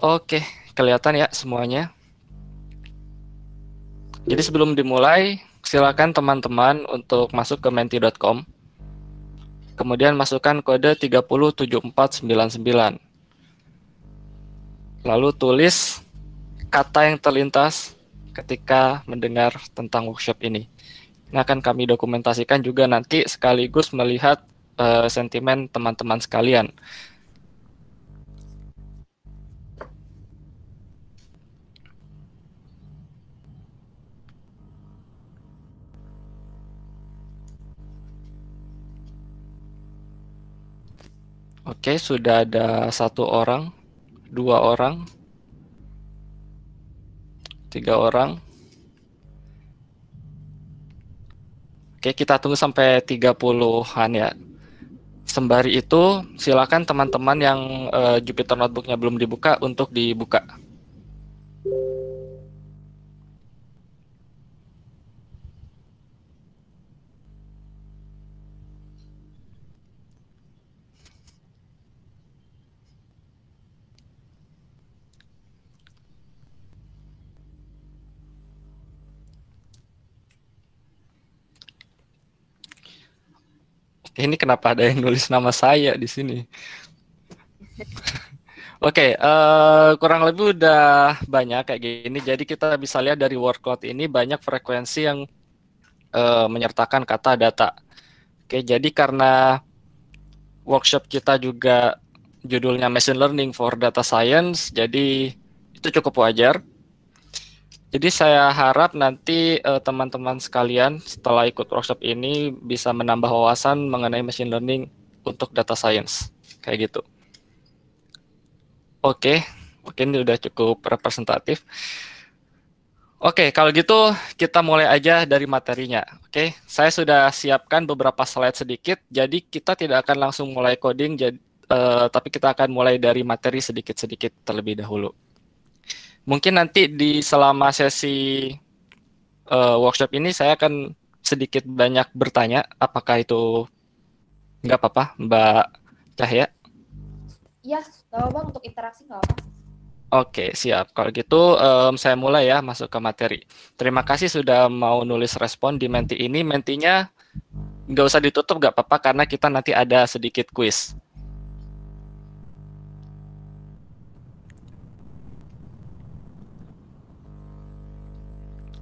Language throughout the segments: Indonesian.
Oke, kelihatan ya semuanya. Jadi sebelum dimulai, silakan teman-teman untuk masuk ke menti.com. Kemudian masukkan kode 307499. Lalu tulis kata yang terlintas ketika mendengar tentang workshop ini. Ini akan kami dokumentasikan juga nanti sekaligus melihat uh, sentimen teman-teman sekalian. Oke, sudah ada satu orang, dua orang, tiga orang. Oke, kita tunggu sampai 30-an ya. Sembari itu, silakan teman-teman yang uh, Jupyter Notebooknya belum dibuka untuk dibuka. Eh, ini kenapa ada yang nulis nama saya di sini? Oke, okay, uh, eh, kurang lebih udah banyak kayak gini. Jadi kita bisa lihat dari workload ini banyak frekuensi yang uh, menyertakan kata data. Oke, okay, jadi karena workshop kita juga judulnya Machine Learning for Data Science, jadi itu cukup wajar jadi saya harap nanti eh, teman-teman uh, sekalian setelah ikut workshop ini bisa menambah wawasan mengenai machine learning untuk data science kayak gitu. Oke, okay, mungkin sudah cukup representatif. Oke, okay, kalau gitu kita mulai aja dari materinya. Oke, okay, saya sudah siapkan beberapa slide sedikit, jadi kita tidak akan langsung mulai coding, jadi, uh, eh, tapi kita akan mulai dari materi sedikit-sedikit terlebih dahulu mungkin nanti di selama sesi uh, workshop ini saya akan sedikit banyak bertanya apakah itu nggak apa-apa Mbak Cahya? Iya, nggak apa untuk interaksi nggak apa. Oke, siap. Kalau gitu um, saya mulai ya masuk ke materi. Terima kasih sudah mau nulis respon di Menti ini. Mentinya nggak usah ditutup nggak apa-apa karena kita nanti ada sedikit kuis.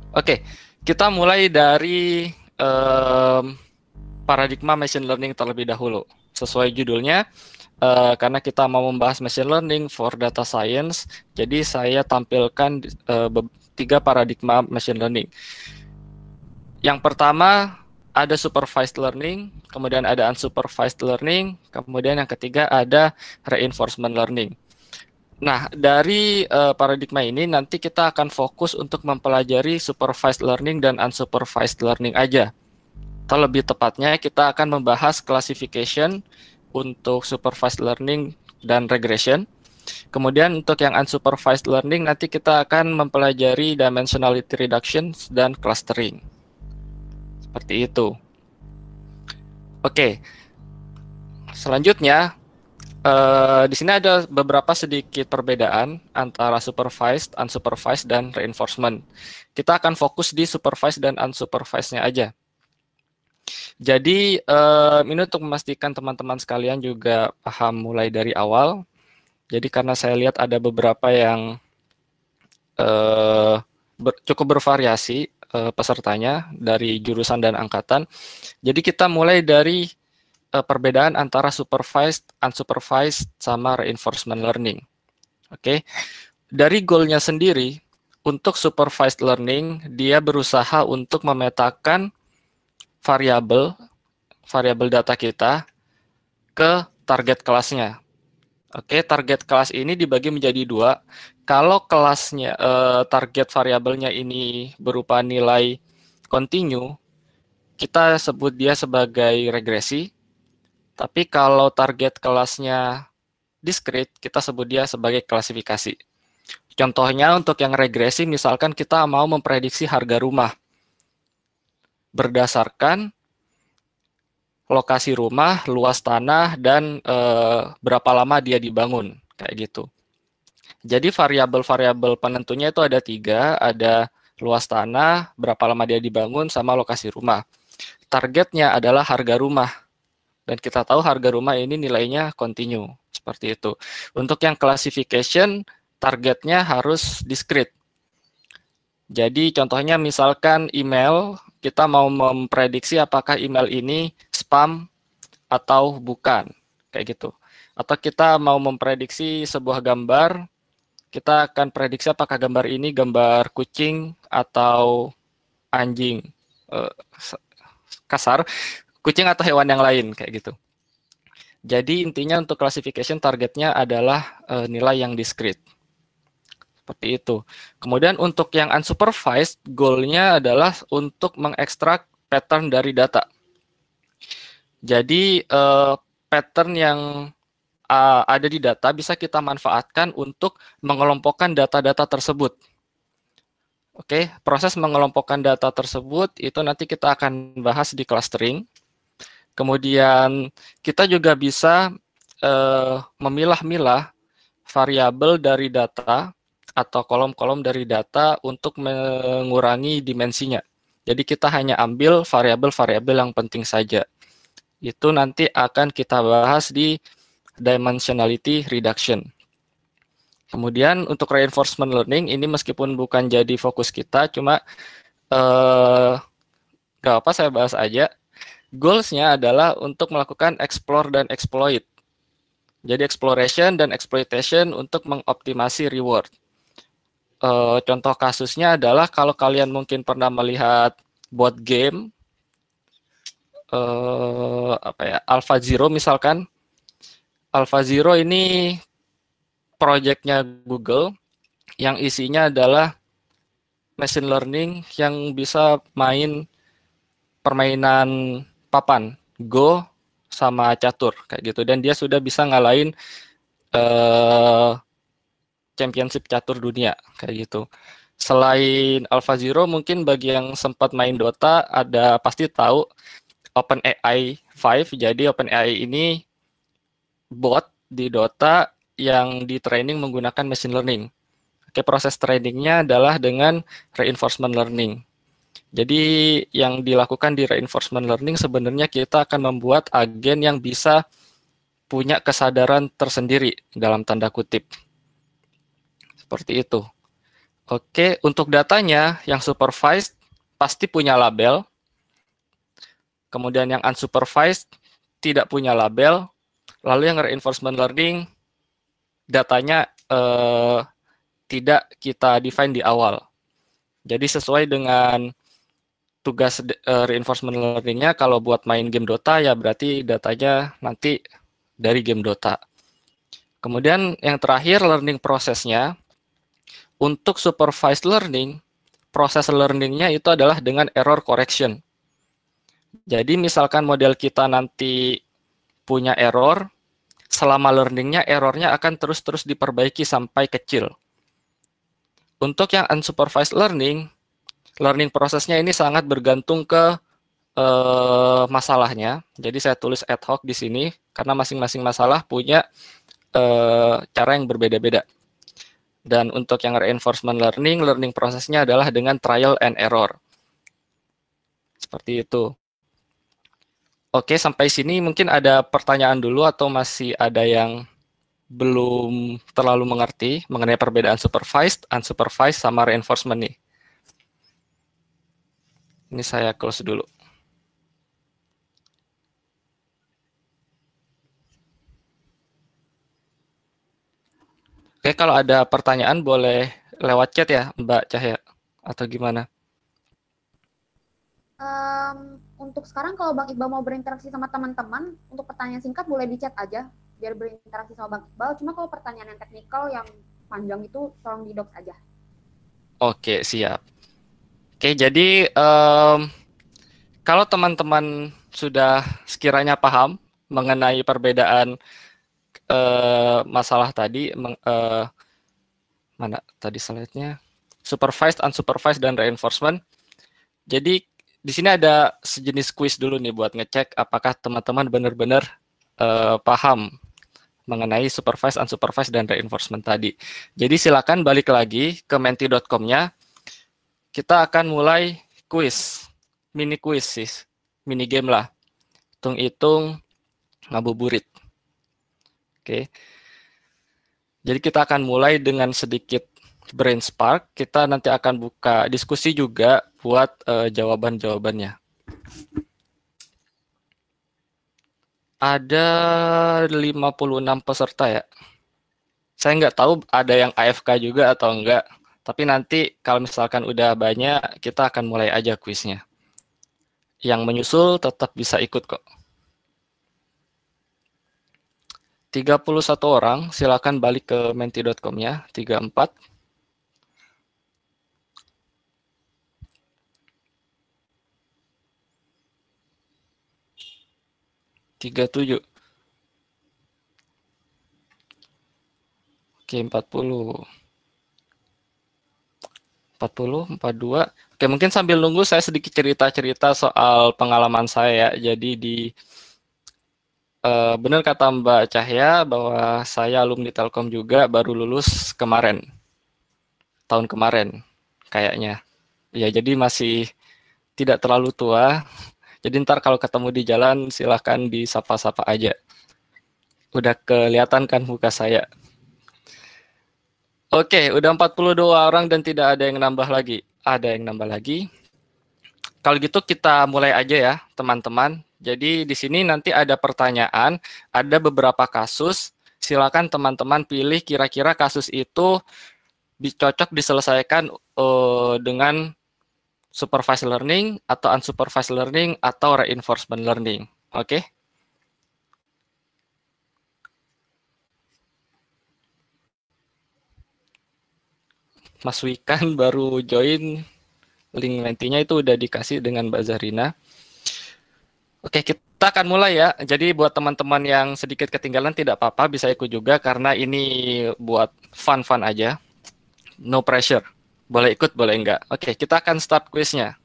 Oke, kita mulai dari um, paradigma machine learning terlebih dahulu. Sesuai judulnya, uh, karena kita mau membahas machine learning for data science, jadi saya tampilkan uh, tiga paradigma machine learning. Yang pertama ada supervised learning, kemudian ada unsupervised learning, kemudian yang ketiga ada reinforcement learning. Nah, dari uh, paradigma ini nanti kita akan fokus untuk mempelajari supervised learning dan unsupervised learning aja. Atau lebih tepatnya kita akan membahas classification untuk supervised learning dan regression. Kemudian untuk yang unsupervised learning nanti kita akan mempelajari dimensionality reduction dan clustering. Seperti itu. Oke. Selanjutnya Eh, di sini ada beberapa sedikit perbedaan antara supervised, unsupervised, dan reinforcement. Kita akan fokus di supervised dan unsupervised-nya aja. Jadi uh, ini untuk memastikan teman-teman sekalian juga paham mulai dari awal. Jadi karena saya lihat ada beberapa yang uh, ber, cukup bervariasi uh, pesertanya dari jurusan dan angkatan. Jadi kita mulai dari uh, perbedaan antara supervised, unsupervised, sama reinforcement learning. Oke, okay? dari goalnya sendiri untuk supervised learning dia berusaha untuk memetakan variabel variabel data kita ke target kelasnya. Oke, okay? target kelas ini dibagi menjadi dua. Kalau kelasnya uh, target variabelnya ini berupa nilai continue, kita sebut dia sebagai regresi tapi kalau target kelasnya discrete, kita sebut dia sebagai klasifikasi. Contohnya untuk yang regresi, misalkan kita mau memprediksi harga rumah berdasarkan lokasi rumah, luas tanah, dan e, berapa lama dia dibangun, kayak gitu. Jadi variabel-variabel penentunya itu ada tiga, ada luas tanah, berapa lama dia dibangun, sama lokasi rumah. Targetnya adalah harga rumah dan kita tahu harga rumah ini nilainya continue seperti itu. Untuk yang classification targetnya harus discrete. Jadi contohnya misalkan email, kita mau memprediksi apakah email ini spam atau bukan, kayak gitu. Atau kita mau memprediksi sebuah gambar, kita akan prediksi apakah gambar ini gambar kucing atau anjing. Eh, kasar kucing atau hewan yang lain kayak gitu. Jadi intinya untuk classification targetnya adalah uh, nilai yang discrete. Seperti itu. Kemudian untuk yang unsupervised, goalnya adalah untuk mengekstrak pattern dari data. Jadi uh, pattern yang uh, ada di data bisa kita manfaatkan untuk mengelompokkan data-data tersebut. Oke, okay, proses mengelompokkan data tersebut itu nanti kita akan bahas di clustering. Kemudian kita juga bisa uh, memilah-milah variabel dari data atau kolom-kolom dari data untuk mengurangi dimensinya. Jadi kita hanya ambil variabel-variabel yang penting saja. Itu nanti akan kita bahas di dimensionality reduction. Kemudian untuk reinforcement learning ini meskipun bukan jadi fokus kita, cuma eh, gak apa saya bahas aja Goalsnya adalah untuk melakukan explore dan exploit. Jadi exploration dan exploitation untuk mengoptimasi reward. E, contoh kasusnya adalah kalau kalian mungkin pernah melihat board game e, apa ya Alpha Zero misalkan. Alpha Zero ini proyeknya Google yang isinya adalah machine learning yang bisa main permainan papan go sama catur kayak gitu dan dia sudah bisa ngalahin uh, championship catur dunia kayak gitu. Selain Alpha Zero mungkin bagi yang sempat main Dota ada pasti tahu AI 5. Jadi Open AI ini bot di Dota yang di training menggunakan machine learning. Oke, proses trainingnya adalah dengan reinforcement learning. Jadi yang dilakukan di reinforcement learning sebenarnya kita akan membuat agen yang bisa punya kesadaran tersendiri dalam tanda kutip. Seperti itu. Oke, untuk datanya yang supervised pasti punya label. Kemudian yang unsupervised tidak punya label. Lalu yang reinforcement learning datanya eh, tidak kita define di awal. Jadi sesuai dengan tugas uh, reinforcement learningnya kalau buat main game Dota ya berarti datanya nanti dari game Dota. Kemudian yang terakhir learning prosesnya untuk supervised learning proses learningnya itu adalah dengan error correction. Jadi misalkan model kita nanti punya error, selama learningnya errornya akan terus-terus diperbaiki sampai kecil. Untuk yang unsupervised learning, learning prosesnya ini sangat bergantung ke uh, masalahnya. Jadi saya tulis ad hoc di sini karena masing-masing masalah punya uh, cara yang berbeda-beda. Dan untuk yang reinforcement learning, learning prosesnya adalah dengan trial and error. Seperti itu. Oke, sampai sini mungkin ada pertanyaan dulu atau masih ada yang belum terlalu mengerti mengenai perbedaan supervised, unsupervised, sama reinforcement nih. Ini saya close dulu. Oke, kalau ada pertanyaan boleh lewat chat ya, Mbak Cahya, atau gimana? Um, untuk sekarang kalau Bang Iqbal mau berinteraksi sama teman-teman, untuk pertanyaan singkat boleh di chat aja, biar berinteraksi sama Bang Iqbal. Cuma kalau pertanyaan yang teknikal yang panjang itu tolong di docs aja. Oke, siap. Oke, jadi um, kalau teman-teman sudah sekiranya paham mengenai perbedaan uh, masalah tadi, uh, mana tadi slide-nya, supervised, unsupervised, dan reinforcement. Jadi di sini ada sejenis quiz dulu nih buat ngecek apakah teman-teman benar-benar uh, paham mengenai supervised, unsupervised, dan reinforcement tadi. Jadi silakan balik lagi ke menti.com-nya, kita akan mulai kuis, mini quiz sih, mini game lah. Hitung-hitung ngabuburit. Oke. Jadi kita akan mulai dengan sedikit brain spark. Kita nanti akan buka diskusi juga buat uh, jawaban-jawabannya. Ada 56 peserta ya. Saya nggak tahu ada yang AFK juga atau enggak. Tapi nanti kalau misalkan udah banyak, kita akan mulai aja kuisnya. Yang menyusul tetap bisa ikut kok. 31 orang, silakan balik ke menti.com ya, 34. tiga tujuh oke empat puluh 40, 42. Oke, mungkin sambil nunggu saya sedikit cerita-cerita soal pengalaman saya ya. Jadi di uh, benar kata Mbak Cahya bahwa saya alumni Telkom juga baru lulus kemarin. Tahun kemarin kayaknya. Ya, jadi masih tidak terlalu tua. Jadi ntar kalau ketemu di jalan silahkan disapa-sapa aja. Udah kelihatan kan muka saya. Oke, udah 42 orang dan tidak ada yang nambah lagi. Ada yang nambah lagi. Kalau gitu kita mulai aja ya, teman-teman. Jadi di sini nanti ada pertanyaan, ada beberapa kasus. Silakan teman-teman pilih kira-kira kasus itu dicocok diselesaikan uh, dengan supervised learning atau unsupervised learning atau reinforcement learning. Oke? Okay? Mas Wikan baru join link nantinya itu udah dikasih dengan Mbak Zarina. Oke, kita akan mulai ya. Jadi buat teman-teman yang sedikit ketinggalan tidak apa-apa, bisa ikut juga karena ini buat fun-fun aja. No pressure. Boleh ikut, boleh enggak. Oke, kita akan start kuisnya.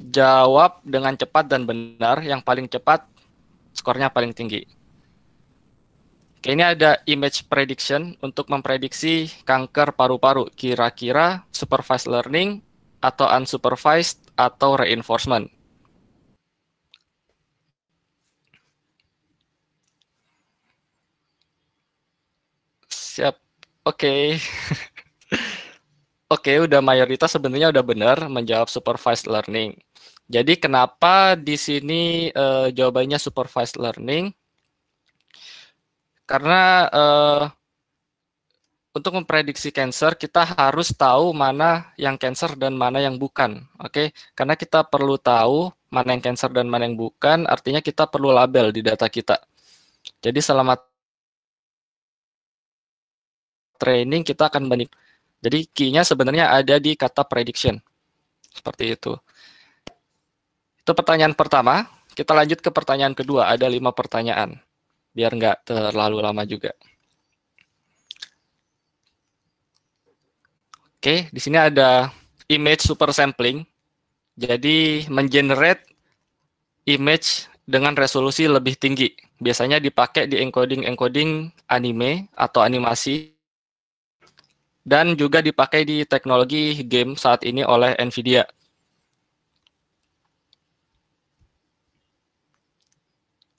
Jawab dengan cepat dan benar. Yang paling cepat, skornya paling tinggi. Oke, ini ada image prediction untuk memprediksi kanker paru-paru. Kira-kira supervised learning atau unsupervised atau reinforcement. Siap. Oke. Oke, udah mayoritas sebenarnya udah benar menjawab supervised learning. Jadi kenapa di sini uh, jawabannya supervised learning? Karena uh, untuk memprediksi cancer kita harus tahu mana yang cancer dan mana yang bukan. Oke, okay? karena kita perlu tahu mana yang cancer dan mana yang bukan, artinya kita perlu label di data kita. Jadi selama training kita akan banding. Jadi key-nya sebenarnya ada di kata prediction. Seperti itu. Itu pertanyaan pertama. Kita lanjut ke pertanyaan kedua. Ada lima pertanyaan biar nggak terlalu lama juga. Oke, di sini ada image super sampling. Jadi mengenerate image dengan resolusi lebih tinggi. Biasanya dipakai di encoding-encoding anime atau animasi dan juga dipakai di teknologi game saat ini oleh Nvidia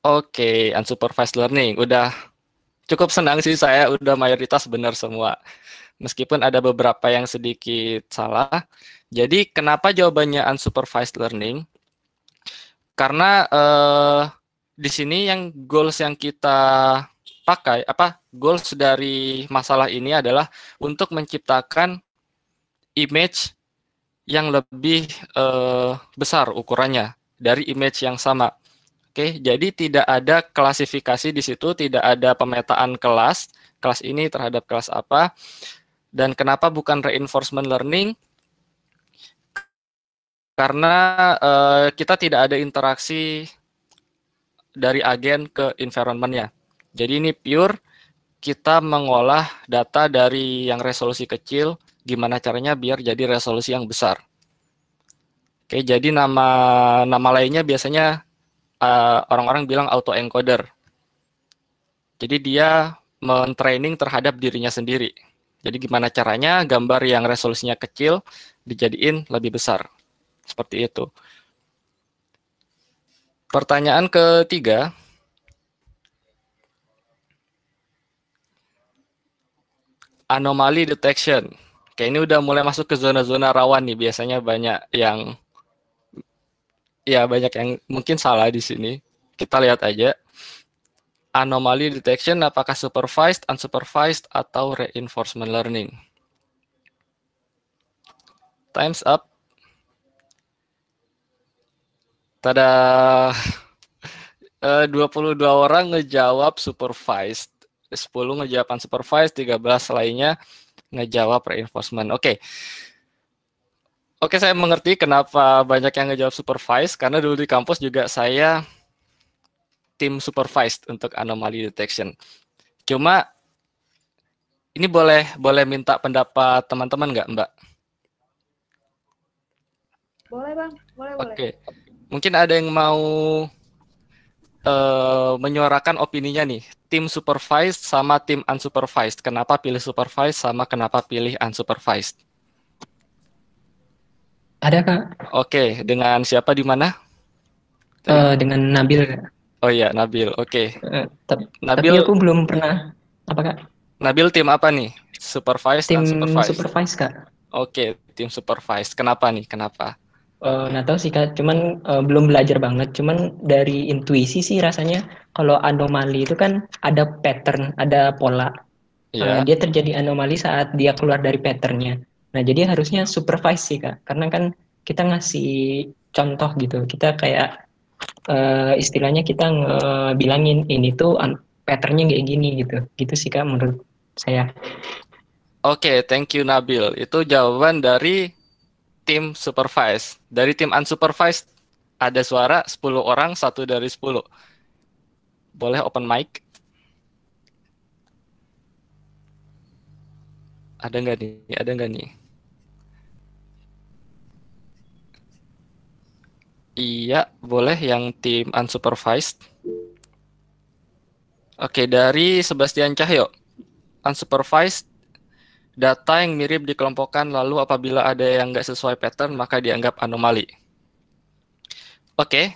Oke, okay, unsupervised learning. Udah cukup senang sih saya, udah mayoritas benar semua. Meskipun ada beberapa yang sedikit salah. Jadi kenapa jawabannya unsupervised learning? Karena eh, di sini yang goals yang kita pakai, apa goals dari masalah ini adalah untuk menciptakan image yang lebih eh, besar ukurannya dari image yang sama Oke, jadi tidak ada klasifikasi di situ, tidak ada pemetaan kelas, kelas ini terhadap kelas apa, dan kenapa bukan reinforcement learning? Karena uh, kita tidak ada interaksi dari agen ke environmentnya. Jadi ini pure kita mengolah data dari yang resolusi kecil, gimana caranya biar jadi resolusi yang besar. Oke, jadi nama nama lainnya biasanya orang eh, orang-orang bilang auto encoder. Jadi dia mentraining terhadap dirinya sendiri. Jadi gimana caranya gambar yang resolusinya kecil dijadiin lebih besar. Seperti itu. Pertanyaan ketiga. Anomali detection. Kayak ini udah mulai masuk ke zona-zona rawan nih. Biasanya banyak yang ya banyak yang mungkin salah di sini. Kita lihat aja anomaly detection apakah supervised, unsupervised, atau reinforcement learning. Time's up. Tada. 22 eh, orang ngejawab supervised, 10 ngejawab unsupervised, 13 lainnya ngejawab reinforcement. Oke. Okay. Oke, saya mengerti kenapa banyak yang ngejawab supervised karena dulu di kampus juga saya tim supervised untuk anomaly detection. Cuma ini boleh boleh minta pendapat teman-teman nggak, Mbak? Boleh, Bang. Boleh, Oke. boleh. Oke. Mungkin ada yang mau uh, menyuarakan opininya nih. Tim supervised sama tim unsupervised. Kenapa pilih supervised sama kenapa pilih unsupervised? Ada kak. Oke, dengan siapa di mana? Uh, dengan Nabil. Oh iya Nabil, oke. Okay. Uh, eh, Nabil, tapi aku belum pernah. Apa kak? Nabil tim apa nih? Supervise. tim supervise supervise kak. Oke, tim supervise. Kenapa nih? Kenapa? Uh, nah tahu sih kak, cuman uh, belum belajar banget. Cuman dari intuisi sih rasanya kalau anomali itu kan ada pattern, ada pola. Yeah. Iya. Uh, dia terjadi anomali saat dia keluar dari patternnya. Nah, jadi harusnya supervise sih, Kak. Karena kan kita ngasih contoh gitu. Kita kayak uh, istilahnya kita ngebilangin ini tuh patternnya kayak gini gitu. Gitu sih, Kak, menurut saya. Oke, okay, thank you Nabil. Itu jawaban dari tim supervise. Dari tim unsupervised ada suara 10 orang, satu dari 10. Boleh open mic? Ada nggak nih? Ada nggak nih? Iya, boleh yang tim unsupervised. Oke, dari Sebastian Cahyo. Unsupervised data yang mirip dikelompokkan lalu apabila ada yang nggak sesuai pattern maka dianggap anomali. Oke.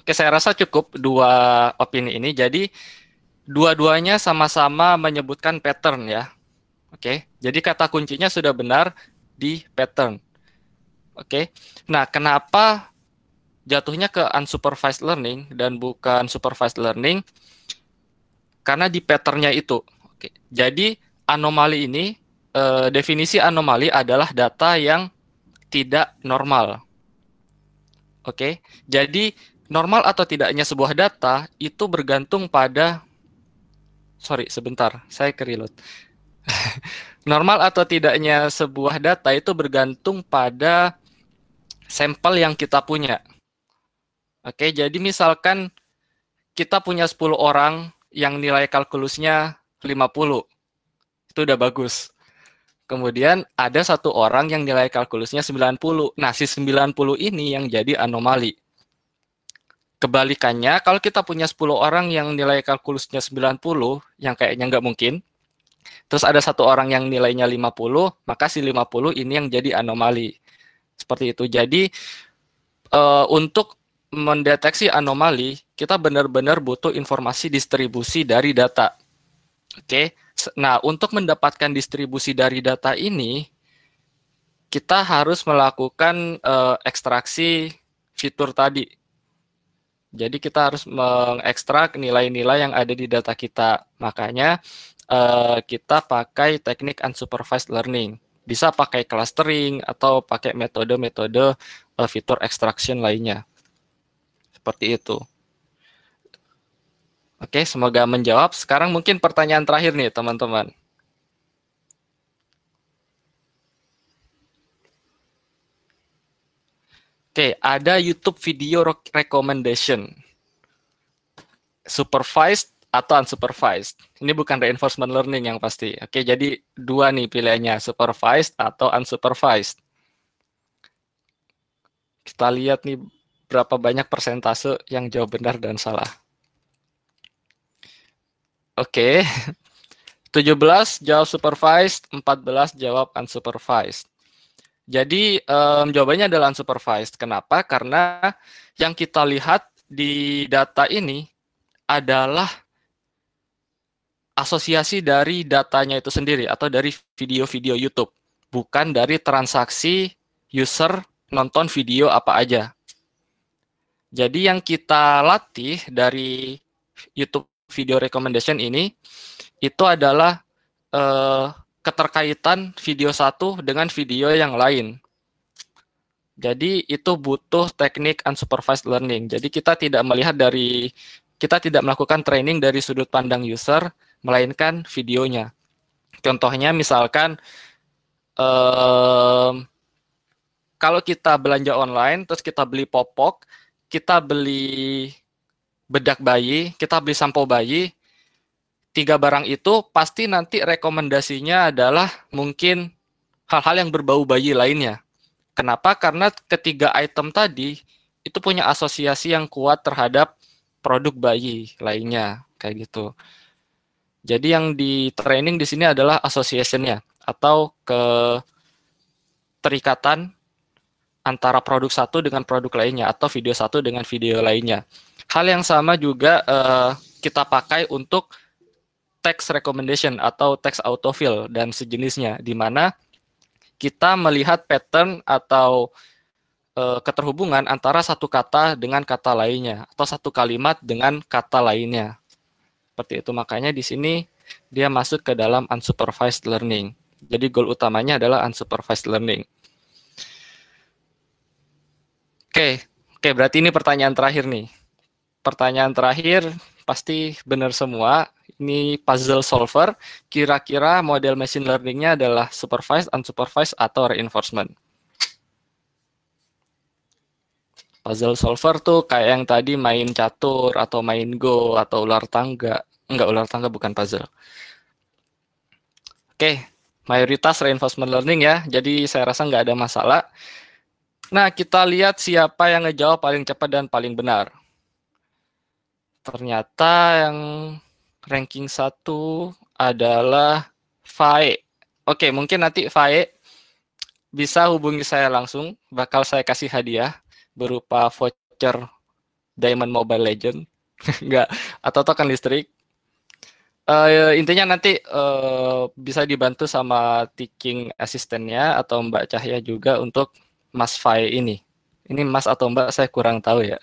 Oke, saya rasa cukup dua opini ini. Jadi dua-duanya sama-sama menyebutkan pattern ya. Oke. Jadi kata kuncinya sudah benar di pattern. Oke. Nah, kenapa jatuhnya ke unsupervised learning dan bukan supervised learning karena di patternnya itu. Oke. Jadi anomali ini eh, definisi anomali adalah data yang tidak normal. Oke. Jadi normal atau tidaknya sebuah data itu bergantung pada sorry sebentar saya kerilut. normal atau tidaknya sebuah data itu bergantung pada sampel yang kita punya. Oke, jadi misalkan kita punya 10 orang yang nilai kalkulusnya 50. Itu udah bagus. Kemudian ada satu orang yang nilai kalkulusnya 90. Nah, si 90 ini yang jadi anomali. Kebalikannya, kalau kita punya 10 orang yang nilai kalkulusnya 90, yang kayaknya nggak mungkin, terus ada satu orang yang nilainya 50, maka si 50 ini yang jadi anomali. Seperti itu. Jadi, eh, untuk mendeteksi anomali, kita benar-benar butuh informasi distribusi dari data. Oke. Nah, untuk mendapatkan distribusi dari data ini, kita harus melakukan uh, ekstraksi fitur tadi. Jadi kita harus mengekstrak nilai-nilai yang ada di data kita. Makanya uh, kita pakai teknik unsupervised learning. Bisa pakai clustering atau pakai metode-metode eh, fitur extraction lainnya. Seperti itu. Oke, semoga menjawab. Sekarang mungkin pertanyaan terakhir nih, teman-teman. Oke, ada YouTube video recommendation. Supervised atau unsupervised. Ini bukan reinforcement learning yang pasti. Oke, jadi dua nih pilihannya, supervised atau unsupervised. Kita lihat nih berapa banyak persentase yang jawab benar dan salah. Oke. Okay. 17 jawab supervised, 14 jawab unsupervised. Jadi um, jawabannya adalah unsupervised. Kenapa? Karena yang kita lihat di data ini adalah asosiasi dari datanya itu sendiri atau dari video-video YouTube, bukan dari transaksi user nonton video apa aja. Jadi yang kita latih dari YouTube video recommendation ini itu adalah eh, keterkaitan video satu dengan video yang lain. Jadi itu butuh teknik unsupervised learning. Jadi kita tidak melihat dari kita tidak melakukan training dari sudut pandang user, melainkan videonya. Contohnya misalkan eh, kalau kita belanja online terus kita beli popok, kita beli bedak bayi, kita beli sampo bayi, tiga barang itu pasti nanti rekomendasinya adalah mungkin hal-hal yang berbau bayi lainnya. Kenapa? Karena ketiga item tadi itu punya asosiasi yang kuat terhadap produk bayi lainnya, kayak gitu. Jadi yang di training di sini adalah association-nya atau keterikatan antara produk satu dengan produk lainnya atau video satu dengan video lainnya. Hal yang sama juga uh, kita pakai untuk text recommendation atau text autofill dan sejenisnya di mana kita melihat pattern atau uh, keterhubungan antara satu kata dengan kata lainnya atau satu kalimat dengan kata lainnya. Seperti itu makanya di sini dia masuk ke dalam unsupervised learning. Jadi goal utamanya adalah unsupervised learning. Oke, oke berarti ini pertanyaan terakhir nih. Pertanyaan terakhir pasti benar semua. Ini puzzle solver. Kira-kira model machine learningnya adalah supervised, unsupervised, atau reinforcement. Puzzle solver tuh kayak yang tadi main catur atau main go atau ular tangga. Enggak, ular tangga bukan puzzle. Oke, mayoritas reinforcement learning ya. Jadi saya rasa nggak ada masalah. Nah, kita lihat siapa yang ngejawab paling cepat dan paling benar. Ternyata yang ranking satu adalah Fae. Oke, mungkin nanti Fae bisa hubungi saya langsung. Bakal saya kasih hadiah berupa voucher Diamond Mobile Legend. Enggak, atau token listrik. Uh, intinya nanti uh, bisa dibantu sama teaching asistennya atau Mbak Cahya juga untuk Mas Fai ini. Ini Mas atau Mbak saya kurang tahu ya.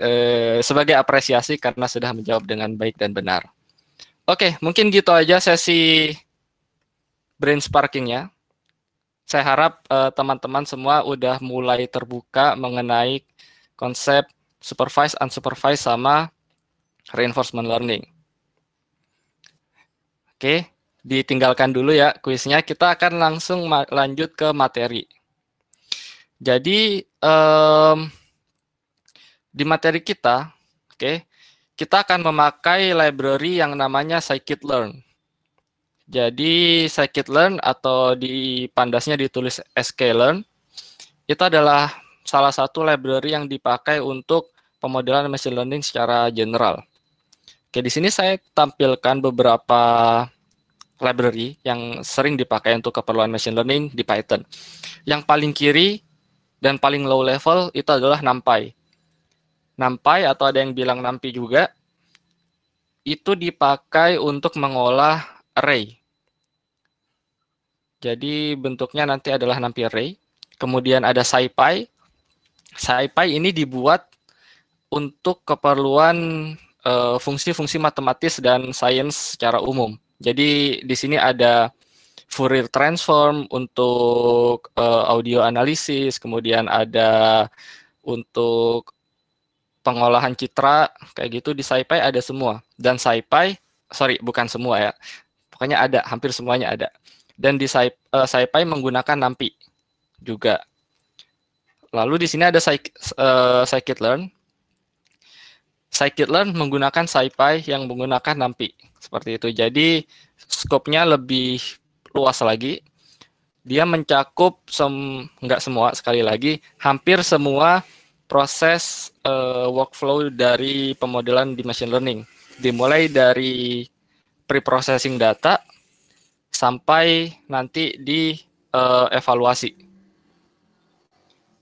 E, sebagai apresiasi karena sudah menjawab dengan baik dan benar. Oke, mungkin gitu aja sesi brain sparkingnya. Saya harap eh, teman-teman eh, semua udah mulai terbuka mengenai konsep supervised, unsupervised, sama reinforcement learning. Oke, ditinggalkan dulu ya kuisnya. Kita akan langsung lanjut ke materi. Jadi um, di materi kita, oke, okay, kita akan memakai library yang namanya scikit-learn. Jadi scikit-learn atau di pandasnya ditulis sklearn, itu adalah salah satu library yang dipakai untuk pemodelan machine learning secara general. Oke, di sini saya tampilkan beberapa library yang sering dipakai untuk keperluan machine learning di Python. Yang paling kiri dan paling low level itu adalah nampai nampai atau ada yang bilang nampi juga, itu dipakai untuk mengolah array. Jadi bentuknya nanti adalah nampi array. Kemudian ada SciPy. SciPy ini dibuat untuk keperluan eh, fungsi-fungsi uh, matematis dan sains secara umum. Jadi di sini ada Fourier transform untuk uh, audio analisis, kemudian ada untuk pengolahan citra kayak gitu di SciPy ada semua dan SciPy sorry bukan semua ya pokoknya ada hampir semuanya ada dan di Sci, uh, eh, SciPy menggunakan NumPy juga lalu di sini ada Sci, uh, eh, scikit-learn scikit-learn menggunakan SciPy yang menggunakan NumPy seperti itu jadi skopnya lebih luas lagi. Dia mencakup sem nggak semua sekali lagi, hampir semua proses uh, workflow dari pemodelan di machine learning. Dimulai dari pre-processing data sampai nanti di uh, evaluasi.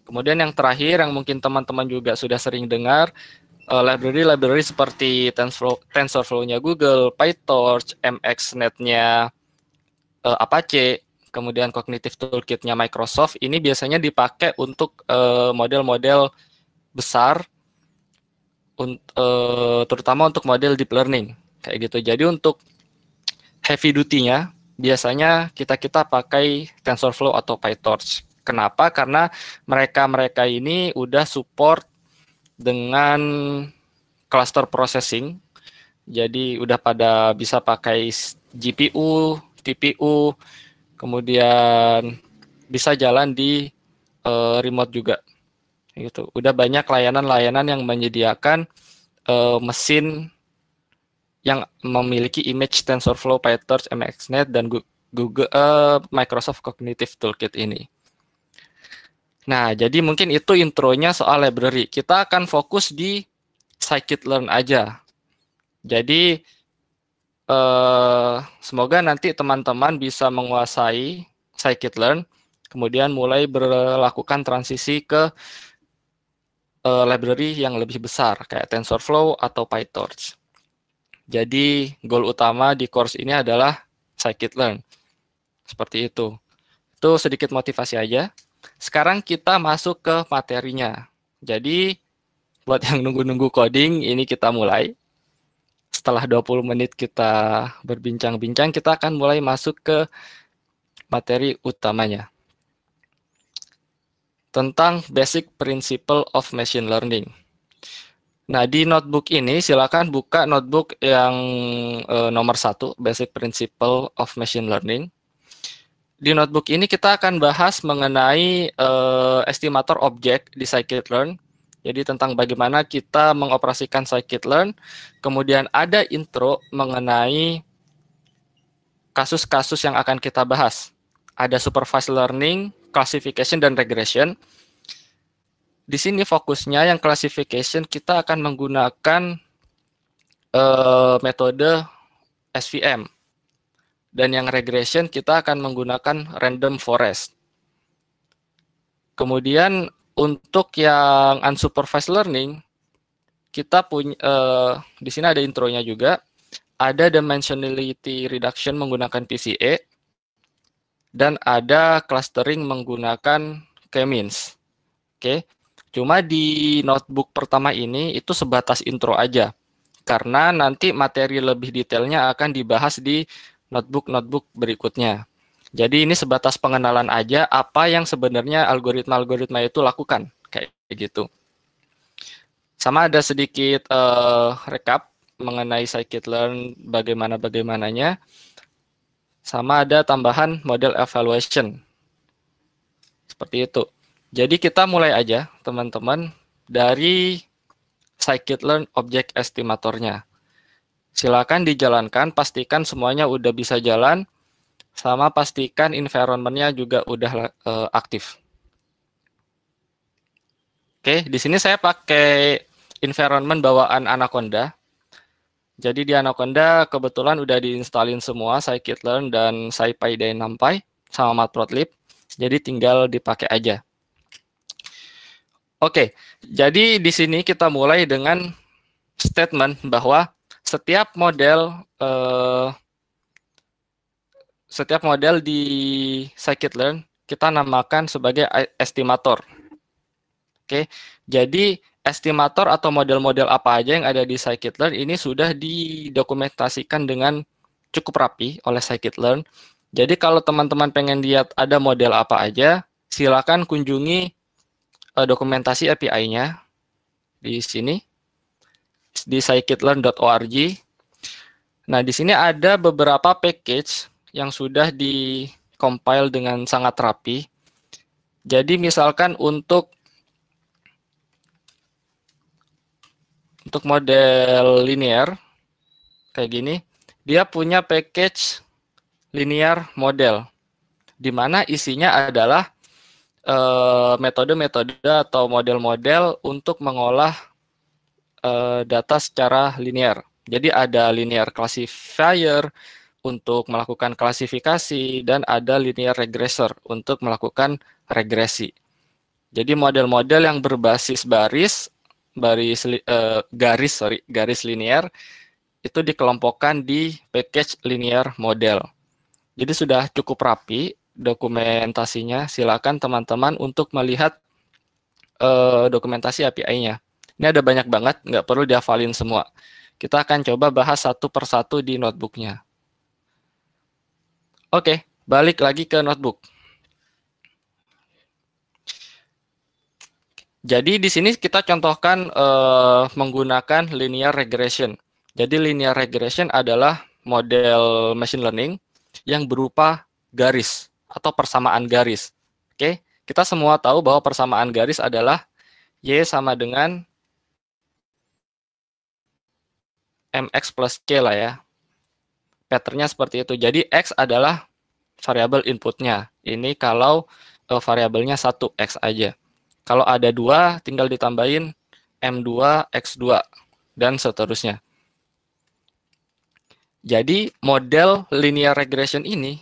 Kemudian yang terakhir yang mungkin teman-teman juga sudah sering dengar eh, library-library uh, seperti TensorFlow-nya Google, PyTorch, MXNet-nya uh, eh, Apache, kemudian Cognitive Toolkit-nya Microsoft, ini biasanya dipakai untuk eh, model-model uh, besar, un uh, terutama untuk model deep learning, kayak gitu. Jadi untuk heavy duty-nya, biasanya kita-kita pakai TensorFlow atau PyTorch. Kenapa? Karena mereka-mereka ini udah support dengan cluster processing. Jadi udah pada bisa pakai GPU, TPU, kemudian bisa jalan di uh, remote juga. Gitu. Udah banyak layanan-layanan yang menyediakan uh, mesin yang memiliki image TensorFlow, PyTorch, MXNet dan Google uh, Microsoft Cognitive Toolkit ini. Nah, jadi mungkin itu intronya soal library. Kita akan fokus di scikit-learn aja. Jadi Eh, semoga nanti teman-teman bisa menguasai scikit-learn, kemudian mulai berlakukan transisi ke uh, library yang lebih besar, kayak TensorFlow atau PyTorch. Jadi goal utama di course ini adalah scikit-learn. Seperti itu. Itu sedikit motivasi aja. Sekarang kita masuk ke materinya. Jadi buat yang nunggu-nunggu coding, ini kita mulai setelah 20 menit kita berbincang-bincang, kita akan mulai masuk ke materi utamanya. Tentang basic principle of machine learning. Nah, di notebook ini silakan buka notebook yang e, nomor satu, Basic Principle of Machine Learning. Di notebook ini kita akan bahas mengenai e, estimator objek di scikit-learn jadi tentang bagaimana kita mengoperasikan scikit-learn. Kemudian ada intro mengenai kasus-kasus yang akan kita bahas. Ada supervised learning, classification, dan regression. Di sini fokusnya yang classification kita akan menggunakan uh, metode SVM. Dan yang regression kita akan menggunakan random forest. Kemudian untuk yang unsupervised learning, kita punya uh, eh, di sini ada intronya juga. Ada dimensionality reduction menggunakan PCA dan ada clustering menggunakan K-means. Oke. Okay. Cuma di notebook pertama ini itu sebatas intro aja. Karena nanti materi lebih detailnya akan dibahas di notebook-notebook berikutnya. Jadi ini sebatas pengenalan aja apa yang sebenarnya algoritma-algoritma itu lakukan kayak gitu. Sama ada sedikit uh, rekap mengenai scikit-learn bagaimana bagaimananya. Sama ada tambahan model evaluation. Seperti itu. Jadi kita mulai aja teman-teman dari scikit-learn objek estimatornya. Silakan dijalankan, pastikan semuanya udah bisa jalan sama pastikan environmentnya juga udah uh, aktif. Oke, di sini saya pakai environment bawaan Anaconda. Jadi di Anaconda kebetulan udah diinstalin semua scikit-learn dan scipy dan numpy sama matplotlib. Jadi tinggal dipakai aja. Oke, jadi di sini kita mulai dengan statement bahwa setiap model eh, setiap model di scikit-learn kita namakan sebagai estimator. Oke, jadi estimator atau model-model apa aja yang ada di scikit-learn ini sudah didokumentasikan dengan cukup rapi oleh scikit-learn. Jadi kalau teman-teman pengen lihat ada model apa aja, silakan kunjungi e, dokumentasi API-nya di sini di scikit-learn.org. Nah, di sini ada beberapa package yang sudah di compile dengan sangat rapi. Jadi misalkan untuk untuk model linear kayak gini, dia punya package linear model di mana isinya adalah eh, metode-metode uh, atau model-model untuk mengolah uh, data secara linear. Jadi ada linear classifier, untuk melakukan klasifikasi dan ada linear regressor untuk melakukan regresi. Jadi model-model yang berbasis baris, baris uh, garis sorry, garis linear itu dikelompokkan di package linear model. Jadi sudah cukup rapi dokumentasinya. Silakan teman-teman untuk melihat uh, dokumentasi API-nya. Ini ada banyak banget, nggak perlu dihafalin semua. Kita akan coba bahas satu persatu di notebooknya. Oke, balik lagi ke notebook. Jadi di sini kita contohkan uh, menggunakan linear regression. Jadi linear regression adalah model machine learning yang berupa garis atau persamaan garis. Oke, okay? kita semua tahu bahwa persamaan garis adalah y sama dengan mx plus k lah ya patternnya seperti itu. Jadi X adalah variabel inputnya. Ini kalau uh, variabelnya satu X aja. Kalau ada dua, tinggal ditambahin M2, X2, dan seterusnya. Jadi model linear regression ini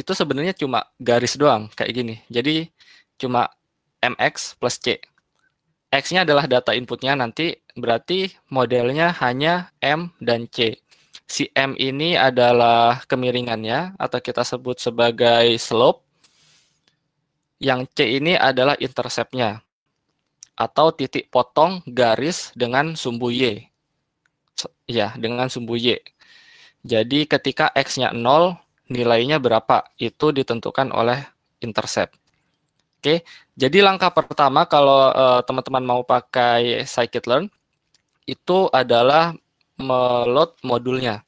itu sebenarnya cuma garis doang kayak gini. Jadi cuma mx plus c. X-nya adalah data inputnya nanti berarti modelnya hanya m dan c si M ini adalah kemiringannya atau kita sebut sebagai slope. Yang C ini adalah interceptnya atau titik potong garis dengan sumbu Y. Ya, dengan sumbu Y. Jadi ketika X-nya 0, nilainya berapa? Itu ditentukan oleh intercept. Oke, jadi langkah pertama kalau eh, teman-teman mau pakai scikit-learn, itu adalah meload modulnya.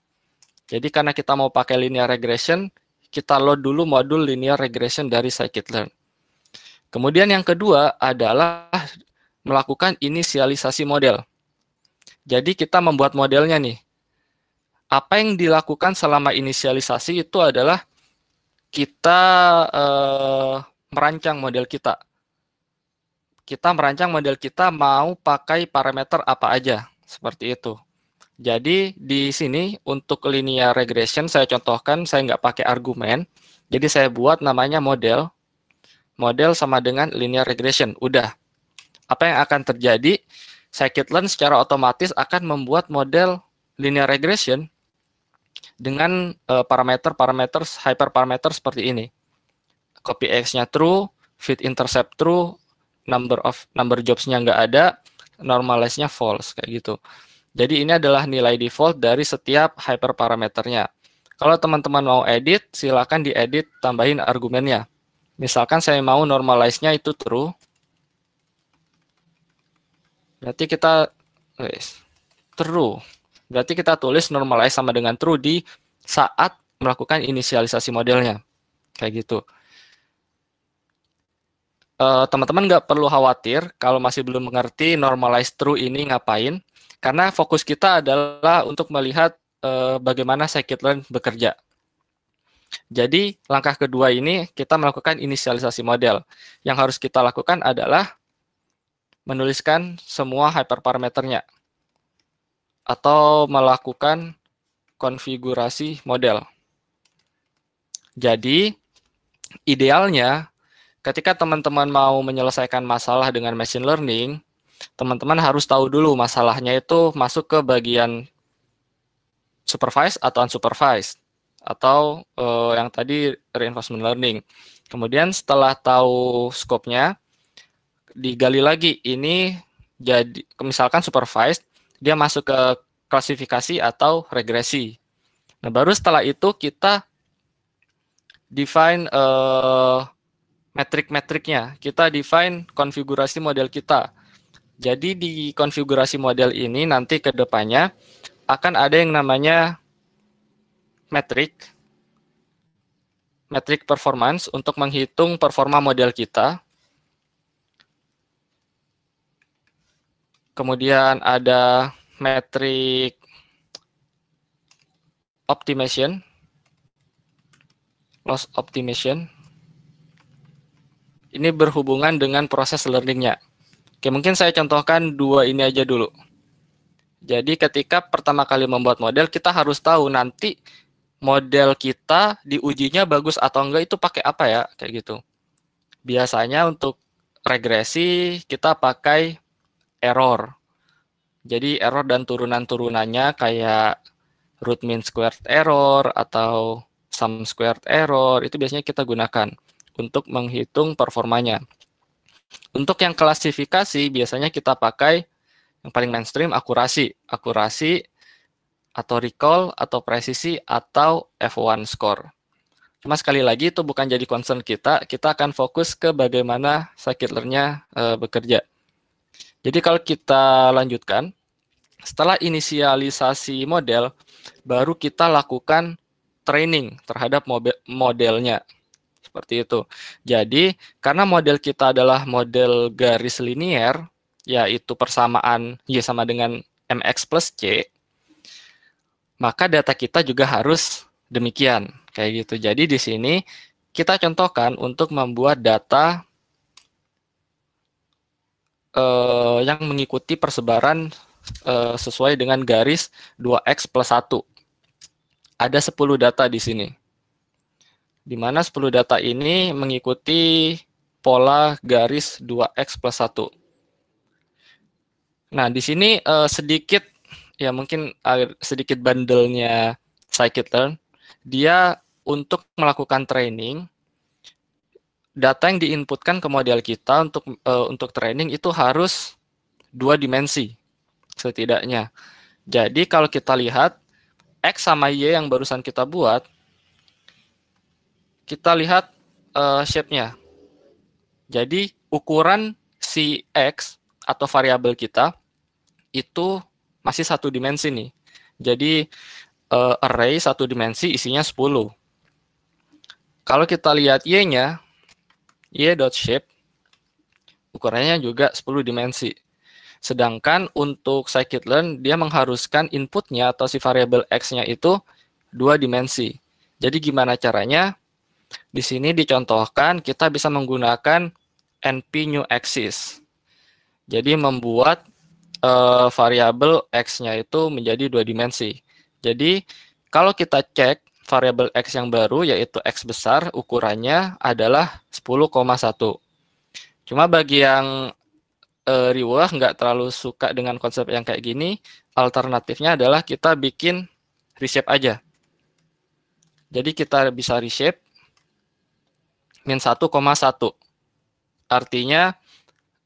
Jadi karena kita mau pakai linear regression, kita load dulu modul linear regression dari scikit-learn. Kemudian yang kedua adalah melakukan inisialisasi model. Jadi kita membuat modelnya nih. Apa yang dilakukan selama inisialisasi itu adalah kita eh, merancang model kita. Kita merancang model kita mau pakai parameter apa aja, seperti itu. Jadi di sini untuk linear regression saya contohkan saya nggak pakai argumen. Jadi saya buat namanya model. Model sama dengan linear regression. Udah. Apa yang akan terjadi? Scikit-learn secara otomatis akan membuat model linear regression dengan parameter-parameter eh, uh, hyperparameter seperti ini. Copy X-nya true, fit intercept true, number of number jobs-nya nggak ada, normalize-nya false kayak gitu. Jadi ini adalah nilai default dari setiap hyperparameternya. Kalau teman-teman mau edit, silakan diedit tambahin argumennya. Misalkan saya mau normalize-nya itu true. Berarti kita wais, true. Berarti kita tulis normalize sama dengan true di saat melakukan inisialisasi modelnya. Kayak gitu eh, teman-teman nggak perlu khawatir kalau masih belum mengerti normalize true ini ngapain. Karena fokus kita adalah untuk melihat uh, bagaimana scikit-learn bekerja. Jadi langkah kedua ini kita melakukan inisialisasi model. Yang harus kita lakukan adalah menuliskan semua hyperparameternya atau melakukan konfigurasi model. Jadi, idealnya ketika teman-teman mau menyelesaikan masalah dengan machine learning, teman-teman harus tahu dulu masalahnya itu masuk ke bagian supervised atau unsupervised atau uh, yang tadi reinforcement learning. Kemudian setelah tahu skopnya digali lagi ini jadi misalkan supervised dia masuk ke klasifikasi atau regresi. Nah, baru setelah itu kita define uh, eh, metrik-metriknya. Kita define konfigurasi model kita. Jadi di konfigurasi model ini nanti ke depannya akan ada yang namanya metric, metric performance untuk menghitung performa model kita. Kemudian ada metric optimization, loss optimization. Ini berhubungan dengan proses learningnya. nya Oke, mungkin saya contohkan dua ini aja dulu. Jadi ketika pertama kali membuat model, kita harus tahu nanti model kita diujinya bagus atau enggak itu pakai apa ya, kayak gitu. Biasanya untuk regresi kita pakai error. Jadi error dan turunan-turunannya kayak root mean squared error atau sum squared error itu biasanya kita gunakan untuk menghitung performanya. Untuk yang klasifikasi biasanya kita pakai yang paling mainstream akurasi, akurasi atau recall atau presisi atau F1 score. Cuma sekali lagi itu bukan jadi concern kita, kita akan fokus ke bagaimana scikit-learn-nya e, eh, bekerja. Jadi kalau kita lanjutkan, setelah inisialisasi model, baru kita lakukan training terhadap model modelnya seperti itu. Jadi karena model kita adalah model garis linier, yaitu persamaan Y sama dengan MX plus C, maka data kita juga harus demikian. Kayak gitu. Jadi di sini kita contohkan untuk membuat data eh, yang mengikuti persebaran eh, sesuai dengan garis 2X plus 1. Ada 10 data di sini di mana 10 data ini mengikuti pola garis 2x plus 1. Nah, di sini uh, sedikit, ya mungkin sedikit bandelnya scikit-learn, dia untuk melakukan training, data yang diinputkan ke model kita untuk uh, untuk training itu harus dua dimensi setidaknya. Jadi kalau kita lihat X sama Y yang barusan kita buat, kita lihat uh, shape-nya. Jadi ukuran si x atau variabel kita itu masih satu dimensi nih. Jadi uh, array satu dimensi isinya 10. Kalau kita lihat y-nya, y dot shape ukurannya juga 10 dimensi. Sedangkan untuk scikit-learn dia mengharuskan inputnya atau si variabel x-nya itu dua dimensi. Jadi gimana caranya di sini dicontohkan kita bisa menggunakan NP new axis. Jadi membuat uh, variabel x-nya itu menjadi dua dimensi. Jadi kalau kita cek variabel x yang baru yaitu x besar ukurannya adalah 10,1. Cuma bagi yang uh, eh, riwah nggak terlalu suka dengan konsep yang kayak gini, alternatifnya adalah kita bikin reshape aja. Jadi kita bisa reshape min 1,1. Artinya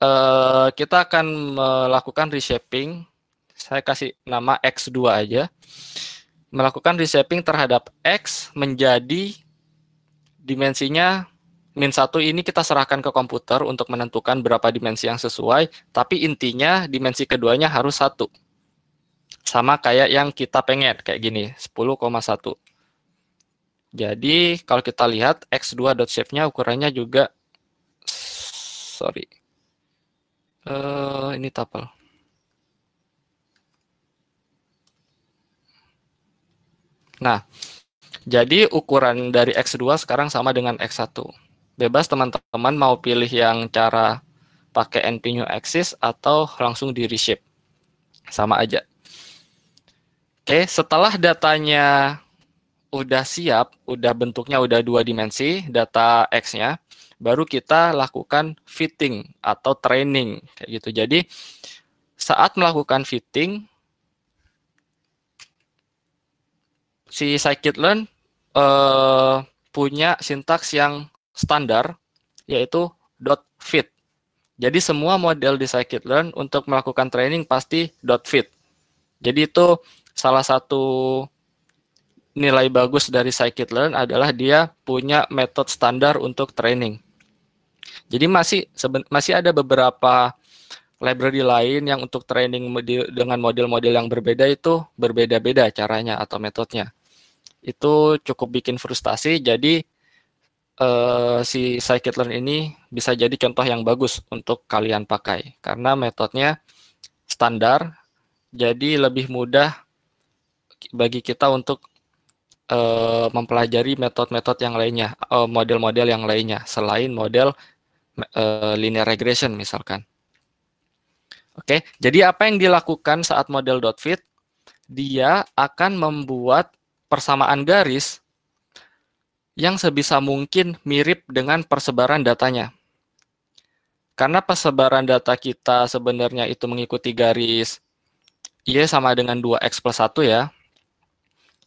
eh, kita akan melakukan reshaping. Saya kasih nama X2 aja. Melakukan reshaping terhadap X menjadi dimensinya min 1 ini kita serahkan ke komputer untuk menentukan berapa dimensi yang sesuai. Tapi intinya dimensi keduanya harus satu. Sama kayak yang kita pengen, kayak gini, jadi kalau kita lihat x2 dot shape-nya ukurannya juga sorry. Uh, ini tapel. Nah, jadi ukuran dari x2 sekarang sama dengan x1. Bebas teman-teman mau pilih yang cara pakai NP new axis atau langsung di reshape. Sama aja. Oke, setelah datanya udah siap, udah bentuknya udah dua dimensi, data X-nya, baru kita lakukan fitting atau training kayak gitu. Jadi saat melakukan fitting si scikit-learn eh, punya sintaks yang standar yaitu .fit. Jadi semua model di scikit-learn untuk melakukan training pasti .fit. Jadi itu salah satu nilai bagus dari scikit-learn adalah dia punya metode standar untuk training. Jadi masih masih ada beberapa library lain yang untuk training dengan model-model yang berbeda itu berbeda-beda caranya atau metodenya. Itu cukup bikin frustasi. Jadi eh, si scikit-learn ini bisa jadi contoh yang bagus untuk kalian pakai karena metodenya standar jadi lebih mudah bagi kita untuk uh, mempelajari metode-metode yang lainnya, eh, model-model uh, yang lainnya selain model uh, linear regression misalkan. Oke, okay? jadi apa yang dilakukan saat model fit? Dia akan membuat persamaan garis yang sebisa mungkin mirip dengan persebaran datanya. Karena persebaran data kita sebenarnya itu mengikuti garis Y sama dengan 2X plus 1 ya,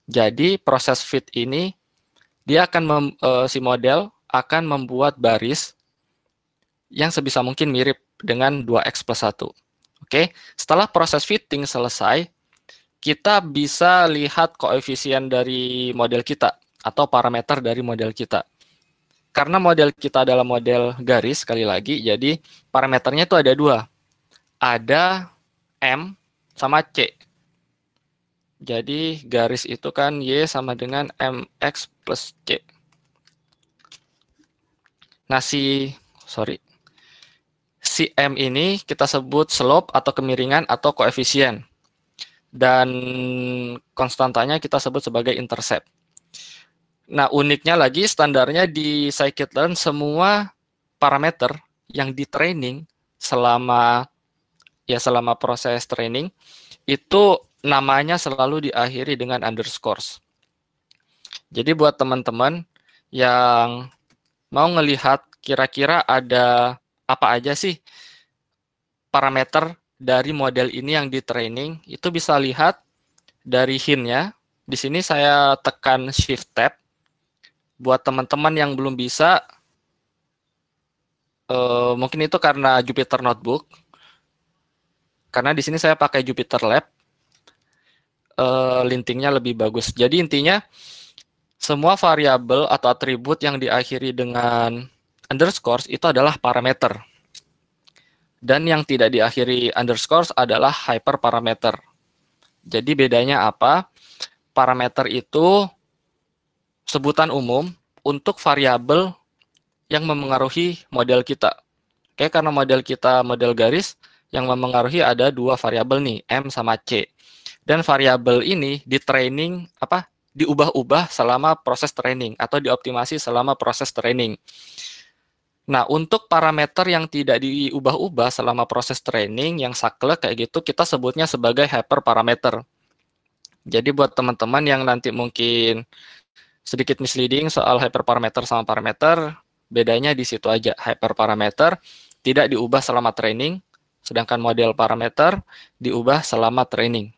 jadi proses fit ini dia akan mem, uh, si model akan membuat baris yang sebisa mungkin mirip dengan 2x plus 1. Oke, okay? setelah proses fitting selesai, kita bisa lihat koefisien dari model kita atau parameter dari model kita. Karena model kita adalah model garis, sekali lagi, jadi parameternya itu ada dua. Ada M sama C. Jadi garis itu kan Y sama dengan MX plus C. Nah si, sorry, si M ini kita sebut slope atau kemiringan atau koefisien. Dan konstantanya kita sebut sebagai intercept. Nah uniknya lagi standarnya di scikit-learn semua parameter yang di training selama ya selama proses training itu namanya selalu diakhiri dengan underscores. Jadi buat teman-teman yang mau ngelihat kira-kira ada apa aja sih parameter dari model ini yang di training, itu bisa lihat dari hint-nya. Di sini saya tekan shift tab. Buat teman-teman yang belum bisa, eh, mungkin itu karena Jupyter Notebook. Karena di sini saya pakai Jupyter Lab uh, lintingnya lebih bagus. Jadi intinya semua variabel atau atribut yang diakhiri dengan underscores itu adalah parameter. Dan yang tidak diakhiri underscores adalah hyperparameter. Jadi bedanya apa? Parameter itu sebutan umum untuk variabel yang memengaruhi model kita. Oke, karena model kita model garis, yang memengaruhi ada dua variabel nih, M sama C. Dan variabel ini di training apa diubah-ubah selama proses training atau dioptimasi selama proses training. Nah, untuk parameter yang tidak diubah-ubah selama proses training yang saklek kayak gitu, kita sebutnya sebagai hyperparameter. Jadi buat teman-teman yang nanti mungkin sedikit misleading soal hyperparameter sama parameter, bedanya di situ aja. Hyperparameter tidak diubah selama training, sedangkan model parameter diubah selama training.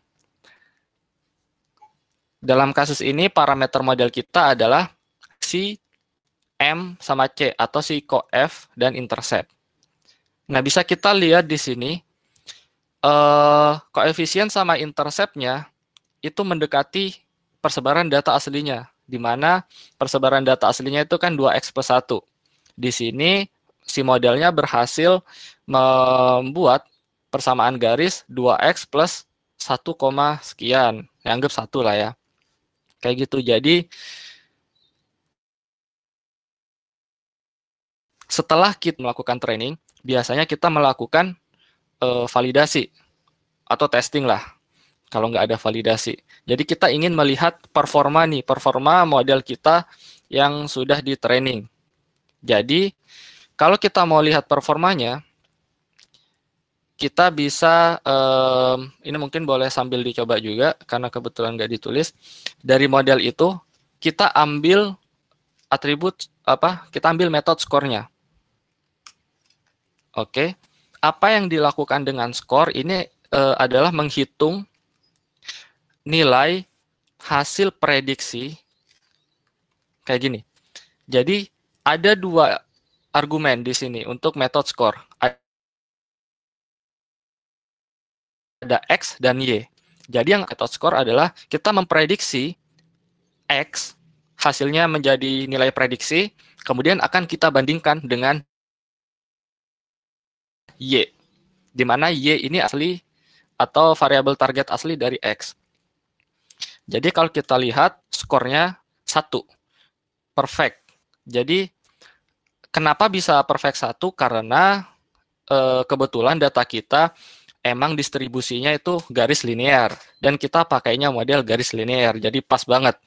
Dalam kasus ini parameter model kita adalah si M sama C atau si koef dan intercept. Nah, bisa kita lihat di sini eh, koefisien sama interceptnya itu mendekati persebaran data aslinya, di mana persebaran data aslinya itu kan 2x plus 1. Di sini si modelnya berhasil membuat persamaan garis 2x plus 1, sekian. Ya, anggap 1 lah ya kayak gitu jadi setelah kita melakukan training biasanya kita melakukan uh, validasi atau testing lah kalau nggak ada validasi jadi kita ingin melihat performa nih performa model kita yang sudah di training jadi kalau kita mau lihat performanya kita bisa um, ini mungkin boleh sambil dicoba juga karena kebetulan nggak ditulis dari model itu kita ambil atribut apa kita ambil metode skornya oke okay. apa yang dilakukan dengan skor ini uh, adalah menghitung nilai hasil prediksi kayak gini jadi ada dua argumen di sini untuk metode skor ada X dan Y. Jadi yang atau skor adalah kita memprediksi X, hasilnya menjadi nilai prediksi, kemudian akan kita bandingkan dengan Y. Di mana Y ini asli atau variabel target asli dari X. Jadi kalau kita lihat skornya 1. Perfect. Jadi kenapa bisa perfect 1? Karena eh, kebetulan data kita emang distribusinya itu garis linear dan kita pakainya model garis linear jadi pas banget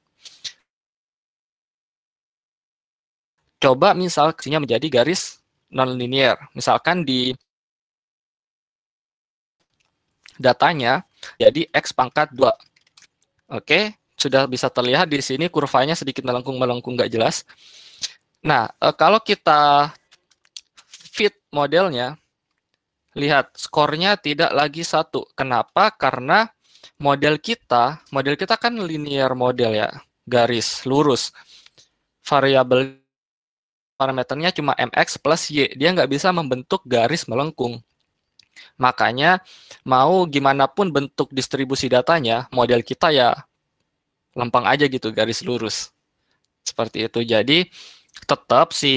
coba misalnya menjadi garis non-linear misalkan di datanya jadi x pangkat 2 oke sudah bisa terlihat di sini kurvanya sedikit melengkung-melengkung nggak jelas nah eh, kalau kita fit modelnya Lihat, skornya tidak lagi satu. Kenapa? Karena model kita, model kita kan linear model ya, garis, lurus. Variabel parameternya cuma mx plus y. Dia nggak bisa membentuk garis melengkung. Makanya mau gimana pun bentuk distribusi datanya, model kita ya lempeng aja gitu garis lurus. Seperti itu. Jadi tetap si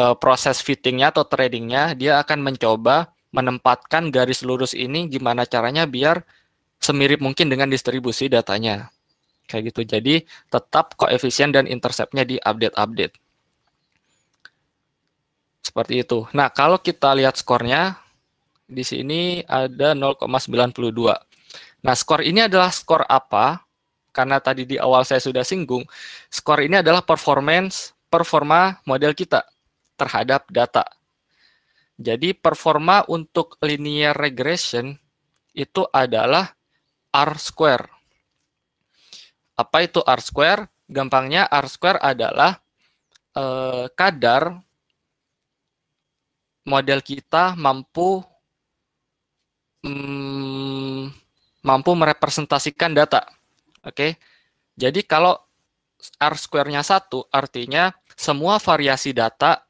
uh, proses fittingnya atau tradingnya dia akan mencoba menempatkan garis lurus ini gimana caranya biar semirip mungkin dengan distribusi datanya kayak gitu jadi tetap koefisien dan interceptnya di update update seperti itu nah kalau kita lihat skornya di sini ada 0,92 nah skor ini adalah skor apa karena tadi di awal saya sudah singgung skor ini adalah performance performa model kita terhadap data. Jadi performa untuk linear regression itu adalah R square. Apa itu R square? Gampangnya R square adalah eh, kadar model kita mampu mm, mampu merepresentasikan data. Oke. Okay? Jadi kalau R square-nya 1 artinya semua variasi data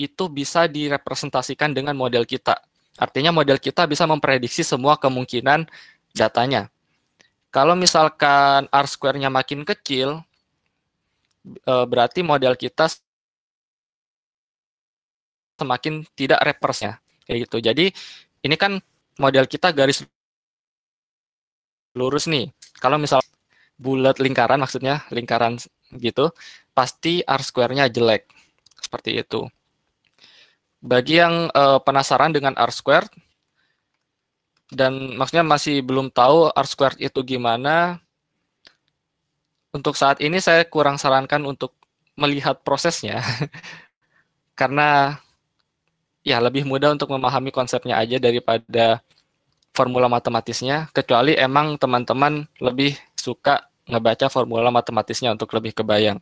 itu bisa direpresentasikan dengan model kita. Artinya model kita bisa memprediksi semua kemungkinan datanya. Kalau misalkan R square-nya makin kecil, e, berarti model kita semakin tidak represnya kayak gitu. Jadi ini kan model kita garis lurus nih. Kalau misal bulat lingkaran maksudnya lingkaran gitu, pasti R square-nya jelek. Seperti itu. Bagi yang uh, penasaran dengan R squared dan maksudnya masih belum tahu R squared itu gimana, untuk saat ini saya kurang sarankan untuk melihat prosesnya karena ya lebih mudah untuk memahami konsepnya aja daripada formula matematisnya kecuali emang teman-teman lebih suka ngebaca formula matematisnya untuk lebih kebayang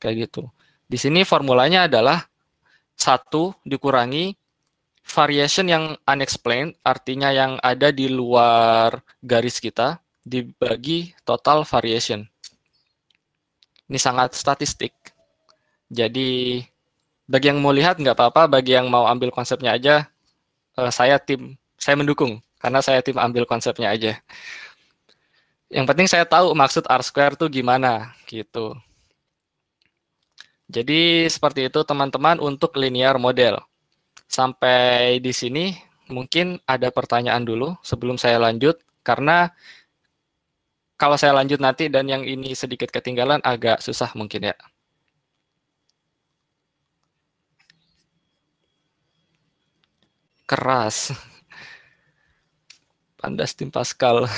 kayak gitu. Di sini formulanya adalah satu dikurangi variation yang unexplained, artinya yang ada di luar garis kita, dibagi total variation. Ini sangat statistik. Jadi bagi yang mau lihat nggak apa-apa, bagi yang mau ambil konsepnya aja, eh, saya tim, saya mendukung karena saya tim ambil konsepnya aja. Yang penting saya tahu maksud R square itu gimana gitu. Jadi seperti itu teman-teman untuk linear model. Sampai di sini mungkin ada pertanyaan dulu sebelum saya lanjut karena kalau saya lanjut nanti dan yang ini sedikit ketinggalan agak susah mungkin ya. Keras. Pandas tim Pascal.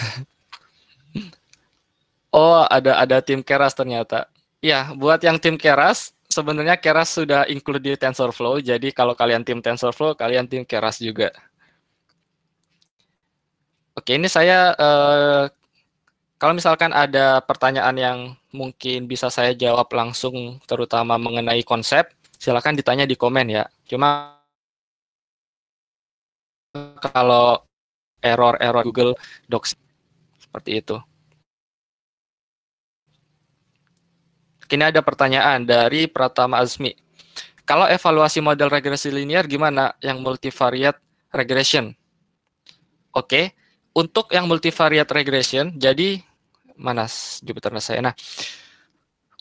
Oh, ada ada tim Keras ternyata. Ya, buat yang tim Keras sebenarnya Keras sudah include di TensorFlow. Jadi kalau kalian tim TensorFlow, kalian tim Keras juga. Oke, ini saya eh, kalau misalkan ada pertanyaan yang mungkin bisa saya jawab langsung, terutama mengenai konsep, silakan ditanya di komen ya. Cuma kalau error-error Google Docs seperti itu. kini ada pertanyaan dari Pratama Azmi. Kalau evaluasi model regresi linear gimana yang multivariate regression? Oke, okay. untuk yang multivariate regression, jadi mana Jupiter saya. Nah,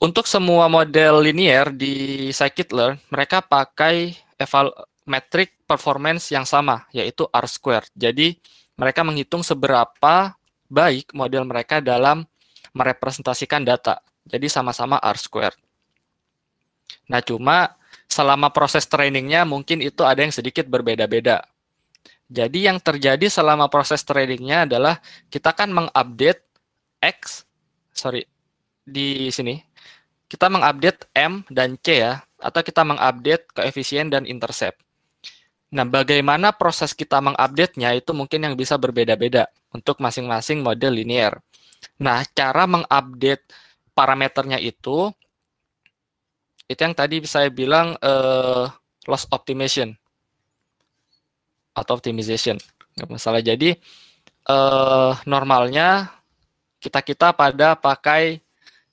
untuk semua model linear di scikit-learn, mereka pakai eval metric performance yang sama, yaitu R squared. Jadi, mereka menghitung seberapa baik model mereka dalam merepresentasikan data. Jadi sama-sama R squared. Nah, cuma selama proses trainingnya mungkin itu ada yang sedikit berbeda-beda. Jadi yang terjadi selama proses trainingnya adalah kita kan mengupdate X, sorry, di sini. Kita mengupdate M dan C ya, atau kita mengupdate koefisien dan intercept. Nah, bagaimana proses kita mengupdate-nya itu mungkin yang bisa berbeda-beda untuk masing-masing model linear. Nah, cara mengupdate parameternya itu itu yang tadi saya bilang uh, loss optimization atau optimization nggak masalah jadi uh, normalnya kita kita pada pakai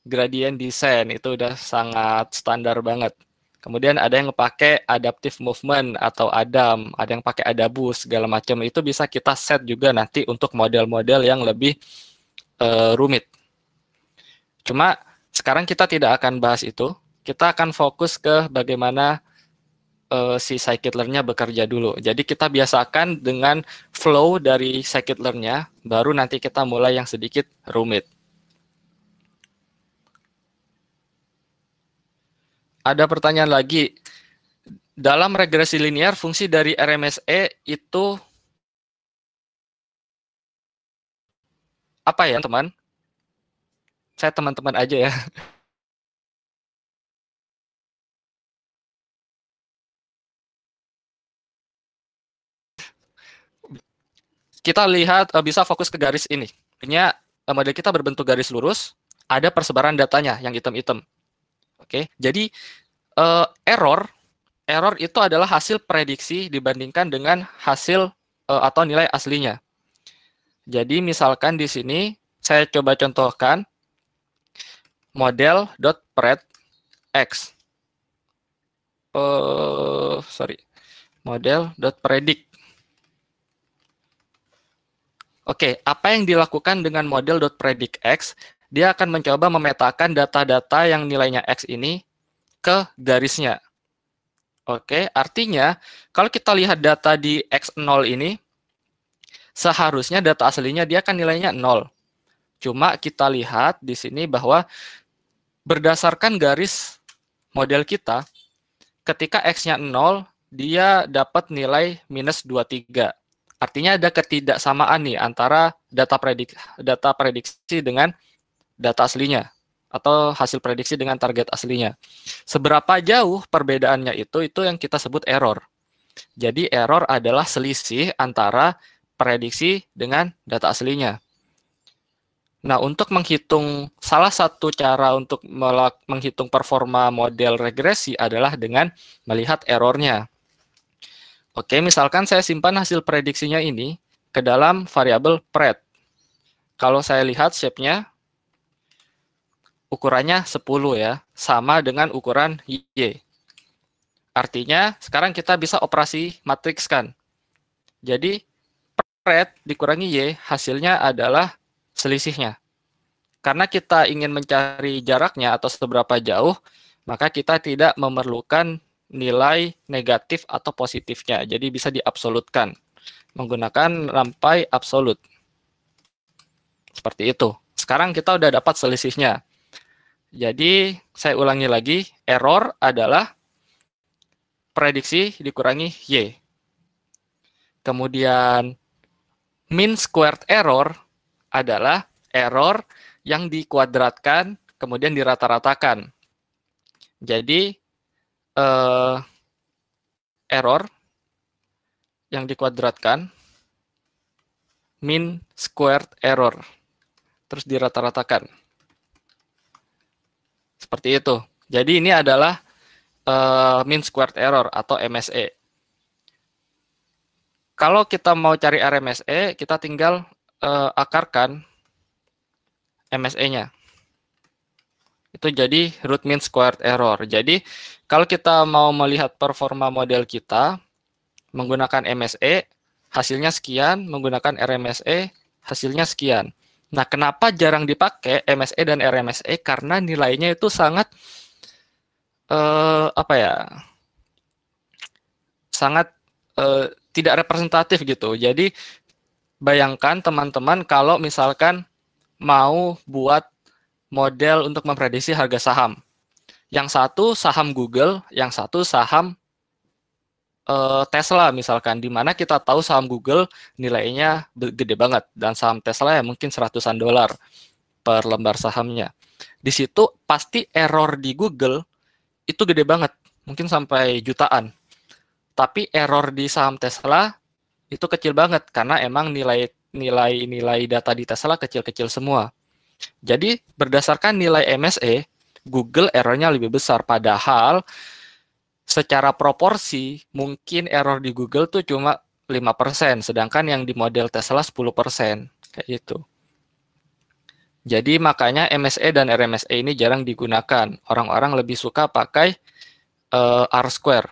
gradient descent itu udah sangat standar banget kemudian ada yang pakai adaptive movement atau adam ada yang pakai adabus segala macam itu bisa kita set juga nanti untuk model-model yang lebih uh, rumit Cuma sekarang kita tidak akan bahas itu. Kita akan fokus ke bagaimana uh, si scikit learn bekerja dulu. Jadi kita biasakan dengan flow dari scikit learn baru nanti kita mulai yang sedikit rumit. Ada pertanyaan lagi. Dalam regresi linear, fungsi dari RMSE itu apa ya, teman? saya teman-teman aja ya. Kita lihat eh, bisa fokus ke garis ini. Artinya eh, model kita berbentuk garis lurus, ada persebaran datanya yang hitam-hitam. Oke, jadi eh, error error itu adalah hasil prediksi dibandingkan dengan hasil atau nilai aslinya. Jadi misalkan di sini saya coba contohkan pred x. Uh, sorry, model.predict. Oke, okay, apa yang dilakukan dengan model.predict x? Dia akan mencoba memetakan data-data yang nilainya x ini ke garisnya. Oke, okay, artinya kalau kita lihat data di x0 ini, seharusnya data aslinya dia akan nilainya 0. Cuma kita lihat di sini bahwa berdasarkan garis model kita, ketika X-nya 0, dia dapat nilai minus 23. Artinya ada ketidaksamaan nih antara data predik data prediksi dengan data aslinya atau hasil prediksi dengan target aslinya. Seberapa jauh perbedaannya itu itu yang kita sebut error. Jadi error adalah selisih antara prediksi dengan data aslinya. Nah, untuk menghitung salah satu cara untuk menghitung performa model regresi adalah dengan melihat errornya. Oke, misalkan saya simpan hasil prediksinya ini ke dalam variabel pred. Kalau saya lihat shape-nya, ukurannya 10 ya, sama dengan ukuran Y. Artinya, sekarang kita bisa operasi matriks kan. Jadi, pred dikurangi Y hasilnya adalah selisihnya. Karena kita ingin mencari jaraknya atau seberapa jauh, maka kita tidak memerlukan nilai negatif atau positifnya. Jadi bisa diabsolutkan menggunakan rampai absolut. Seperti itu. Sekarang kita udah dapat selisihnya. Jadi saya ulangi lagi, error adalah prediksi dikurangi Y. Kemudian mean squared error adalah error yang dikuadratkan kemudian dirata-ratakan. Jadi eh, error yang dikuadratkan min squared error terus dirata-ratakan. Seperti itu. Jadi ini adalah eh, mean squared error atau MSE. Kalau kita mau cari RMSE, kita tinggal uh, akarkan MSE-nya. Itu jadi root mean squared error. Jadi kalau kita mau melihat performa model kita menggunakan MSE, hasilnya sekian, menggunakan RMSE, hasilnya sekian. Nah, kenapa jarang dipakai MSE dan RMSE? Karena nilainya itu sangat eh, apa ya? Sangat eh, tidak representatif gitu. Jadi bayangkan teman-teman kalau misalkan mau buat model untuk memprediksi harga saham. Yang satu saham Google, yang satu saham eh, Tesla misalkan, di mana kita tahu saham Google nilainya gede banget dan saham Tesla ya mungkin seratusan dolar per lembar sahamnya. Di situ pasti error di Google itu gede banget, mungkin sampai jutaan. Tapi error di saham Tesla itu kecil banget karena emang nilai nilai nilai data di Tesla kecil-kecil semua. Jadi berdasarkan nilai MSE, Google errornya lebih besar padahal secara proporsi mungkin error di Google tuh cuma 5%, sedangkan yang di model Tesla 10%, kayak gitu. Jadi makanya MSE dan RMSE ini jarang digunakan. Orang-orang lebih suka pakai uh, R square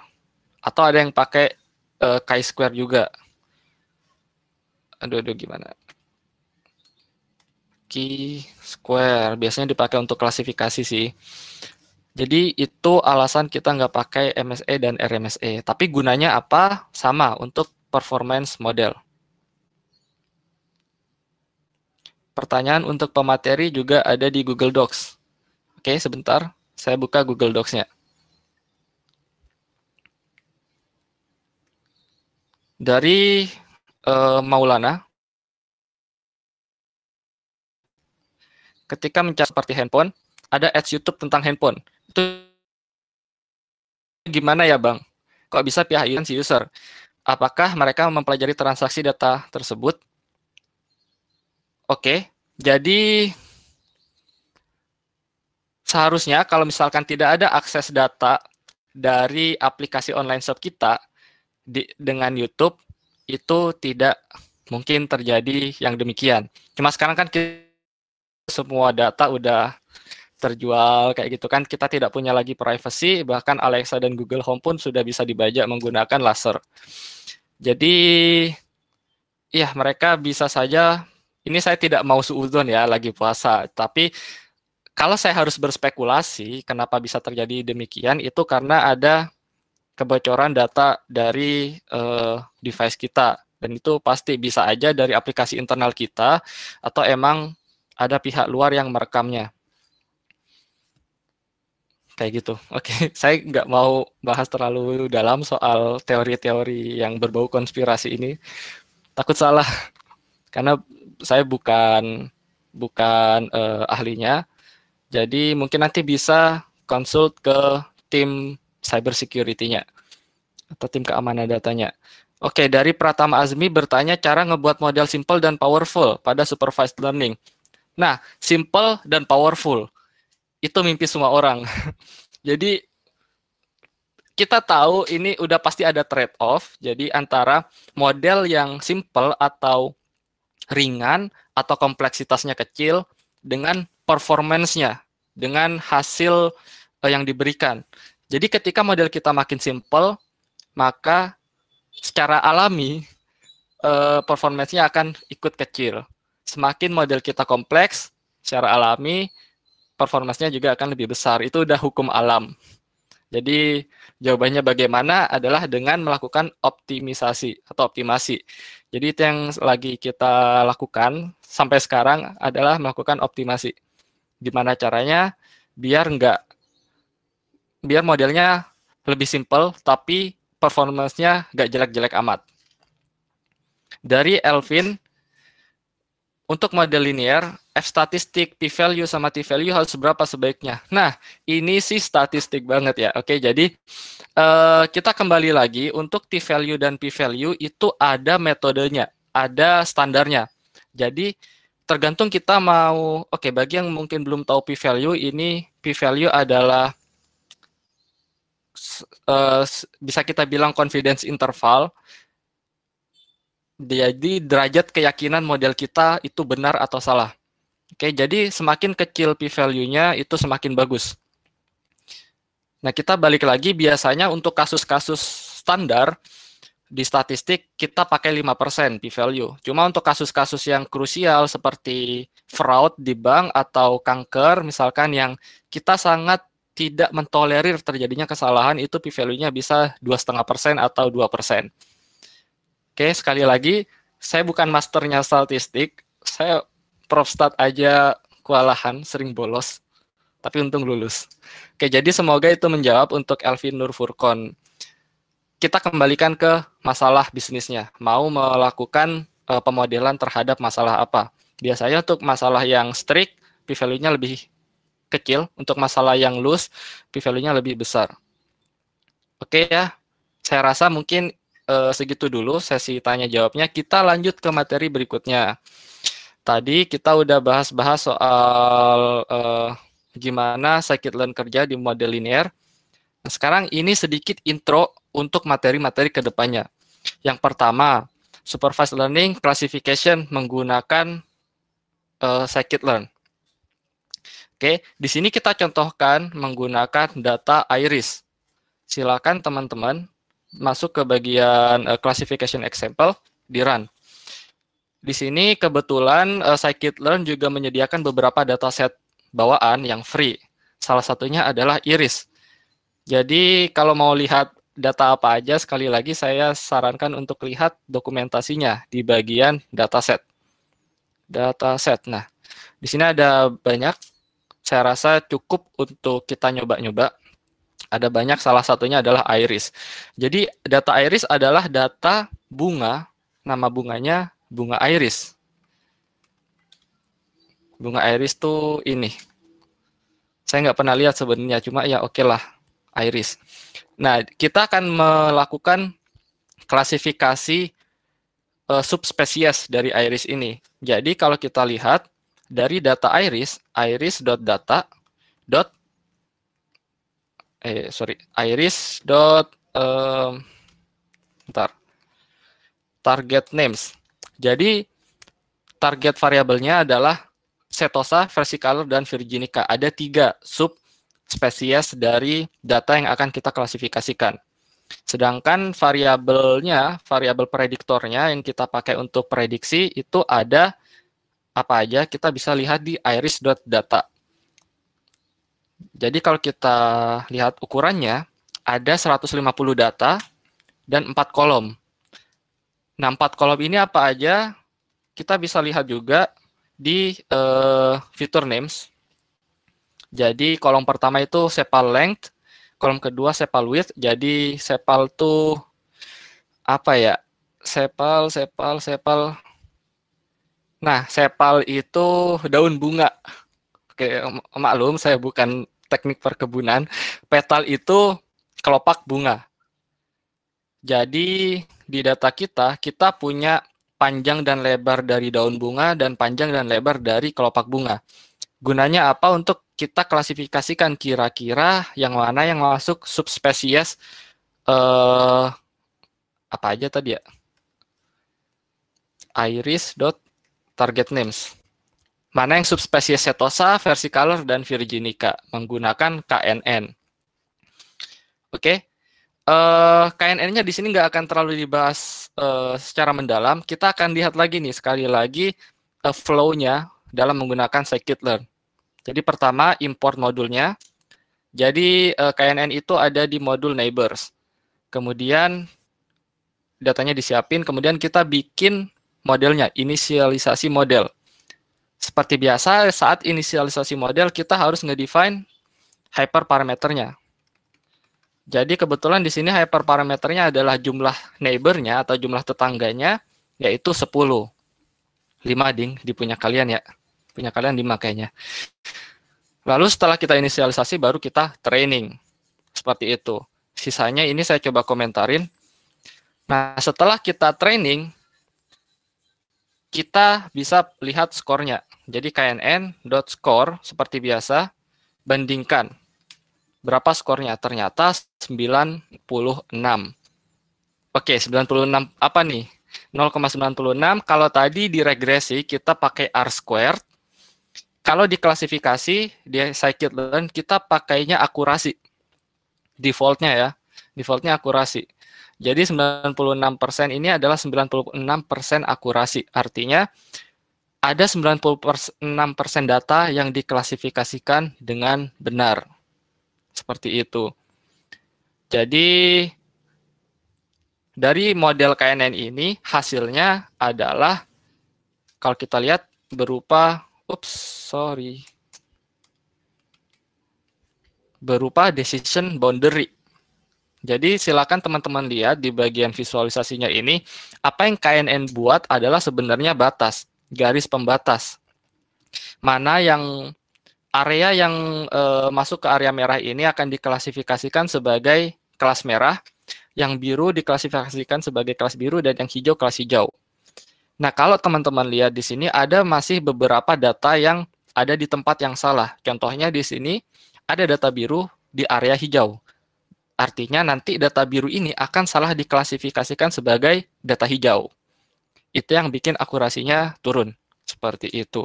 atau ada yang pakai uh, chi square juga aduh aduh gimana key square biasanya dipakai untuk klasifikasi sih jadi itu alasan kita nggak pakai MSE dan RMSE tapi gunanya apa sama untuk performance model pertanyaan untuk pemateri juga ada di Google Docs oke sebentar saya buka Google Docs-nya dari Eh, Maulana, ketika mencari seperti handphone, ada ads YouTube tentang handphone. Itu gimana ya bang? Kok bisa pihak si user? Apakah mereka mempelajari transaksi data tersebut? Oke, jadi seharusnya kalau misalkan tidak ada akses data dari aplikasi online shop kita di, dengan YouTube, itu tidak mungkin terjadi yang demikian. Cuma sekarang kan kita, semua data udah terjual kayak gitu kan kita tidak punya lagi privacy bahkan Alexa dan Google Home pun sudah bisa dibajak menggunakan laser. Jadi ya mereka bisa saja ini saya tidak mau suudon ya lagi puasa tapi kalau saya harus berspekulasi kenapa bisa terjadi demikian itu karena ada kebocoran data dari uh, device kita. Dan itu pasti bisa aja dari aplikasi internal kita atau emang ada pihak luar yang merekamnya. Kayak gitu. Oke, okay. saya nggak mau bahas terlalu dalam soal teori-teori yang berbau konspirasi ini. Takut salah, karena saya bukan bukan uh, ahlinya. Jadi mungkin nanti bisa konsult ke tim cyber security-nya atau tim keamanan datanya. Oke, dari Pratama Azmi bertanya cara ngebuat model simple dan powerful pada supervised learning. Nah, simple dan powerful itu mimpi semua orang. jadi kita tahu ini udah pasti ada trade off. Jadi antara model yang simple atau ringan atau kompleksitasnya kecil dengan performancenya, dengan hasil eh, yang diberikan. Jadi ketika model kita makin simple, maka secara alami eh, akan ikut kecil. Semakin model kita kompleks, secara alami performanya juga akan lebih besar. Itu udah hukum alam. Jadi jawabannya bagaimana adalah dengan melakukan optimisasi atau optimasi. Jadi itu yang lagi kita lakukan sampai sekarang adalah melakukan optimasi. Gimana caranya biar nggak biar modelnya lebih simple tapi performance-nya gak jelek-jelek amat. Dari Elvin, untuk model linear, F statistik, P value sama T value harus berapa sebaiknya? Nah, ini sih statistik banget ya. Oke, jadi uh, kita kembali lagi untuk T value dan P value itu ada metodenya, ada standarnya. Jadi tergantung kita mau oke bagi yang mungkin belum tahu P value ini P value adalah Eh, bisa kita bilang confidence interval. Jadi derajat keyakinan model kita itu benar atau salah. Oke, jadi semakin kecil p-value-nya itu semakin bagus. Nah, kita balik lagi biasanya untuk kasus-kasus standar di statistik kita pakai 5% p-value. Cuma untuk kasus-kasus yang krusial seperti fraud di bank atau kanker misalkan yang kita sangat tidak mentolerir terjadinya kesalahan itu p-value-nya bisa persen atau dua persen Oke, sekali lagi, saya bukan masternya statistik, saya prof stat aja kewalahan, sering bolos, tapi untung lulus. Oke, jadi semoga itu menjawab untuk Elvin Nur Furkon. Kita kembalikan ke masalah bisnisnya. Mau melakukan eh, pemodelan terhadap masalah apa? Biasanya untuk masalah yang strict, p-value-nya lebih kecil, untuk masalah yang loose p-value-nya lebih besar. Oke ya, saya rasa mungkin uh, segitu dulu sesi tanya jawabnya. Kita lanjut ke materi berikutnya. Tadi kita udah bahas-bahas soal uh, gimana sakit learn kerja di model linear. Nah, sekarang ini sedikit intro untuk materi-materi kedepannya. Yang pertama, supervised learning classification menggunakan uh, eh, scikit learn. Oke, di sini kita contohkan menggunakan data iris. Silakan teman-teman masuk ke bagian uh, classification example di run. Di sini kebetulan uh, scikit-learn juga menyediakan beberapa dataset bawaan yang free. Salah satunya adalah iris. Jadi kalau mau lihat data apa aja, sekali lagi saya sarankan untuk lihat dokumentasinya di bagian dataset. Dataset. Nah, di sini ada banyak saya rasa cukup untuk kita nyoba-nyoba. Ada banyak, salah satunya adalah iris. Jadi data iris adalah data bunga, nama bunganya bunga iris. Bunga iris tuh ini. Saya nggak pernah lihat sebenarnya, cuma ya oke okay lah, iris. Nah, kita akan melakukan klasifikasi uh, subspesies dari iris ini. Jadi kalau kita lihat, dari data iris, iris.data. Dot, eh, sorry, iris. Dot, um, ntar, target names. Jadi target variabelnya adalah setosa, versicolor, dan virginica. Ada tiga sub spesies dari data yang akan kita klasifikasikan. Sedangkan variabelnya, variabel prediktornya yang kita pakai untuk prediksi itu ada apa aja kita bisa lihat di iris.data. Jadi kalau kita lihat ukurannya, ada 150 data dan 4 kolom. Nah, 4 kolom ini apa aja? Kita bisa lihat juga di uh, fitur names. Jadi kolom pertama itu sepal length, kolom kedua sepal width. Jadi sepal tuh apa ya? Sepal, sepal, sepal Nah, sepal itu daun bunga. Oke, maklum saya bukan teknik perkebunan. Petal itu kelopak bunga. Jadi di data kita, kita punya panjang dan lebar dari daun bunga dan panjang dan lebar dari kelopak bunga. Gunanya apa untuk kita klasifikasikan kira-kira yang mana yang masuk subspesies eh, apa aja tadi ya? Iris dot target names. Mana yang subspesies setosa, versicolor, dan virginica menggunakan KNN. Oke, okay. uh, eh, KNN-nya di sini nggak akan terlalu dibahas uh, secara mendalam. Kita akan lihat lagi nih sekali lagi uh, flow-nya dalam menggunakan scikit-learn. Jadi pertama import modulnya. Jadi uh, KNN itu ada di modul neighbors. Kemudian datanya disiapin, kemudian kita bikin modelnya, inisialisasi model. Seperti biasa, saat inisialisasi model kita harus ngedefine hyperparameternya. Jadi kebetulan di sini hyperparameternya adalah jumlah neighbornya atau jumlah tetangganya yaitu 10. 5 ding di punya kalian ya. Punya kalian dimakainya Lalu setelah kita inisialisasi baru kita training. Seperti itu. Sisanya ini saya coba komentarin. Nah, setelah kita training, kita bisa lihat skornya. Jadi knn.score seperti biasa bandingkan berapa skornya. Ternyata 96. Oke, 96 apa nih? 0,96 kalau tadi di regresi kita pakai R squared. Kalau di klasifikasi di scikit-learn kita pakainya akurasi. Defaultnya ya. Defaultnya akurasi. Jadi 96% ini adalah 96% akurasi. Artinya ada 96% data yang diklasifikasikan dengan benar. Seperti itu. Jadi dari model KNN ini hasilnya adalah kalau kita lihat berupa ups, sorry. berupa decision boundary jadi silakan teman-teman lihat di bagian visualisasinya ini, apa yang KNN buat adalah sebenarnya batas, garis pembatas. Mana yang area yang e, masuk ke area merah ini akan diklasifikasikan sebagai kelas merah, yang biru diklasifikasikan sebagai kelas biru, dan yang hijau kelas hijau. Nah kalau teman-teman lihat di sini ada masih beberapa data yang ada di tempat yang salah. Contohnya di sini ada data biru di area hijau Artinya nanti data biru ini akan salah diklasifikasikan sebagai data hijau. Itu yang bikin akurasinya turun. Seperti itu.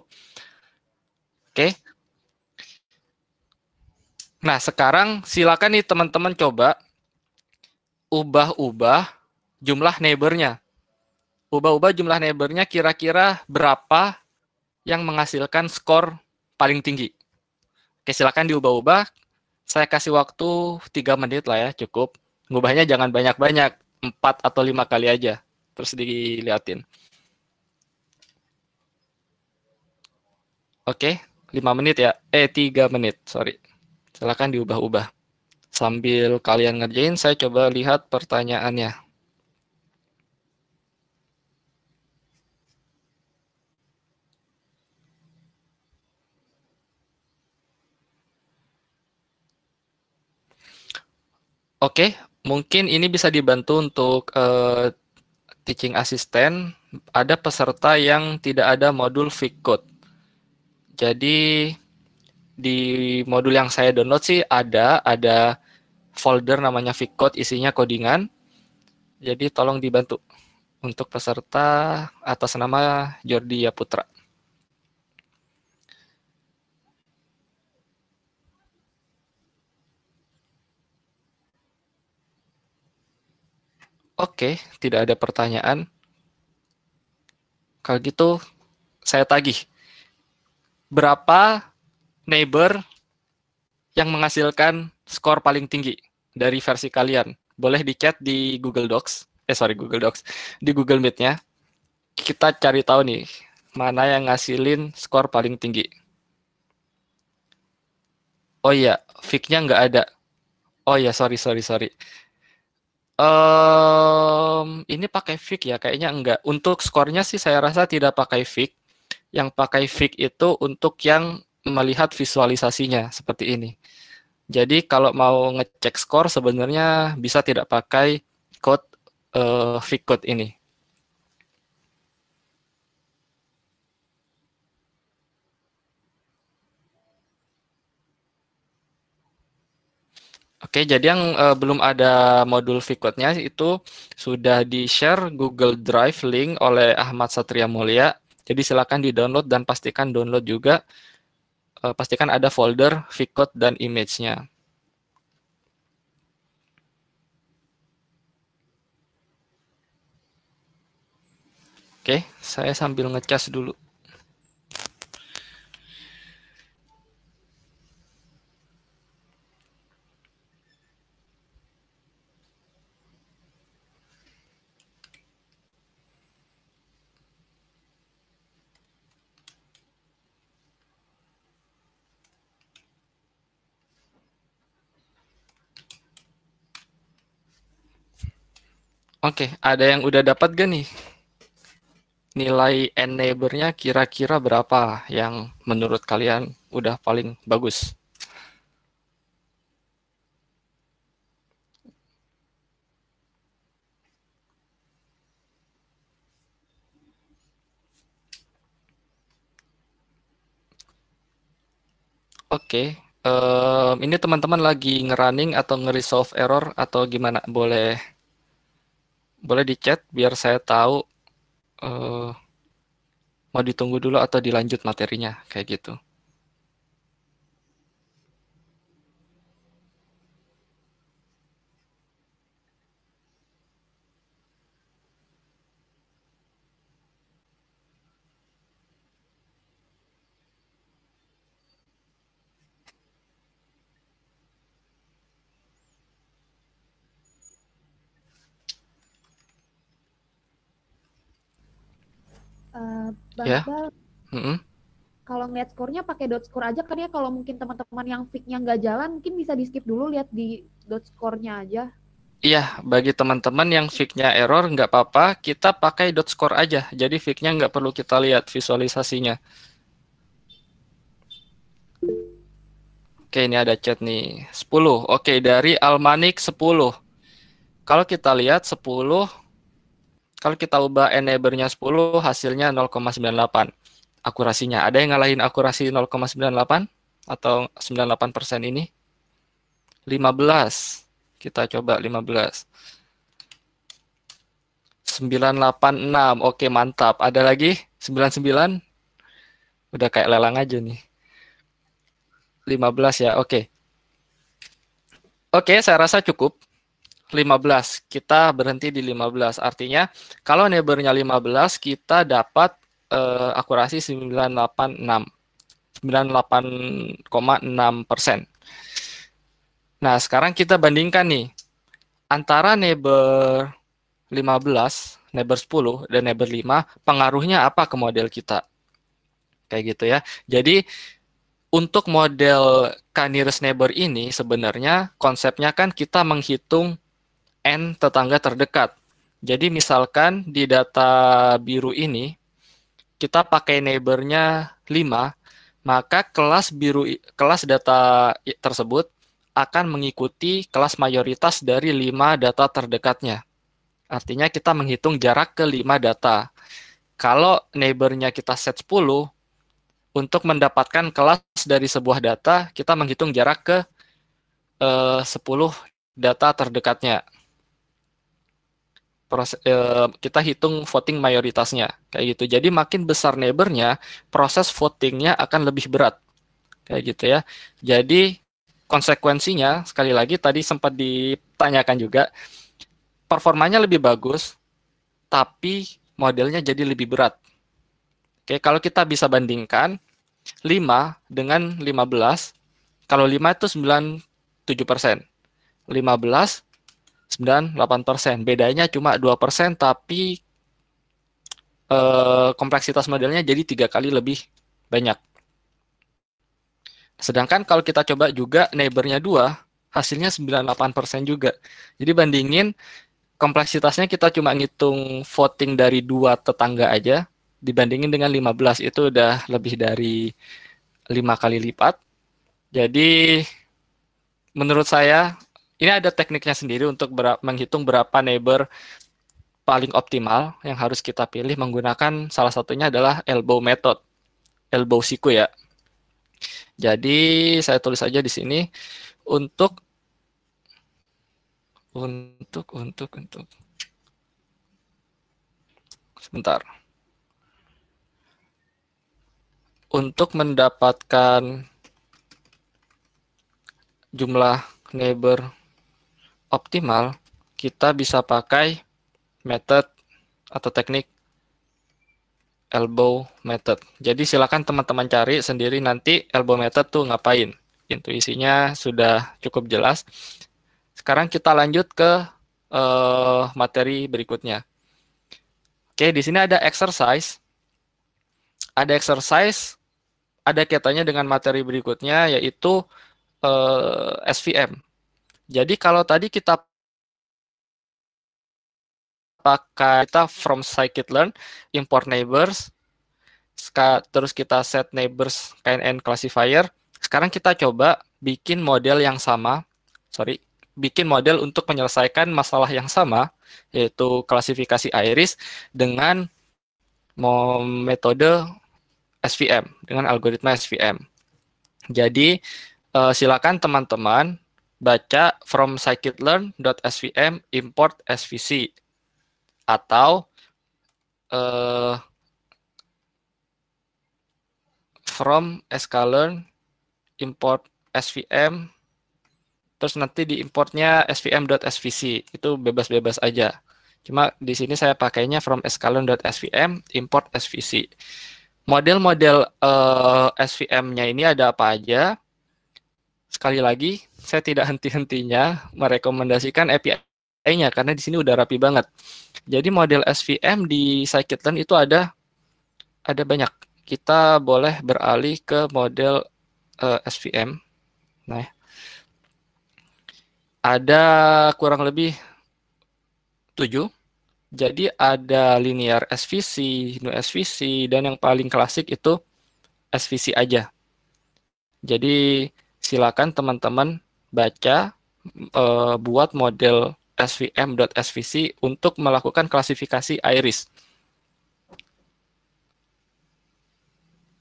Oke. Nah, sekarang silakan nih teman-teman coba ubah-ubah jumlah neighbornya. Ubah-ubah jumlah neighbornya kira-kira berapa yang menghasilkan skor paling tinggi. Oke, silakan diubah-ubah saya kasih waktu 3 menit lah ya cukup. Ngubahnya jangan banyak-banyak, 4 atau 5 kali aja. Terus diliatin. Oke, 5 menit ya. Eh, 3 menit, sorry. Silahkan diubah-ubah. Sambil kalian ngerjain, saya coba lihat pertanyaannya. Oke, mungkin ini bisa dibantu untuk uh, teaching assistant. Ada peserta yang tidak ada modul fake code. Jadi di modul yang saya download sih ada ada folder namanya fake code isinya codingan. Jadi tolong dibantu untuk peserta atas nama Jordi Yaputra. Oke, tidak ada pertanyaan. Kalau gitu, saya tagih. Berapa neighbor yang menghasilkan skor paling tinggi dari versi kalian? Boleh dicat di Google Docs. Eh, sorry, Google Docs. Di Google Meet-nya. Kita cari tahu nih, mana yang ngasilin skor paling tinggi. Oh iya, fake nya nggak ada. Oh iya, sorry, sorry, sorry. Um, ini pakai fig ya, kayaknya enggak. Untuk skornya sih saya rasa tidak pakai fig. Yang pakai fig itu untuk yang melihat visualisasinya seperti ini. Jadi kalau mau ngecek skor sebenarnya bisa tidak pakai code uh, fig code ini. Oke, jadi yang uh, belum ada modul code nya itu sudah di-share Google Drive link oleh Ahmad Satria Mulia. Jadi silakan di-download dan pastikan download juga. Uh, pastikan ada folder v-code dan image-nya. Oke, saya sambil ngecas dulu. Oke, okay, ada yang udah dapat gak nih? Nilai enablernya kira-kira berapa yang menurut kalian udah paling bagus? Oke, okay. um, ini teman-teman lagi ngerunning atau ngeresolve error atau gimana? Boleh boleh dicat biar saya tahu uh, mau ditunggu dulu atau dilanjut materinya kayak gitu. Ya. Bang yeah. mm -hmm. kalau ngeliat skornya pakai dot score aja kan ya kalau mungkin teman-teman yang fake-nya nggak jalan mungkin bisa di skip dulu lihat di dot skornya aja. Iya, bagi teman-teman yang fake-nya error nggak apa-apa, kita pakai dot score aja. Jadi fake-nya nggak perlu kita lihat visualisasinya. Oke, ini ada chat nih. 10. Oke, dari Almanik 10. Kalau kita lihat 10 kalau kita ubah enablernya 10, hasilnya 0,98. Akurasinya, ada yang ngalahin akurasi 0,98 atau 98% ini? 15. Kita coba 15. 986. Oke, mantap. Ada lagi? 99? Udah kayak lelang aja nih. 15 ya. Oke. Oke, saya rasa cukup. 15. Kita berhenti di 15. Artinya kalau neighbornya 15 kita dapat uh, akurasi 986. 98,6 persen. Nah, sekarang kita bandingkan nih antara neighbor 15, neighbor 10 dan neighbor 5 pengaruhnya apa ke model kita. Kayak gitu ya. Jadi untuk model k nearest neighbor ini sebenarnya konsepnya kan kita menghitung N tetangga terdekat. Jadi misalkan di data biru ini, kita pakai neighbornya 5, maka kelas biru kelas data tersebut akan mengikuti kelas mayoritas dari 5 data terdekatnya. Artinya kita menghitung jarak ke 5 data. Kalau neighbornya kita set 10, untuk mendapatkan kelas dari sebuah data, kita menghitung jarak ke eh, 10 data terdekatnya proses uh, kita hitung voting mayoritasnya kayak gitu. Jadi makin besar neighbornya, proses votingnya akan lebih berat kayak gitu ya. Jadi konsekuensinya sekali lagi tadi sempat ditanyakan juga performanya lebih bagus, tapi modelnya jadi lebih berat. Oke, kalau kita bisa bandingkan 5 dengan 15, kalau 5 itu 97 persen, 15 98%. Bedanya cuma 2% tapi eh, kompleksitas modelnya jadi tiga kali lebih banyak. Sedangkan kalau kita coba juga neighbornya dua hasilnya 98% juga. Jadi bandingin kompleksitasnya kita cuma ngitung voting dari dua tetangga aja, dibandingin dengan 15 itu udah lebih dari lima kali lipat. Jadi menurut saya ini ada tekniknya sendiri untuk ber menghitung berapa neighbor paling optimal yang harus kita pilih menggunakan salah satunya adalah elbow method, elbow siku ya. Jadi saya tulis aja di sini untuk untuk untuk untuk sebentar. Untuk mendapatkan jumlah neighbor optimal, kita bisa pakai method atau teknik elbow method. Jadi silakan teman-teman cari sendiri nanti elbow method tuh ngapain. Intuisinya sudah cukup jelas. Sekarang kita lanjut ke uh, materi berikutnya. Oke, di sini ada exercise. Ada exercise, ada kaitannya dengan materi berikutnya yaitu uh, eh, SVM jadi kalau tadi kita pakai kita from scikit-learn import neighbors terus kita set neighbors knn classifier. Sekarang kita coba bikin model yang sama. Sorry, bikin model untuk menyelesaikan masalah yang sama yaitu klasifikasi iris dengan metode SVM dengan algoritma SVM. Jadi eh, silakan teman-teman baca from scikit-learn.svm import svc atau uh, from sklearn import svm terus nanti di importnya svm.svc itu bebas-bebas aja cuma di sini saya pakainya from sklearn.svm import svc model-model uh, eh, svm-nya ini ada apa aja sekali lagi saya tidak henti-hentinya merekomendasikan API-nya karena di sini udah rapi banget. Jadi model SVM di scikit-learn itu ada ada banyak. Kita boleh beralih ke model uh, eh, SVM. Nah, ya. ada kurang lebih 7. Jadi ada linear SVC, nu SVC, dan yang paling klasik itu SVC aja. Jadi silakan teman-teman baca uh, buat model svm.svc untuk melakukan klasifikasi iris.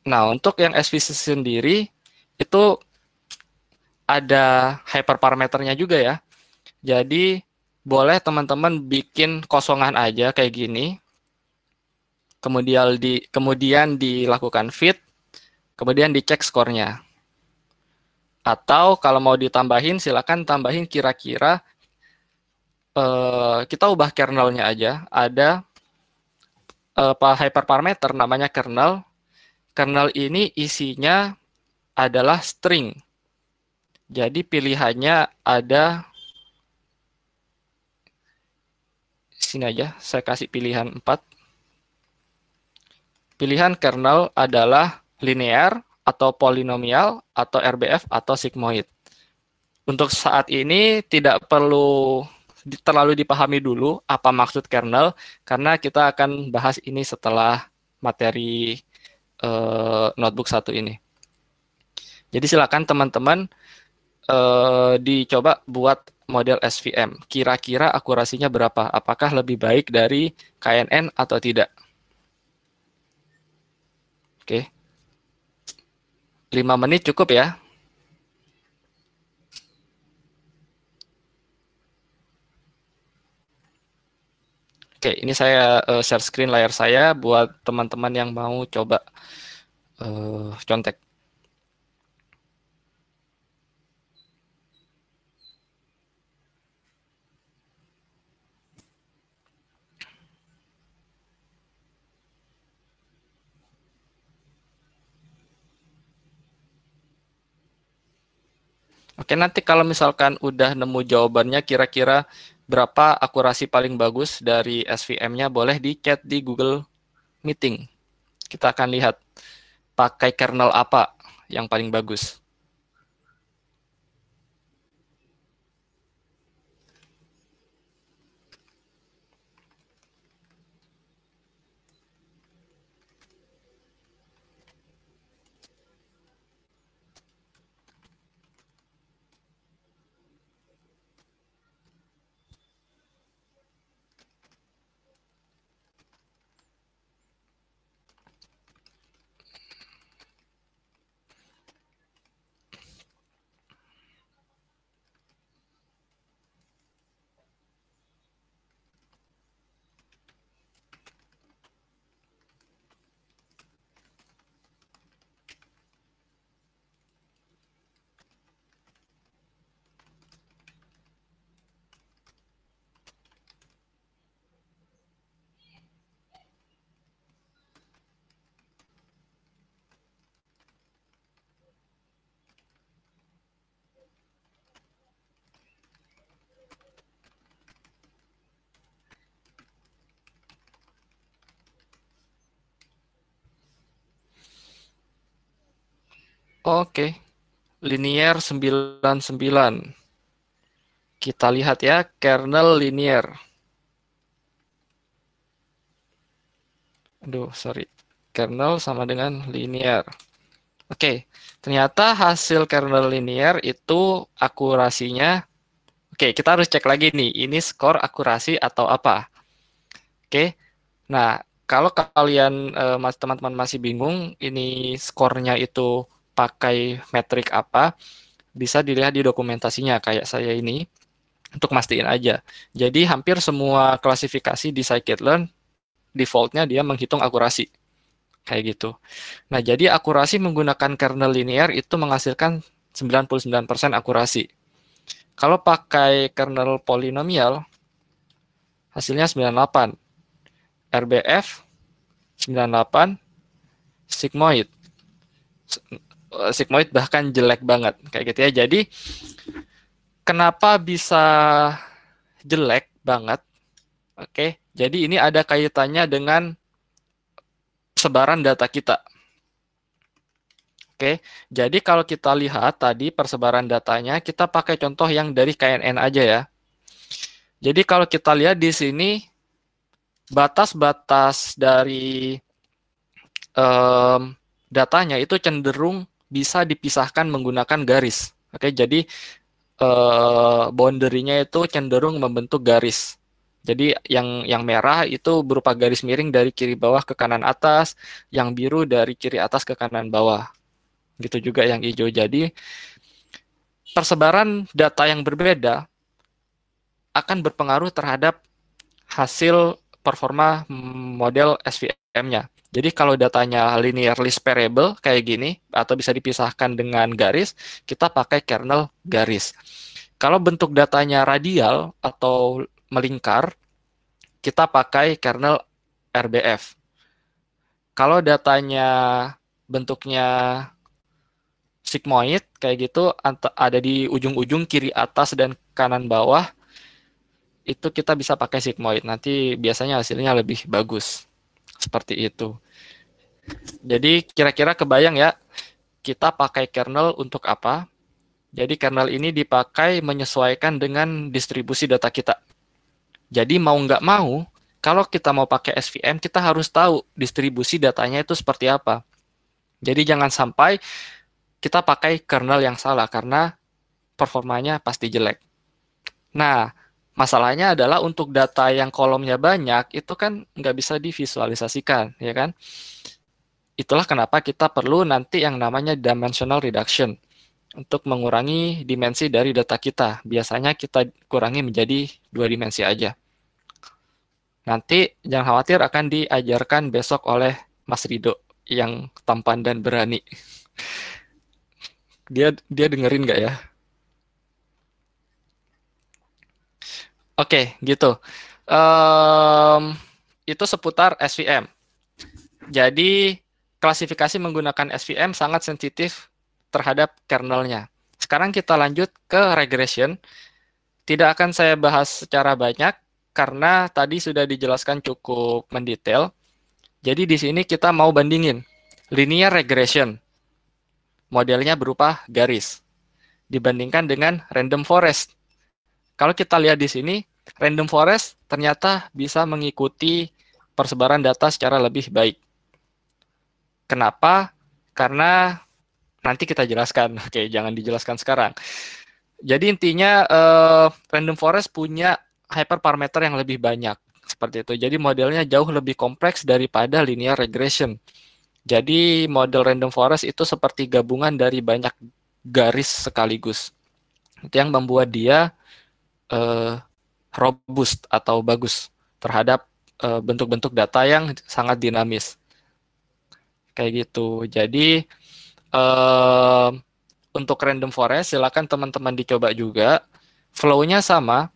Nah, untuk yang SVC sendiri itu ada hyperparameternya juga ya. Jadi boleh teman-teman bikin kosongan aja kayak gini. Kemudian di kemudian dilakukan fit, kemudian dicek skornya. Atau kalau mau ditambahin, silakan tambahin kira-kira uh, kita ubah kernelnya aja. Ada uh, hyperparameter namanya kernel. Kernel ini isinya adalah string. Jadi pilihannya ada sini aja, saya kasih pilihan 4. Pilihan kernel adalah linear, atau polinomial, atau RBF, atau sigmoid. Untuk saat ini tidak perlu terlalu dipahami dulu apa maksud kernel, karena kita akan bahas ini setelah materi eh, notebook satu ini. Jadi silakan teman-teman eh, dicoba buat model SVM. Kira-kira akurasinya berapa? Apakah lebih baik dari KNN atau tidak? Oke. 5 menit cukup ya. Oke, ini saya eh, share screen layar saya buat teman-teman yang mau coba uh, eh, contek. Oke, nanti kalau misalkan udah nemu jawabannya kira-kira berapa akurasi paling bagus dari SVM-nya boleh di chat di Google Meeting. Kita akan lihat pakai kernel apa yang paling bagus. Oke. Linear 99. Kita lihat ya, kernel linear. Aduh, sorry. Kernel sama dengan linear. Oke, ternyata hasil kernel linear itu akurasinya. Oke, kita harus cek lagi nih, ini skor akurasi atau apa. Oke, nah kalau kalian eh, teman-teman masih bingung ini skornya itu pakai metrik apa bisa dilihat di dokumentasinya kayak saya ini untuk mastiin aja. Jadi hampir semua klasifikasi di scikit-learn defaultnya dia menghitung akurasi kayak gitu. Nah, jadi akurasi menggunakan kernel linear itu menghasilkan 99% akurasi. Kalau pakai kernel polinomial, hasilnya 98. RBF, 98. Sigmoid, Eh, sigmoid bahkan jelek banget kayak gitu ya. Jadi kenapa bisa jelek banget? Oke, jadi ini ada kaitannya dengan sebaran data kita. Oke, jadi kalau kita lihat tadi persebaran datanya, kita pakai contoh yang dari KNN aja ya. Jadi kalau kita lihat di sini, batas-batas dari um, datanya itu cenderung bisa dipisahkan menggunakan garis. Oke, jadi eh, boundary-nya itu cenderung membentuk garis. Jadi yang yang merah itu berupa garis miring dari kiri bawah ke kanan atas, yang biru dari kiri atas ke kanan bawah. Gitu juga yang hijau. Jadi persebaran data yang berbeda akan berpengaruh terhadap hasil performa model SVM-nya. Jadi kalau datanya linearly list kayak gini atau bisa dipisahkan dengan garis, kita pakai kernel garis. Kalau bentuk datanya radial atau melingkar, kita pakai kernel RBF. Kalau datanya bentuknya sigmoid kayak gitu ada di ujung-ujung kiri atas dan kanan bawah itu kita bisa pakai sigmoid nanti biasanya hasilnya lebih bagus seperti itu jadi kira-kira kebayang ya, kita pakai kernel untuk apa? Jadi kernel ini dipakai menyesuaikan dengan distribusi data kita. Jadi mau nggak mau, kalau kita mau pakai SVM, kita harus tahu distribusi datanya itu seperti apa. Jadi jangan sampai kita pakai kernel yang salah karena performanya pasti jelek. Nah, masalahnya adalah untuk data yang kolomnya banyak itu kan nggak bisa divisualisasikan, ya kan? itulah kenapa kita perlu nanti yang namanya dimensional reduction untuk mengurangi dimensi dari data kita. Biasanya kita kurangi menjadi dua dimensi aja. Nanti jangan khawatir akan diajarkan besok oleh Mas Rido yang tampan dan berani. Dia dia dengerin nggak ya? Oke, okay, gitu. Um, itu seputar SVM. Jadi klasifikasi menggunakan SVM sangat sensitif terhadap kernelnya. Sekarang kita lanjut ke regression. Tidak akan saya bahas secara banyak karena tadi sudah dijelaskan cukup mendetail. Jadi di sini kita mau bandingin linear regression. Modelnya berupa garis dibandingkan dengan random forest. Kalau kita lihat di sini, random forest ternyata bisa mengikuti persebaran data secara lebih baik. Kenapa? Karena nanti kita jelaskan. Oke, jangan dijelaskan sekarang. Jadi intinya uh, random forest punya hyperparameter yang lebih banyak seperti itu. Jadi modelnya jauh lebih kompleks daripada linear regression. Jadi model random forest itu seperti gabungan dari banyak garis sekaligus. Itu yang membuat dia uh, robust atau bagus terhadap eh, bentuk-bentuk data yang sangat dinamis kayak gitu. Jadi uh, untuk random forest silakan teman-teman dicoba juga. Flow-nya sama.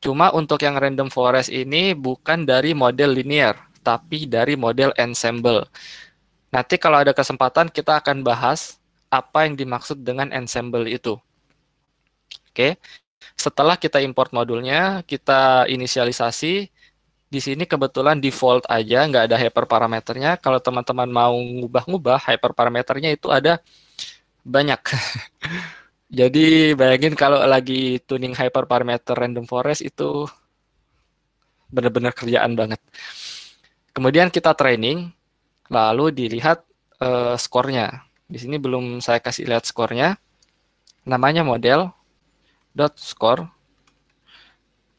Cuma untuk yang random forest ini bukan dari model linear, tapi dari model ensemble. Nanti kalau ada kesempatan kita akan bahas apa yang dimaksud dengan ensemble itu. Oke. Okay? Setelah kita import modulnya, kita inisialisasi, di sini kebetulan default aja, nggak ada hyper parameternya Kalau teman-teman mau ngubah-ngubah, hyper parameternya itu ada banyak. Jadi bayangin kalau lagi tuning hyper parameter random forest itu benar-benar kerjaan banget. Kemudian kita training, lalu dilihat uh, skornya. Di sini belum saya kasih lihat skornya. Namanya model dot score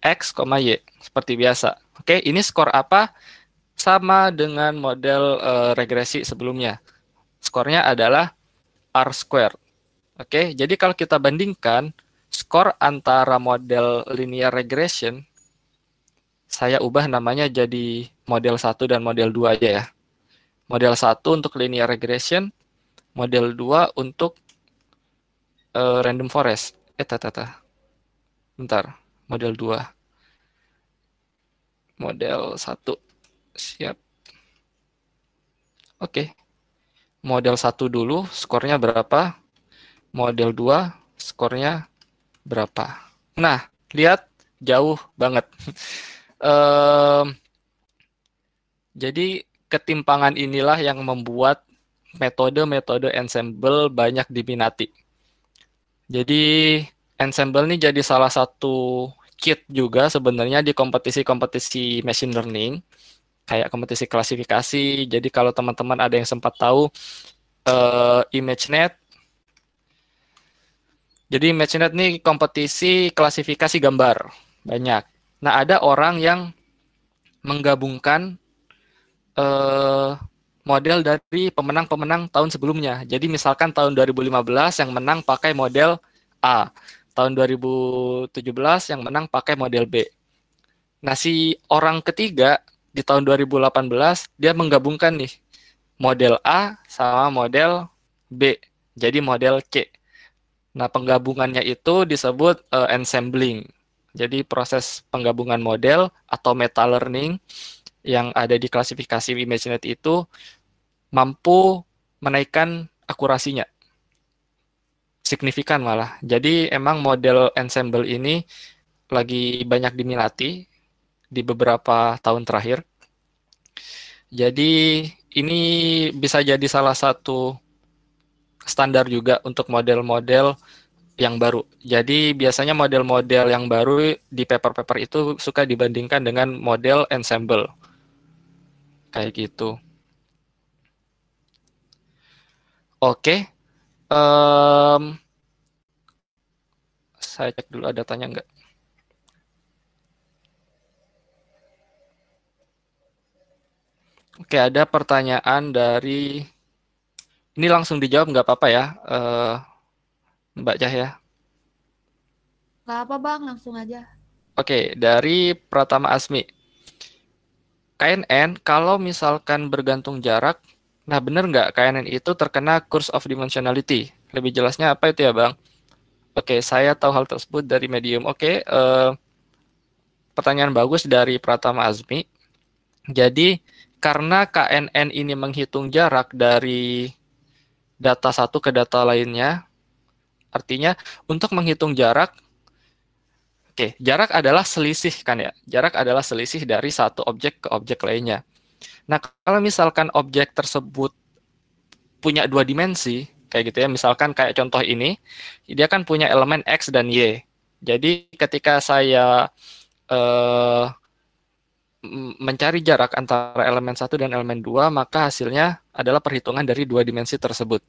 X, Y seperti biasa. Oke, ini skor apa? Sama dengan model uh, regresi sebelumnya. Skornya adalah R square. Oke, jadi kalau kita bandingkan skor antara model linear regression, saya ubah namanya jadi model 1 dan model 2 aja ya. Model 1 untuk linear regression, model 2 untuk uh, random forest. Eh, tata, tata. Bentar, model 2 model 1. Siap. Oke. Model 1 dulu skornya berapa? Model 2 skornya berapa? Nah, lihat jauh banget. um, jadi ketimpangan inilah yang membuat metode-metode ensemble banyak diminati. Jadi ensemble ini jadi salah satu kit juga sebenarnya di kompetisi-kompetisi machine learning kayak kompetisi klasifikasi. Jadi kalau teman-teman ada yang sempat tahu uh, ImageNet jadi ImageNet ini kompetisi klasifikasi gambar banyak. Nah, ada orang yang menggabungkan uh, model dari pemenang-pemenang tahun sebelumnya. Jadi misalkan tahun 2015 yang menang pakai model A tahun 2017 yang menang pakai model B. Nah, si orang ketiga di tahun 2018 dia menggabungkan nih model A sama model B. Jadi model C. Nah, penggabungannya itu disebut uh, ensembling. Jadi proses penggabungan model atau meta learning yang ada di klasifikasi ImageNet itu mampu menaikkan akurasinya signifikan malah. Jadi emang model ensemble ini lagi banyak diminati di beberapa tahun terakhir. Jadi ini bisa jadi salah satu standar juga untuk model-model yang baru. Jadi biasanya model-model yang baru di paper-paper itu suka dibandingkan dengan model ensemble. Kayak gitu. Oke, Um, saya cek dulu ada tanya nggak. Oke, ada pertanyaan dari ini langsung dijawab nggak apa-apa ya, uh, Mbak Cahya? Nggak apa bang, langsung aja. Oke, dari Pratama Asmi. KNN kalau misalkan bergantung jarak, Nah, benar nggak KNN itu terkena kurs of Dimensionality? Lebih jelasnya apa itu ya, Bang? Oke, saya tahu hal tersebut dari Medium. Oke, eh, pertanyaan bagus dari Pratama Azmi. Jadi, karena KNN ini menghitung jarak dari data satu ke data lainnya, artinya untuk menghitung jarak, oke, jarak adalah selisih kan ya, jarak adalah selisih dari satu objek ke objek lainnya. Nah, kalau misalkan objek tersebut punya dua dimensi, kayak gitu ya, misalkan kayak contoh ini, dia kan punya elemen X dan Y. Jadi ketika saya eh, mencari jarak antara elemen satu dan elemen dua, maka hasilnya adalah perhitungan dari dua dimensi tersebut.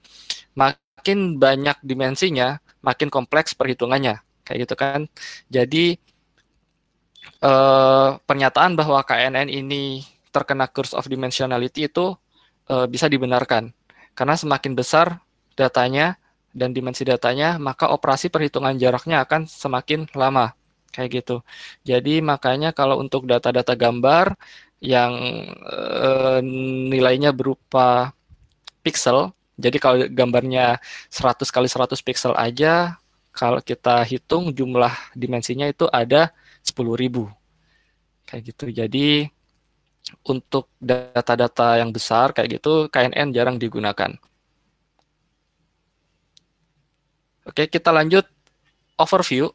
Makin banyak dimensinya, makin kompleks perhitungannya, kayak gitu kan. Jadi eh, pernyataan bahwa KNN ini terkena curse of dimensionality itu uh, bisa dibenarkan. Karena semakin besar datanya dan dimensi datanya, maka operasi perhitungan jaraknya akan semakin lama. Kayak gitu. Jadi makanya kalau untuk data-data gambar yang uh, nilainya berupa pixel, jadi kalau gambarnya 100 kali 100 pixel aja, kalau kita hitung jumlah dimensinya itu ada 10.000. Kayak gitu. Jadi untuk data-data yang besar kayak gitu KNN jarang digunakan. Oke, kita lanjut overview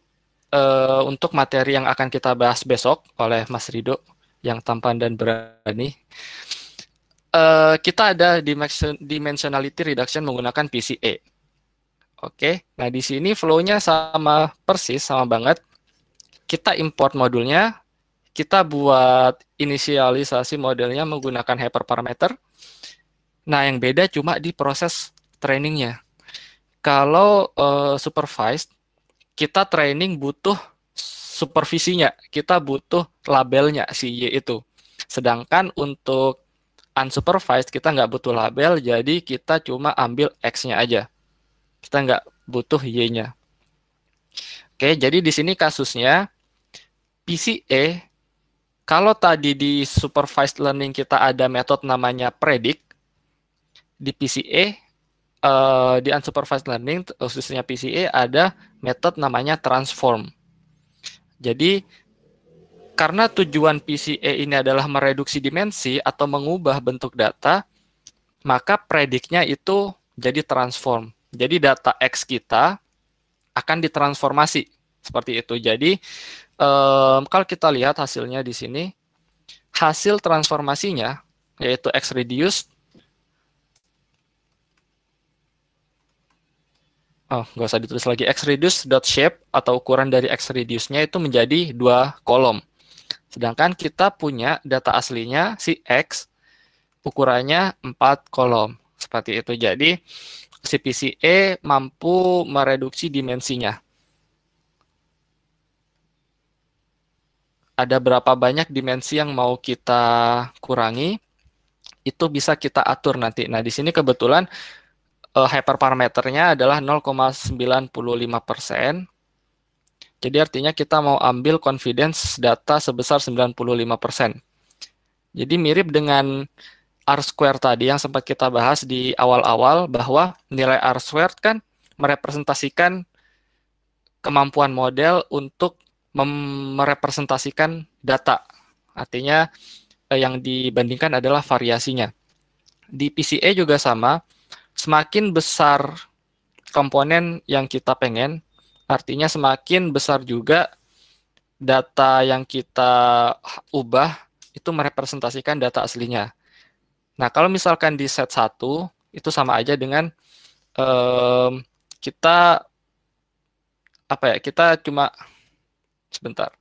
uh, untuk materi yang akan kita bahas besok oleh Mas Rido yang tampan dan berani. Uh, kita ada dimensionality reduction menggunakan PCA. E. Oke, nah di sini flow-nya sama persis, sama banget. Kita import modulnya, kita buat inisialisasi modelnya menggunakan hyperparameter. Nah, yang beda cuma di proses trainingnya. Kalau uh, supervised, kita training butuh supervisinya, kita butuh labelnya si Y itu. Sedangkan untuk unsupervised, kita nggak butuh label, jadi kita cuma ambil X-nya aja. Kita nggak butuh Y-nya. Oke, jadi di sini kasusnya PCA e kalau tadi di supervised learning kita ada metode namanya predict, di PCA, uh, eh, di unsupervised learning, khususnya PCA, ada metode namanya transform. Jadi, karena tujuan PCA ini adalah mereduksi dimensi atau mengubah bentuk data, maka prediknya itu jadi transform. Jadi data X kita akan ditransformasi seperti itu. Jadi um, kalau kita lihat hasilnya di sini, hasil transformasinya yaitu X reduced oh, nggak usah ditulis lagi, x-reduce dot shape atau ukuran dari x-reduce-nya itu menjadi dua kolom. Sedangkan kita punya data aslinya si x ukurannya empat kolom. Seperti itu. Jadi si PCA mampu mereduksi dimensinya. ada berapa banyak dimensi yang mau kita kurangi, itu bisa kita atur nanti. Nah, di sini kebetulan uh, hyperparameternya adalah 0,95%. Jadi artinya kita mau ambil confidence data sebesar 95%. Jadi mirip dengan R square tadi yang sempat kita bahas di awal-awal bahwa nilai R square kan merepresentasikan kemampuan model untuk merepresentasikan data. Artinya eh, yang dibandingkan adalah variasinya. Di PCA juga sama, semakin besar komponen yang kita pengen, artinya semakin besar juga data yang kita ubah itu merepresentasikan data aslinya. Nah, kalau misalkan di set 1 itu sama aja dengan um, kita apa ya? Kita cuma Sebentar.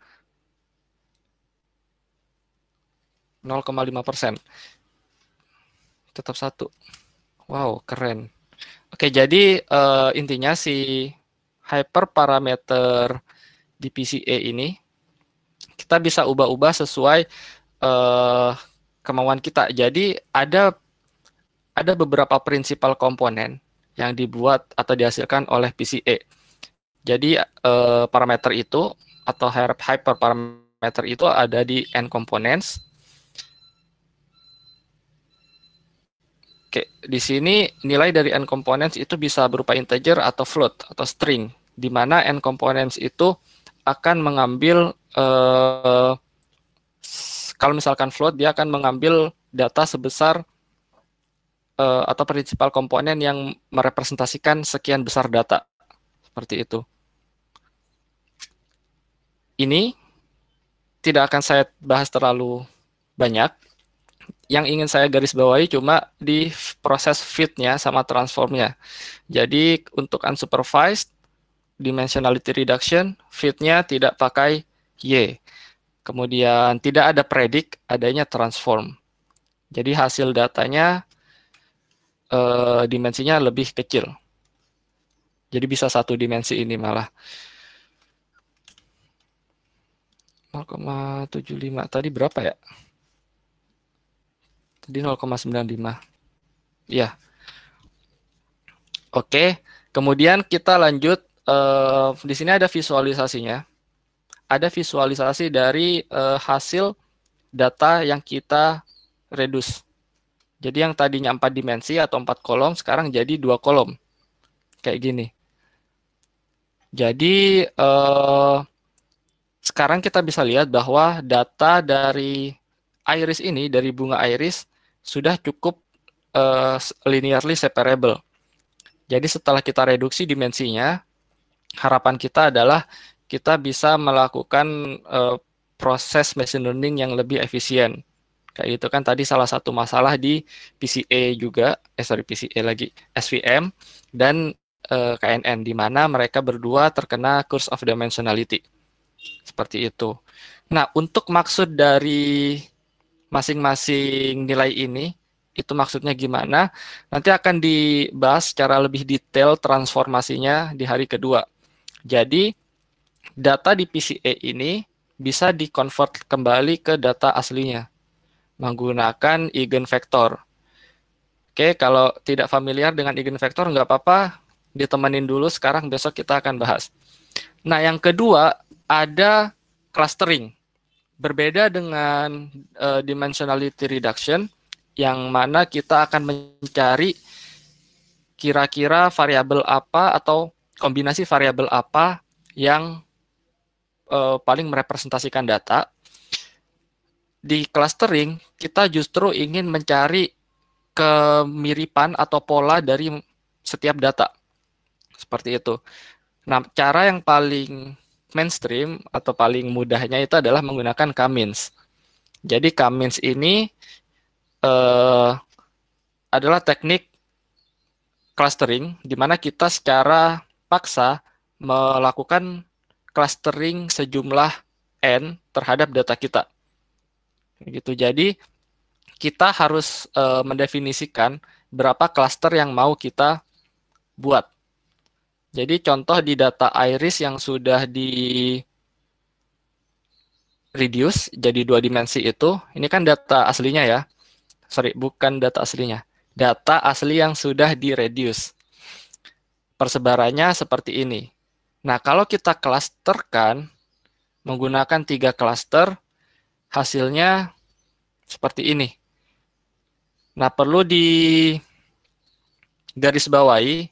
0,5 persen. Tetap satu. Wow, keren. Oke, jadi uh, intinya si hyperparameter pca ini kita bisa ubah-ubah sesuai uh, kemauan kita. Jadi ada ada beberapa prinsipal komponen yang dibuat atau dihasilkan oleh PCA. Jadi uh, parameter itu atau hyperparameter itu ada di n components. Oke, di sini nilai dari n components itu bisa berupa integer atau float atau string, di mana n components itu akan mengambil eh, kalau misalkan float dia akan mengambil data sebesar eh, atau principal komponen yang merepresentasikan sekian besar data seperti itu ini tidak akan saya bahas terlalu banyak. Yang ingin saya garis bawahi cuma di proses fitnya sama transformnya. Jadi untuk unsupervised dimensionality reduction fitnya tidak pakai y. Kemudian tidak ada predik, adanya transform. Jadi hasil datanya eh, dimensinya lebih kecil. Jadi bisa satu dimensi ini malah. 0,75. Tadi berapa ya? Tadi 0,95. Ya. Oke, kemudian kita lanjut uh, di sini ada visualisasinya. Ada visualisasi dari eh, hasil data yang kita reduce. Jadi yang tadinya 4 dimensi atau 4 kolom sekarang jadi 2 kolom. Kayak gini. Jadi eh, sekarang kita bisa lihat bahwa data dari iris ini, dari bunga iris, sudah cukup uh, linearly separable. Jadi setelah kita reduksi dimensinya, harapan kita adalah kita bisa melakukan uh, proses machine learning yang lebih efisien. Kayak gitu kan tadi salah satu masalah di PCA juga, eh sorry PCA lagi, SVM dan eh, KNN, di mana mereka berdua terkena curse of dimensionality seperti itu. Nah, untuk maksud dari masing-masing nilai ini, itu maksudnya gimana, nanti akan dibahas secara lebih detail transformasinya di hari kedua. Jadi, data di PCA ini bisa dikonvert kembali ke data aslinya menggunakan eigenvektor. Oke, kalau tidak familiar dengan eigenvektor, nggak apa-apa, ditemenin dulu sekarang besok kita akan bahas. Nah, yang kedua, ada clustering. Berbeda dengan uh, dimensionality reduction yang mana kita akan mencari kira-kira variabel apa atau kombinasi variabel apa yang uh, paling merepresentasikan data. Di clustering, kita justru ingin mencari kemiripan atau pola dari setiap data. Seperti itu. Nah, cara yang paling mainstream atau paling mudahnya itu adalah menggunakan Kamins. Jadi Kamins ini uh, adalah teknik clustering di mana kita secara paksa melakukan clustering sejumlah n terhadap data kita. Gitu. Jadi kita harus uh, mendefinisikan berapa cluster yang mau kita buat. Jadi contoh di data iris yang sudah di reduce jadi dua dimensi itu, ini kan data aslinya ya. Sorry, bukan data aslinya. Data asli yang sudah di reduce. Persebarannya seperti ini. Nah, kalau kita klasterkan menggunakan tiga klaster, hasilnya seperti ini. Nah, perlu di garis bawahi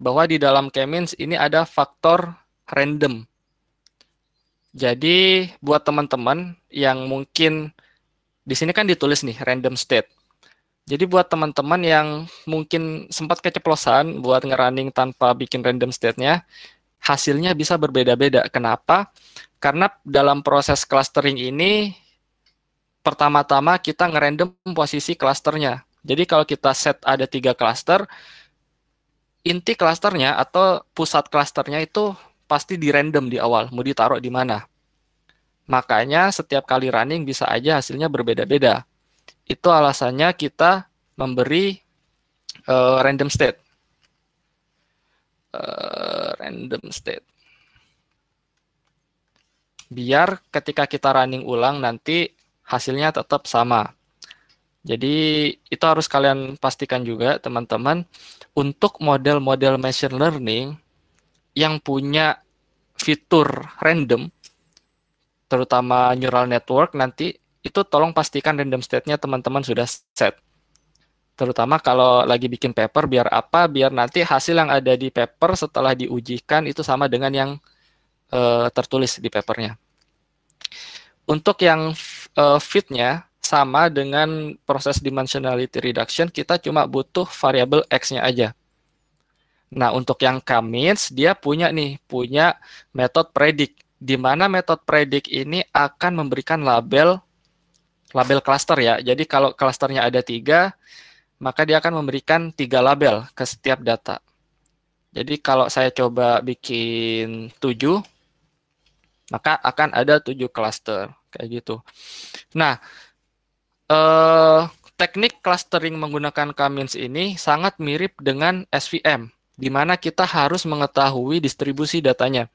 bahwa di dalam K-means ini ada faktor random. Jadi buat teman-teman yang mungkin di sini kan ditulis nih random state. Jadi buat teman-teman yang mungkin sempat keceplosan buat ngerunning tanpa bikin random state-nya, hasilnya bisa berbeda-beda. Kenapa? Karena dalam proses clustering ini pertama-tama kita ngerandom posisi clusternya. Jadi kalau kita set ada tiga cluster, inti klasternya atau pusat klasternya itu pasti di random di awal, mau ditaruh di mana. Makanya setiap kali running bisa aja hasilnya berbeda-beda. Itu alasannya kita memberi uh, random state. Uh, random state. Biar ketika kita running ulang nanti hasilnya tetap sama. Jadi itu harus kalian pastikan juga teman-teman untuk model-model machine learning yang punya fitur random terutama neural network nanti itu tolong pastikan random state-nya teman-teman sudah set. Terutama kalau lagi bikin paper biar apa? Biar nanti hasil yang ada di paper setelah diujikan itu sama dengan yang uh, tertulis di papernya. Untuk yang uh, eh, fit-nya sama dengan proses dimensionality reduction, kita cuma butuh variabel x-nya aja. Nah, untuk yang k dia punya nih, punya metode predict, di mana metode predict ini akan memberikan label label cluster ya. Jadi kalau clusternya ada tiga, maka dia akan memberikan tiga label ke setiap data. Jadi kalau saya coba bikin tujuh maka akan ada tujuh cluster, kayak gitu. Nah, eh, teknik clustering menggunakan Kamins ini sangat mirip dengan SVM, di mana kita harus mengetahui distribusi datanya.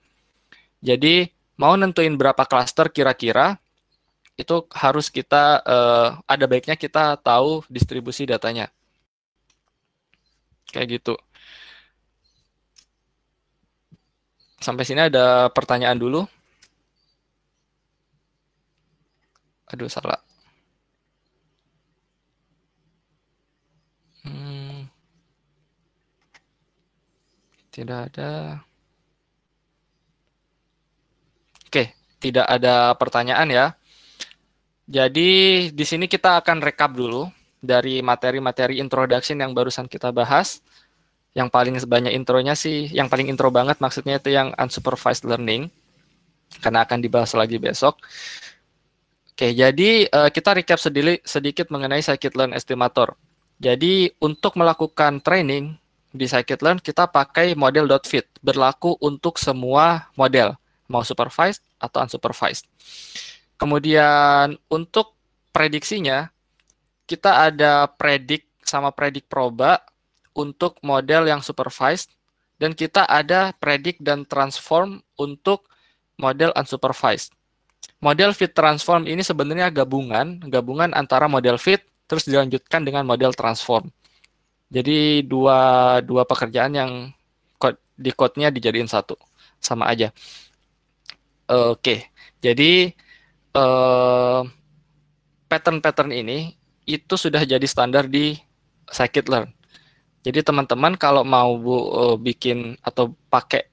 Jadi mau nentuin berapa cluster kira-kira, itu harus kita eh, ada baiknya kita tahu distribusi datanya. Kayak gitu. Sampai sini ada pertanyaan dulu. Aduh, salah. Tidak ada. Oke, tidak ada pertanyaan ya. Jadi di sini kita akan rekap dulu dari materi-materi introduction yang barusan kita bahas. Yang paling sebanyak intronya sih, yang paling intro banget maksudnya itu yang unsupervised learning. Karena akan dibahas lagi besok. Oke, jadi eh, kita recap sedikit, sedikit mengenai scikit-learn estimator. Jadi untuk melakukan training di scikit-learn kita pakai model .fit berlaku untuk semua model, mau supervised atau unsupervised. Kemudian untuk prediksinya, kita ada predik sama predik proba untuk model yang supervised, dan kita ada predik dan transform untuk model unsupervised. Model fit transform ini sebenarnya gabungan, gabungan antara model fit terus dilanjutkan dengan model transform. Jadi dua dua pekerjaan yang di code-nya dijadiin satu. Sama aja. Oke. Okay. Jadi pattern eh, pattern-pattern ini itu sudah jadi standar di scikit-learn. Jadi teman-teman kalau mau bu, uh, bikin atau pakai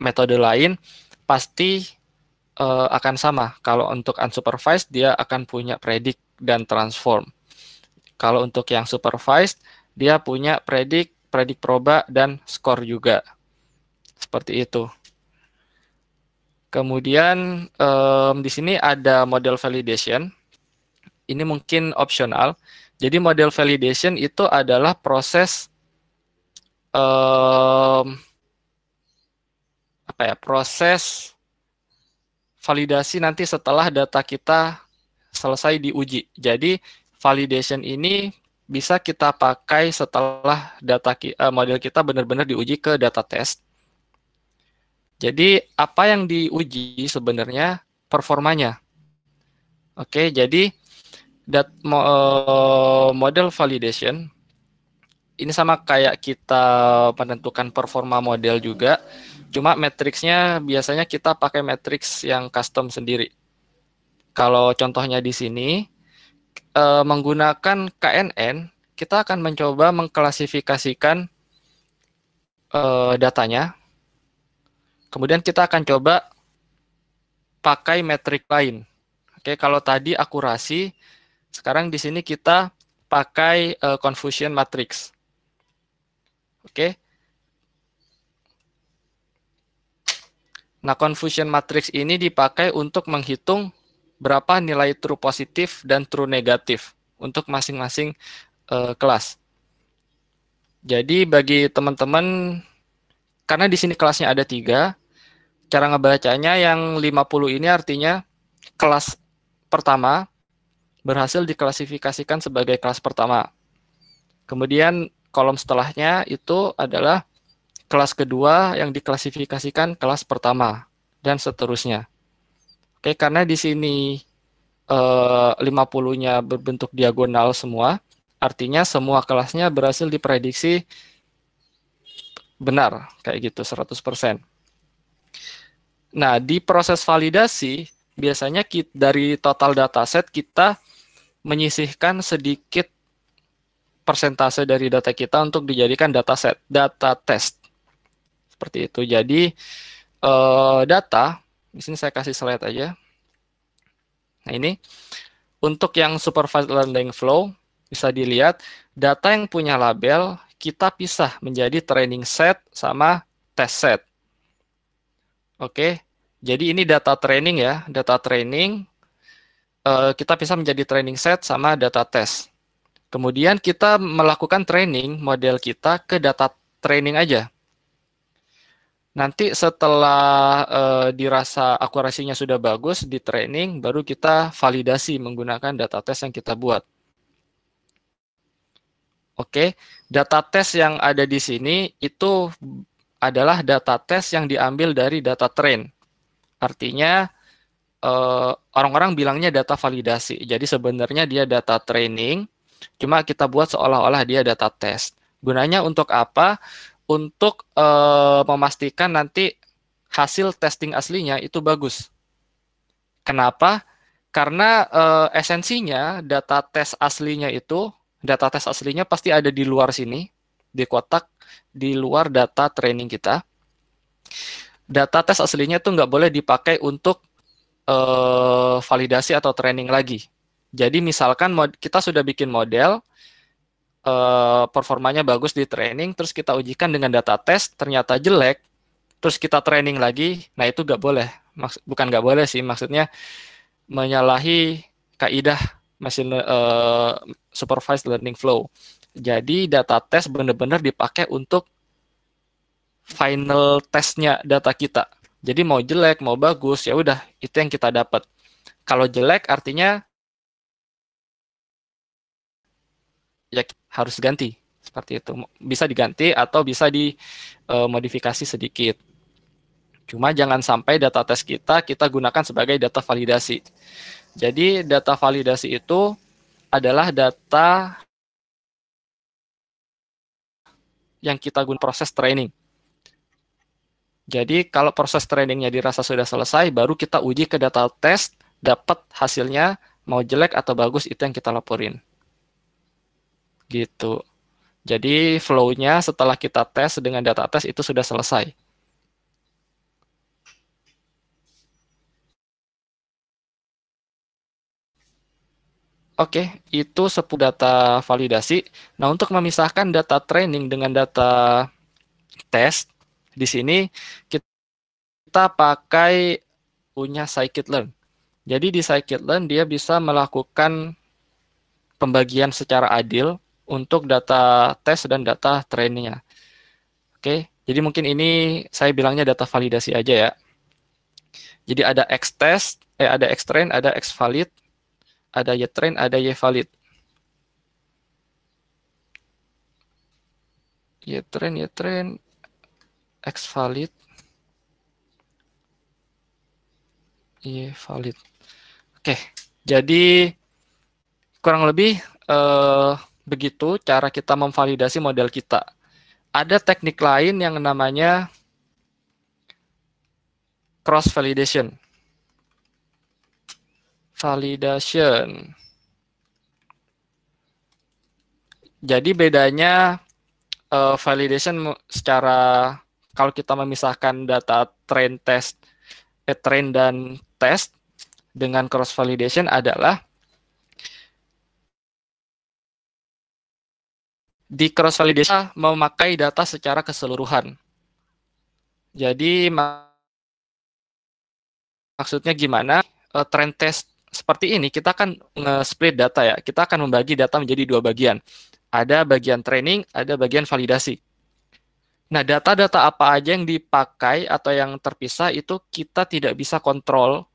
metode lain pasti uh, akan sama. Kalau untuk unsupervised dia akan punya predict dan transform. Kalau untuk yang supervised dia punya predik, predik proba, dan skor juga. Seperti itu. Kemudian um, di sini ada model validation. Ini mungkin opsional. Jadi model validation itu adalah proses um, apa ya? Proses validasi nanti setelah data kita selesai diuji. Jadi validation ini bisa kita pakai setelah data eh, model kita benar-benar diuji ke data test. Jadi apa yang diuji sebenarnya performanya. Oke, jadi dat, eh, model validation ini sama kayak kita menentukan performa model juga, cuma matriksnya biasanya kita pakai matriks yang custom sendiri. Kalau contohnya di sini, e, menggunakan KNN, kita akan mencoba mengklasifikasikan e, datanya. Kemudian kita akan coba pakai metrik lain. Oke, kalau tadi akurasi, sekarang di sini kita pakai e, confusion matrix. Oke. Nah, confusion matrix ini dipakai untuk menghitung berapa nilai true positif dan true negatif untuk masing-masing uh, kelas. Jadi bagi teman-teman, karena di sini kelasnya ada tiga, cara ngebacanya yang 50 ini artinya kelas pertama berhasil diklasifikasikan sebagai kelas pertama. Kemudian kolom setelahnya itu adalah kelas kedua yang diklasifikasikan kelas pertama dan seterusnya. Oke, karena di sini eh, uh, 50-nya berbentuk diagonal semua, artinya semua kelasnya berhasil diprediksi benar, kayak gitu 100%. Nah, di proses validasi biasanya kita, dari total dataset kita menyisihkan sedikit persentase dari data kita untuk dijadikan dataset, data test. Seperti itu. Jadi eh, data di sini saya kasih slide aja. Nah ini untuk yang supervised learning flow bisa dilihat data yang punya label kita pisah menjadi training set sama test set. Oke, jadi ini data training ya, data training eh, kita bisa menjadi training set sama data test. Kemudian kita melakukan training model kita ke data training aja. Nanti setelah uh, dirasa akurasinya sudah bagus di training, baru kita validasi menggunakan data test yang kita buat. Oke, okay. data test yang ada di sini itu adalah data test yang diambil dari data train. Artinya eh, orang-orang uh, bilangnya data validasi. Jadi sebenarnya dia data training, cuma kita buat seolah-olah dia data test. Gunanya untuk apa? untuk uh, memastikan nanti hasil testing aslinya itu bagus. Kenapa? Karena uh, esensinya data tes aslinya itu, data tes aslinya pasti ada di luar sini, di kotak, di luar data training kita. Data tes aslinya itu nggak boleh dipakai untuk uh, validasi atau training lagi. Jadi misalkan kita sudah bikin model, Eh, performanya bagus di training, terus kita ujikan dengan data test, ternyata jelek, terus kita training lagi, nah itu nggak boleh. Maks bukan nggak boleh sih, maksudnya menyalahi kaidah mesin uh, eh, supervised learning flow. Jadi data test benar-benar dipakai untuk final testnya data kita. Jadi mau jelek mau bagus ya udah itu yang kita dapat. Kalau jelek artinya ya harus ganti seperti itu. Bisa diganti atau bisa dimodifikasi eh, sedikit. Cuma jangan sampai data tes kita kita gunakan sebagai data validasi. Jadi data validasi itu adalah data yang kita gunakan proses training. Jadi kalau proses trainingnya dirasa sudah selesai, baru kita uji ke data test, dapat hasilnya mau jelek atau bagus itu yang kita laporin gitu. Jadi flow-nya setelah kita tes dengan data tes itu sudah selesai. Oke, okay, itu sepuluh data validasi. Nah, untuk memisahkan data training dengan data tes, di sini kita pakai punya scikit-learn. Jadi di scikit-learn dia bisa melakukan pembagian secara adil untuk data tes dan data trainingnya. Oke, jadi mungkin ini saya bilangnya data validasi aja ya. Jadi ada X test, eh ada X train, ada X valid, ada Y train, ada Y valid. Y train, Y train, X valid, Y valid. Oke, jadi kurang lebih uh, begitu cara kita memvalidasi model kita. Ada teknik lain yang namanya cross validation. Validation. Jadi bedanya uh, validation secara kalau kita memisahkan data train test eh, train dan test dengan cross validation adalah di cross validasi memakai data secara keseluruhan. Jadi maksudnya gimana? E, trend test seperti ini kita akan split data ya. Kita akan membagi data menjadi dua bagian. Ada bagian training, ada bagian validasi. Nah, data-data apa aja yang dipakai atau yang terpisah itu kita tidak bisa kontrol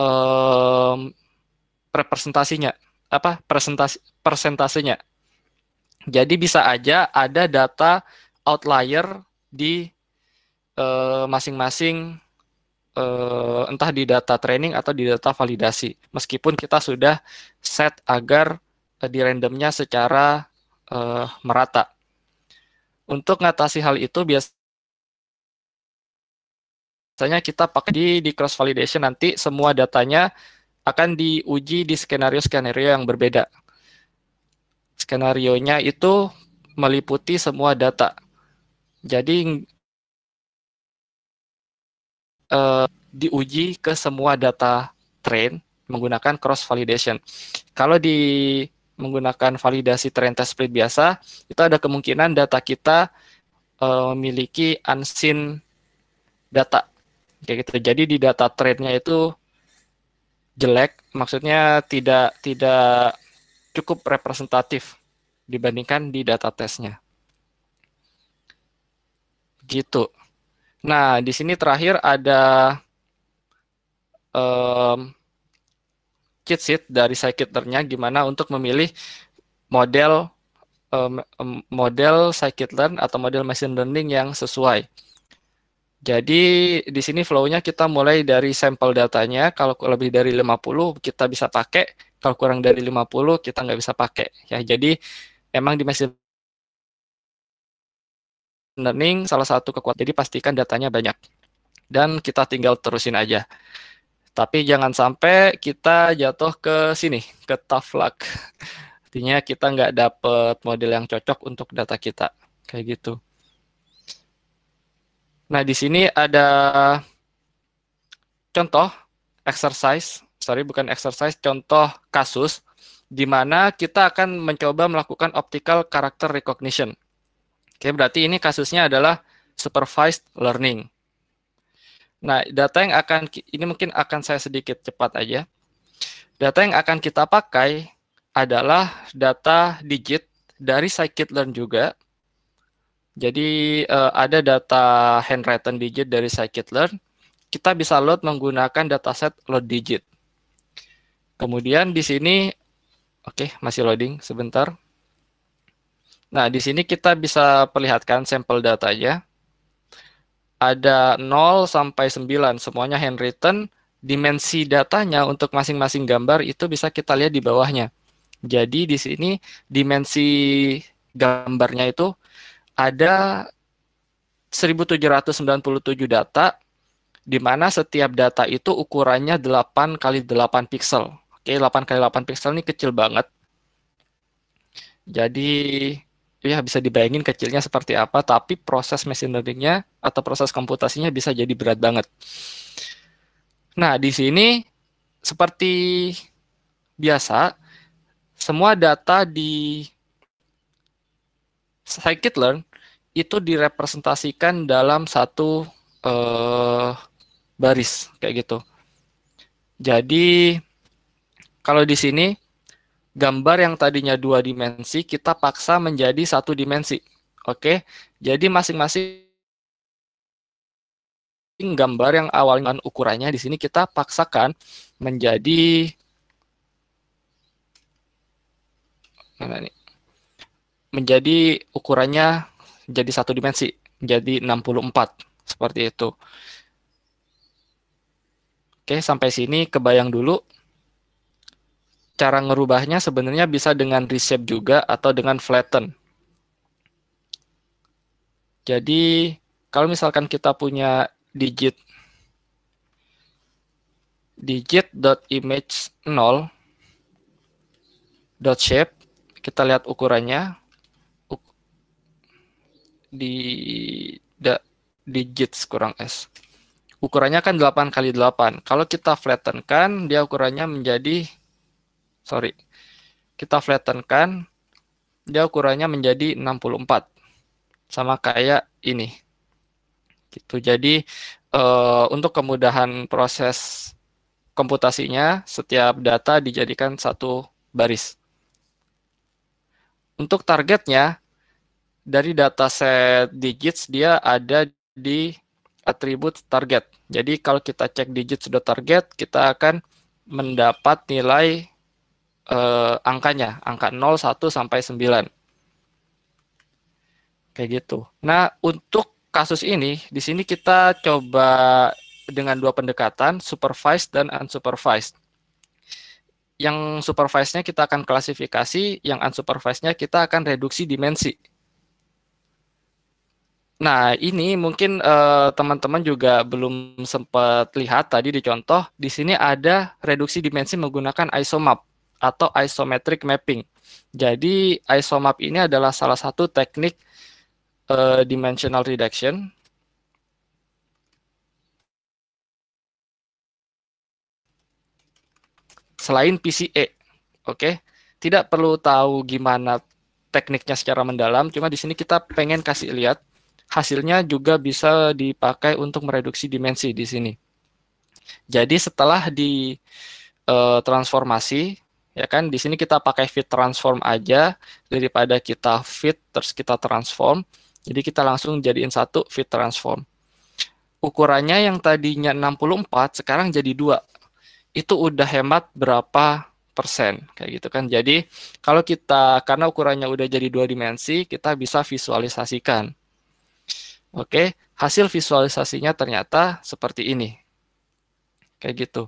um, representasinya, apa presentasi persentasenya. Jadi bisa aja ada data outlier di eh, masing-masing uh, uh, entah di data training atau di data validasi. Meskipun kita sudah set agar uh, di randomnya secara uh, merata. Untuk ngatasi hal itu biasanya biasanya kita pakai di, di cross validation nanti semua datanya akan diuji di skenario-skenario yang berbeda skenario-nya itu meliputi semua data. Jadi uh, diuji ke semua data train menggunakan cross validation. Kalau di menggunakan validasi train test split biasa, itu ada kemungkinan data kita uh, memiliki unseen data. Kayak gitu. Jadi di data trainnya itu jelek, maksudnya tidak tidak cukup representatif dibandingkan di data testnya, Gitu. Nah, di sini terakhir ada um, cheat sheet dari scikit learn gimana untuk memilih model um, model scikit-learn atau model machine learning yang sesuai. Jadi di sini flow-nya kita mulai dari sampel datanya, kalau lebih dari 50 kita bisa pakai, kalau kurang dari 50 kita nggak bisa pakai. Ya, jadi emang di machine learning salah satu kekuatan. Jadi pastikan datanya banyak. Dan kita tinggal terusin aja. Tapi jangan sampai kita jatuh ke sini, ke tough luck. Artinya kita nggak dapet model yang cocok untuk data kita. Kayak gitu. Nah, di sini ada contoh exercise. Sorry, bukan exercise. Contoh kasus di mana kita akan mencoba melakukan optical character recognition. Oke, berarti ini kasusnya adalah supervised learning. Nah, data yang akan ini mungkin akan saya sedikit cepat aja. Data yang akan kita pakai adalah data digit dari scikit-learn juga. Jadi eh, ada data handwritten digit dari scikit-learn. Kita bisa load menggunakan dataset load digit. Kemudian di sini Oke, masih loading sebentar. Nah, di sini kita bisa perlihatkan sampel data ya. Ada 0 sampai 9, semuanya handwritten. Dimensi datanya untuk masing-masing gambar itu bisa kita lihat di bawahnya. Jadi di sini dimensi gambarnya itu ada 1797 data, di mana setiap data itu ukurannya 8 kali 8 pixel. Oke, 8 kali 8 pixel ini kecil banget. Jadi ya bisa dibayangin kecilnya seperti apa, tapi proses machine learningnya atau proses komputasinya bisa jadi berat banget. Nah, di sini seperti biasa, semua data di scikit-learn itu direpresentasikan dalam satu uh, baris kayak gitu. Jadi kalau di sini gambar yang tadinya dua dimensi kita paksa menjadi satu dimensi. Oke, jadi masing-masing gambar yang awalnya ukurannya di sini kita paksakan menjadi mana Menjadi ukurannya jadi satu dimensi, jadi 64 seperti itu. Oke, sampai sini kebayang dulu cara ngerubahnya sebenarnya bisa dengan reshape juga atau dengan flatten. Jadi kalau misalkan kita punya digit digit dot image 0 dot shape kita lihat ukurannya di da, digits kurang s ukurannya kan 8 kali 8 kalau kita flatten kan dia ukurannya menjadi sorry, kita flattenkan, dia ukurannya menjadi 64. Sama kayak ini. Gitu. Jadi uh, untuk kemudahan proses komputasinya, setiap data dijadikan satu baris. Untuk targetnya, dari data dataset digits dia ada di atribut target. Jadi kalau kita cek digits.target, kita akan mendapat nilai eh, angkanya, angka 0, 1 sampai 9. Kayak gitu. Nah, untuk kasus ini di sini kita coba dengan dua pendekatan, supervised dan unsupervised. Yang supervised-nya kita akan klasifikasi, yang unsupervised-nya kita akan reduksi dimensi. Nah, ini mungkin eh, teman-teman eh, juga belum sempat lihat tadi di contoh. Di sini ada reduksi dimensi menggunakan isomap atau isometric mapping. Jadi isomap ini adalah salah satu teknik uh, dimensional reduction. Selain PCA, oke, okay? tidak perlu tahu gimana tekniknya secara mendalam. Cuma di sini kita pengen kasih lihat hasilnya juga bisa dipakai untuk mereduksi dimensi di sini. Jadi setelah di uh, transformasi ya kan di sini kita pakai fit transform aja daripada kita fit terus kita transform jadi kita langsung jadiin satu fit transform ukurannya yang tadinya 64 sekarang jadi dua itu udah hemat berapa persen kayak gitu kan jadi kalau kita karena ukurannya udah jadi dua dimensi kita bisa visualisasikan oke hasil visualisasinya ternyata seperti ini kayak gitu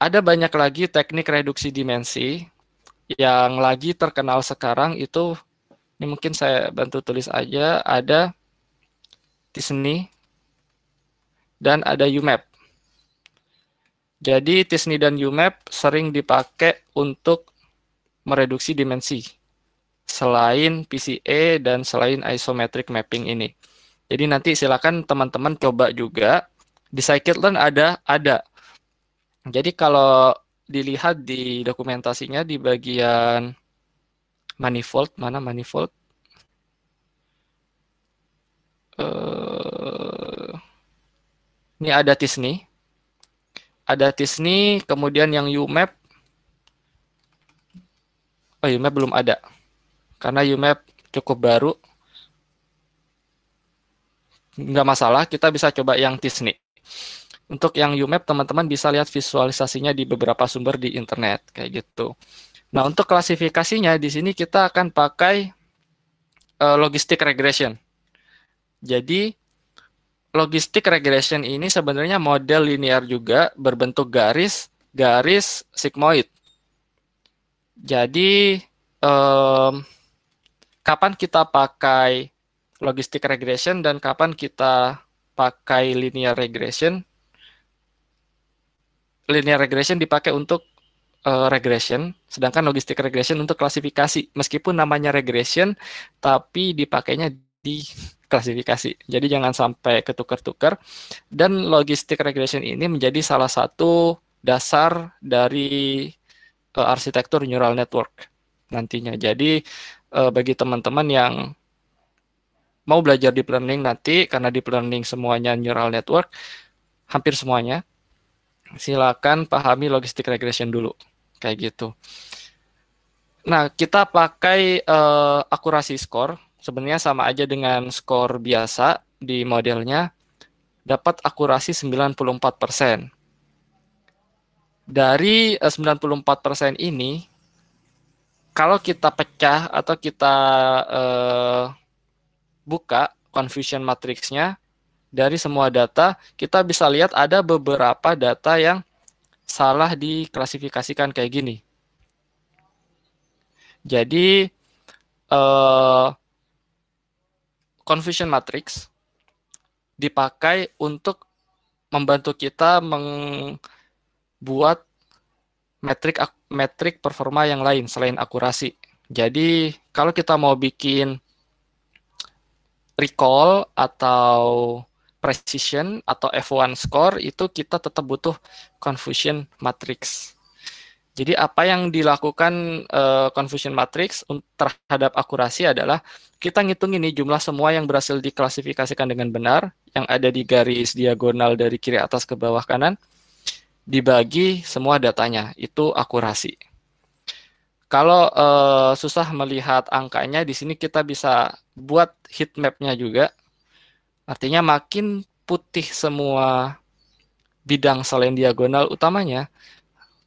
ada banyak lagi teknik reduksi dimensi yang lagi terkenal sekarang itu ini mungkin saya bantu tulis aja ada Tisni dan ada UMAP. Jadi Tisni dan UMAP sering dipakai untuk mereduksi dimensi selain PCA dan selain isometric mapping ini. Jadi nanti silakan teman-teman coba juga di scikit-learn ada ada jadi kalau dilihat di dokumentasinya di bagian manifold, mana manifold? Eh, ini ada Tisni. Ada Tisni, kemudian yang UMAP. Oh, UMAP belum ada. Karena UMAP cukup baru. Nggak masalah, kita bisa coba yang Tisni. Untuk yang UMAP teman-teman bisa lihat visualisasinya di beberapa sumber di internet kayak gitu. Nah, untuk klasifikasinya di sini kita akan pakai uh, logistik regression. Jadi logistik regression ini sebenarnya model linear juga berbentuk garis garis sigmoid. Jadi um, kapan kita pakai logistik regression dan kapan kita pakai linear regression linear regression dipakai untuk uh, regression, sedangkan logistic regression untuk klasifikasi. Meskipun namanya regression, tapi dipakainya di klasifikasi. Jadi jangan sampai ketukar-tukar. Dan logistic regression ini menjadi salah satu dasar dari uh, arsitektur neural network nantinya. Jadi uh, bagi teman-teman yang mau belajar deep learning nanti, karena deep learning semuanya neural network, hampir semuanya, silakan pahami logistik regression dulu kayak gitu. Nah, kita pakai uh, akurasi skor sebenarnya sama aja dengan skor biasa di modelnya dapat akurasi 94%. Dari 94 eh, 94% ini kalau kita pecah atau kita uh, buka confusion matrixnya dari semua data kita bisa lihat ada beberapa data yang salah diklasifikasikan kayak gini. Jadi eh, confusion matrix dipakai untuk membantu kita membuat metrik metrik performa yang lain selain akurasi. Jadi kalau kita mau bikin recall atau precision atau F1 score itu kita tetap butuh confusion matrix. Jadi apa yang dilakukan uh, confusion matrix terhadap akurasi adalah kita ngitung ini jumlah semua yang berhasil diklasifikasikan dengan benar yang ada di garis diagonal dari kiri atas ke bawah kanan dibagi semua datanya itu akurasi. Kalau uh, susah melihat angkanya di sini kita bisa buat heat mapnya juga Artinya makin putih semua bidang selain diagonal utamanya,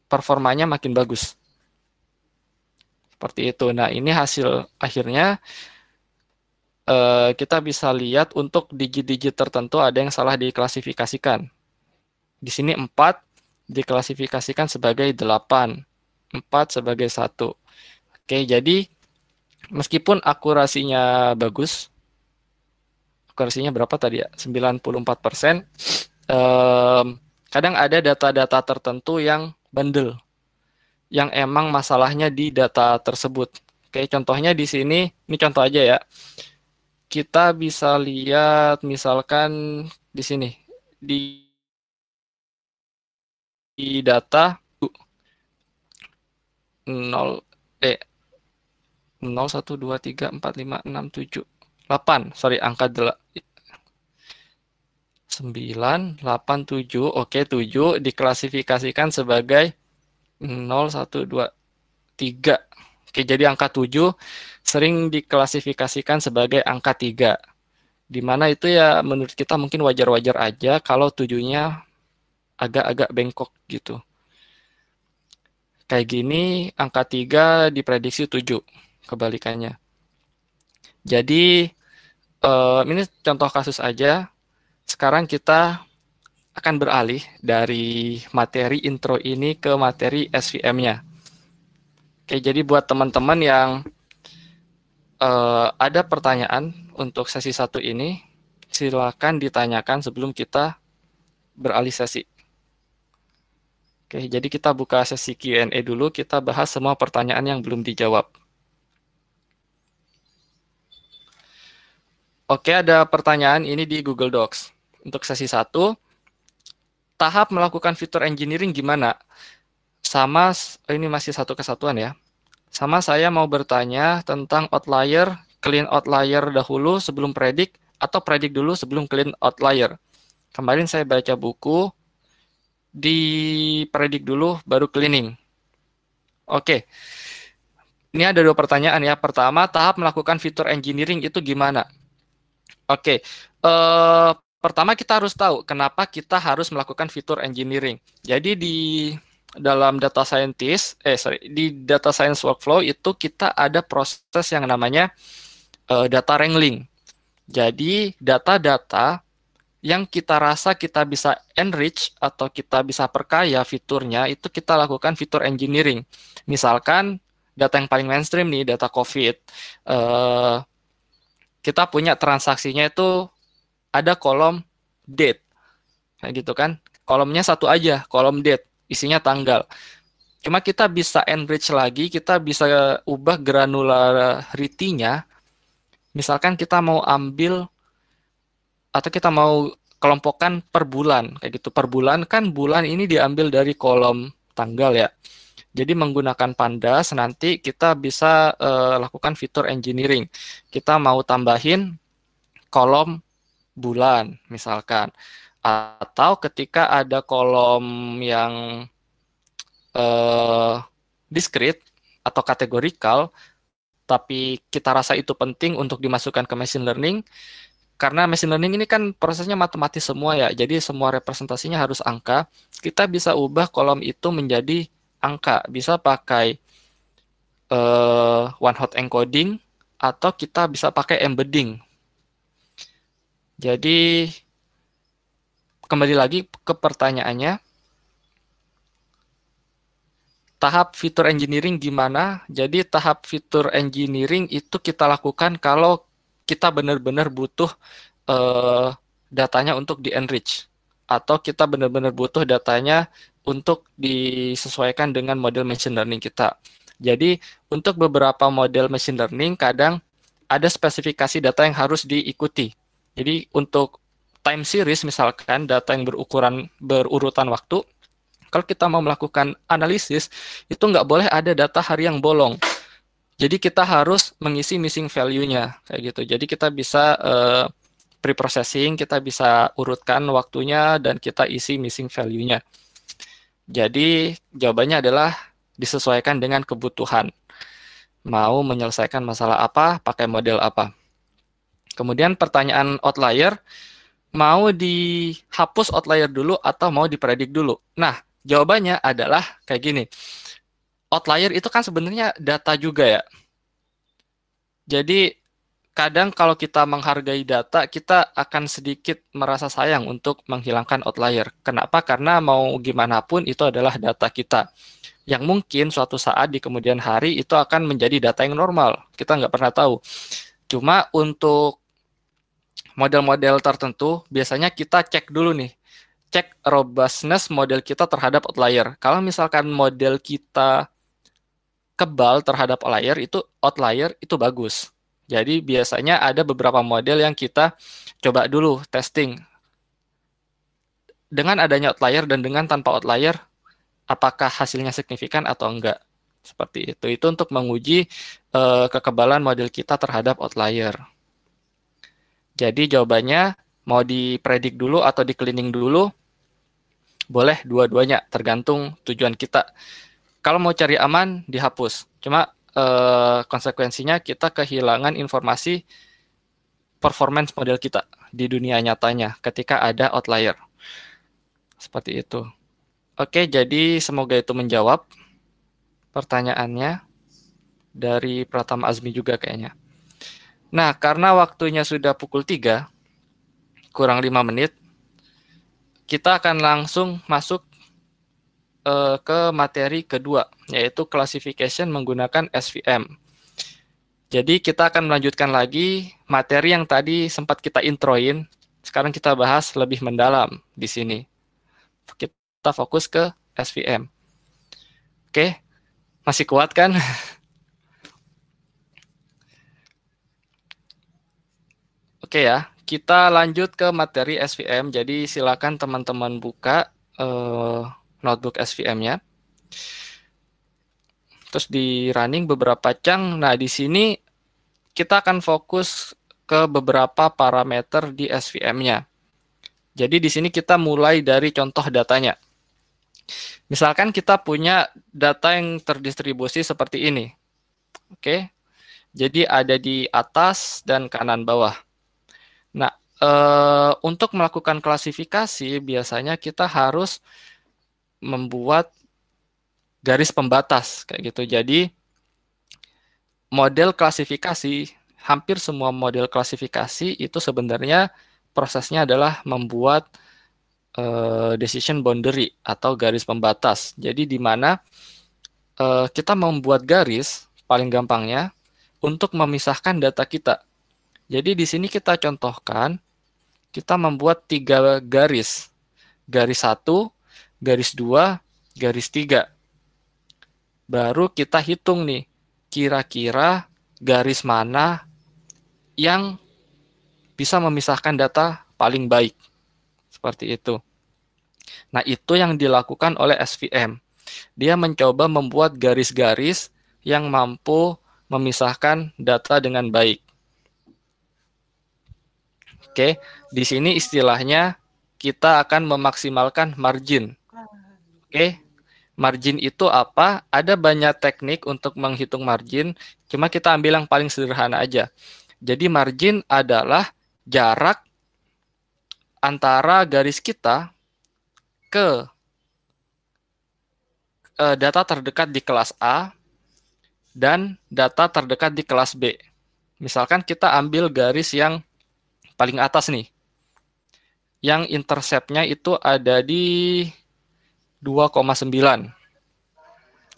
performanya makin bagus. Seperti itu. Nah, ini hasil akhirnya eh, kita bisa lihat untuk digit-digit tertentu ada yang salah diklasifikasikan. Di sini 4 diklasifikasikan sebagai 8, 4 sebagai satu Oke, jadi meskipun akurasinya bagus, akurasinya berapa tadi ya? 94 persen. Um, kadang ada data-data tertentu yang bandel, yang emang masalahnya di data tersebut. Oke, contohnya di sini, ini contoh aja ya. Kita bisa lihat misalkan di sini, di, di data 0, uh, eh, 0, 1, 2, 3, 4, 5, 6, 7. 8, sorry, angka 9, 8, 7, oke okay, 7 diklasifikasikan sebagai 0, 1, 2, 3. Oke, okay, jadi angka 7 sering diklasifikasikan sebagai angka 3. Di mana itu ya menurut kita mungkin wajar-wajar aja kalau tujuhnya agak-agak bengkok gitu. Kayak gini, angka 3 diprediksi 7, kebalikannya. Jadi uh, ini contoh kasus aja. Sekarang kita akan beralih dari materi intro ini ke materi SVM-nya. Oke, jadi buat teman-teman yang uh, ada pertanyaan untuk sesi satu ini, silakan ditanyakan sebelum kita beralih sesi. Oke, jadi kita buka sesi Q&A dulu, kita bahas semua pertanyaan yang belum dijawab. Oke, ada pertanyaan ini di Google Docs. Untuk sesi satu. tahap melakukan fitur engineering gimana? Sama, oh, ini masih satu kesatuan ya. Sama saya mau bertanya tentang outlier, clean outlier dahulu sebelum predik, atau predik dulu sebelum clean outlier. Kemarin saya baca buku, di predik dulu, baru cleaning. Oke, ini ada dua pertanyaan ya. Pertama, tahap melakukan fitur engineering itu gimana? Oke, okay. uh, eh, pertama kita harus tahu kenapa kita harus melakukan fitur engineering. Jadi di dalam data scientist, eh sorry, di data science workflow itu kita ada proses yang namanya uh, data wrangling. Jadi data-data yang kita rasa kita bisa enrich atau kita bisa perkaya fiturnya itu kita lakukan fitur engineering. Misalkan data yang paling mainstream nih data COVID, uh, kita punya transaksinya itu ada kolom date. Kayak gitu kan. Kolomnya satu aja, kolom date, isinya tanggal. Cuma kita bisa enrich lagi, kita bisa ubah granularity-nya. Misalkan kita mau ambil atau kita mau kelompokkan per bulan, kayak gitu. Per bulan kan bulan ini diambil dari kolom tanggal ya. Jadi menggunakan Pandas nanti kita bisa uh, lakukan fitur engineering. Kita mau tambahin kolom bulan misalkan atau ketika ada kolom yang uh, eh, diskrit atau kategorikal tapi kita rasa itu penting untuk dimasukkan ke machine learning karena machine learning ini kan prosesnya matematis semua ya jadi semua representasinya harus angka kita bisa ubah kolom itu menjadi angka, bisa pakai uh, one hot encoding atau kita bisa pakai embedding. Jadi kembali lagi ke pertanyaannya, tahap fitur engineering gimana? Jadi tahap fitur engineering itu kita lakukan kalau kita benar-benar butuh uh, datanya untuk di enrich atau kita benar-benar butuh datanya untuk disesuaikan dengan model machine learning kita. Jadi untuk beberapa model machine learning kadang ada spesifikasi data yang harus diikuti. Jadi untuk time series misalkan data yang berukuran berurutan waktu, kalau kita mau melakukan analisis itu nggak boleh ada data hari yang bolong. Jadi kita harus mengisi missing value-nya kayak gitu. Jadi kita bisa uh, pre-processing, kita bisa urutkan waktunya dan kita isi missing value-nya. Jadi jawabannya adalah disesuaikan dengan kebutuhan. Mau menyelesaikan masalah apa, pakai model apa. Kemudian pertanyaan outlier, mau dihapus outlier dulu atau mau dipredik dulu? Nah, jawabannya adalah kayak gini. Outlier itu kan sebenarnya data juga ya. Jadi kadang kalau kita menghargai data, kita akan sedikit merasa sayang untuk menghilangkan outlier. Kenapa? Karena mau gimana pun itu adalah data kita. Yang mungkin suatu saat di kemudian hari itu akan menjadi data yang normal. Kita nggak pernah tahu. Cuma untuk model-model tertentu, biasanya kita cek dulu nih. Cek robustness model kita terhadap outlier. Kalau misalkan model kita kebal terhadap outlier itu outlier itu bagus jadi biasanya ada beberapa model yang kita coba dulu testing. Dengan adanya outlier dan dengan tanpa outlier, apakah hasilnya signifikan atau enggak. Seperti itu. Itu untuk menguji uh, kekebalan model kita terhadap outlier. Jadi jawabannya mau dipredik dulu atau di cleaning dulu, boleh dua-duanya tergantung tujuan kita. Kalau mau cari aman, dihapus. Cuma Eh, konsekuensinya kita kehilangan informasi performance model kita di dunia nyatanya ketika ada outlier. Seperti itu. Oke, jadi semoga itu menjawab pertanyaannya dari Pratama Azmi juga kayaknya. Nah, karena waktunya sudah pukul 3, kurang 5 menit, kita akan langsung masuk uh, ke materi kedua, yaitu classification menggunakan SVM. Jadi kita akan melanjutkan lagi materi yang tadi sempat kita introin. Sekarang kita bahas lebih mendalam di sini. Kita fokus ke SVM. Oke, masih kuat kan? Oke ya, kita lanjut ke materi SVM. Jadi silakan teman-teman buka. Uh, notebook SVM-nya. Terus di running beberapa cang. Nah, di sini kita akan fokus ke beberapa parameter di SVM-nya. Jadi di sini kita mulai dari contoh datanya. Misalkan kita punya data yang terdistribusi seperti ini. Oke. Jadi ada di atas dan kanan bawah. Nah, e, untuk melakukan klasifikasi biasanya kita harus membuat garis pembatas kayak gitu. Jadi model klasifikasi hampir semua model klasifikasi itu sebenarnya prosesnya adalah membuat uh, decision boundary atau garis pembatas. Jadi di mana uh, kita membuat garis paling gampangnya untuk memisahkan data kita. Jadi di sini kita contohkan kita membuat tiga garis. Garis satu garis 2, garis 3. Baru kita hitung nih, kira-kira garis mana yang bisa memisahkan data paling baik. Seperti itu. Nah, itu yang dilakukan oleh SVM. Dia mencoba membuat garis-garis yang mampu memisahkan data dengan baik. Oke, di sini istilahnya kita akan memaksimalkan margin. Oke. Margin itu apa? Ada banyak teknik untuk menghitung margin, cuma kita ambil yang paling sederhana aja. Jadi margin adalah jarak antara garis kita ke e, data terdekat di kelas A dan data terdekat di kelas B. Misalkan kita ambil garis yang paling atas nih, yang interceptnya itu ada di 2,9.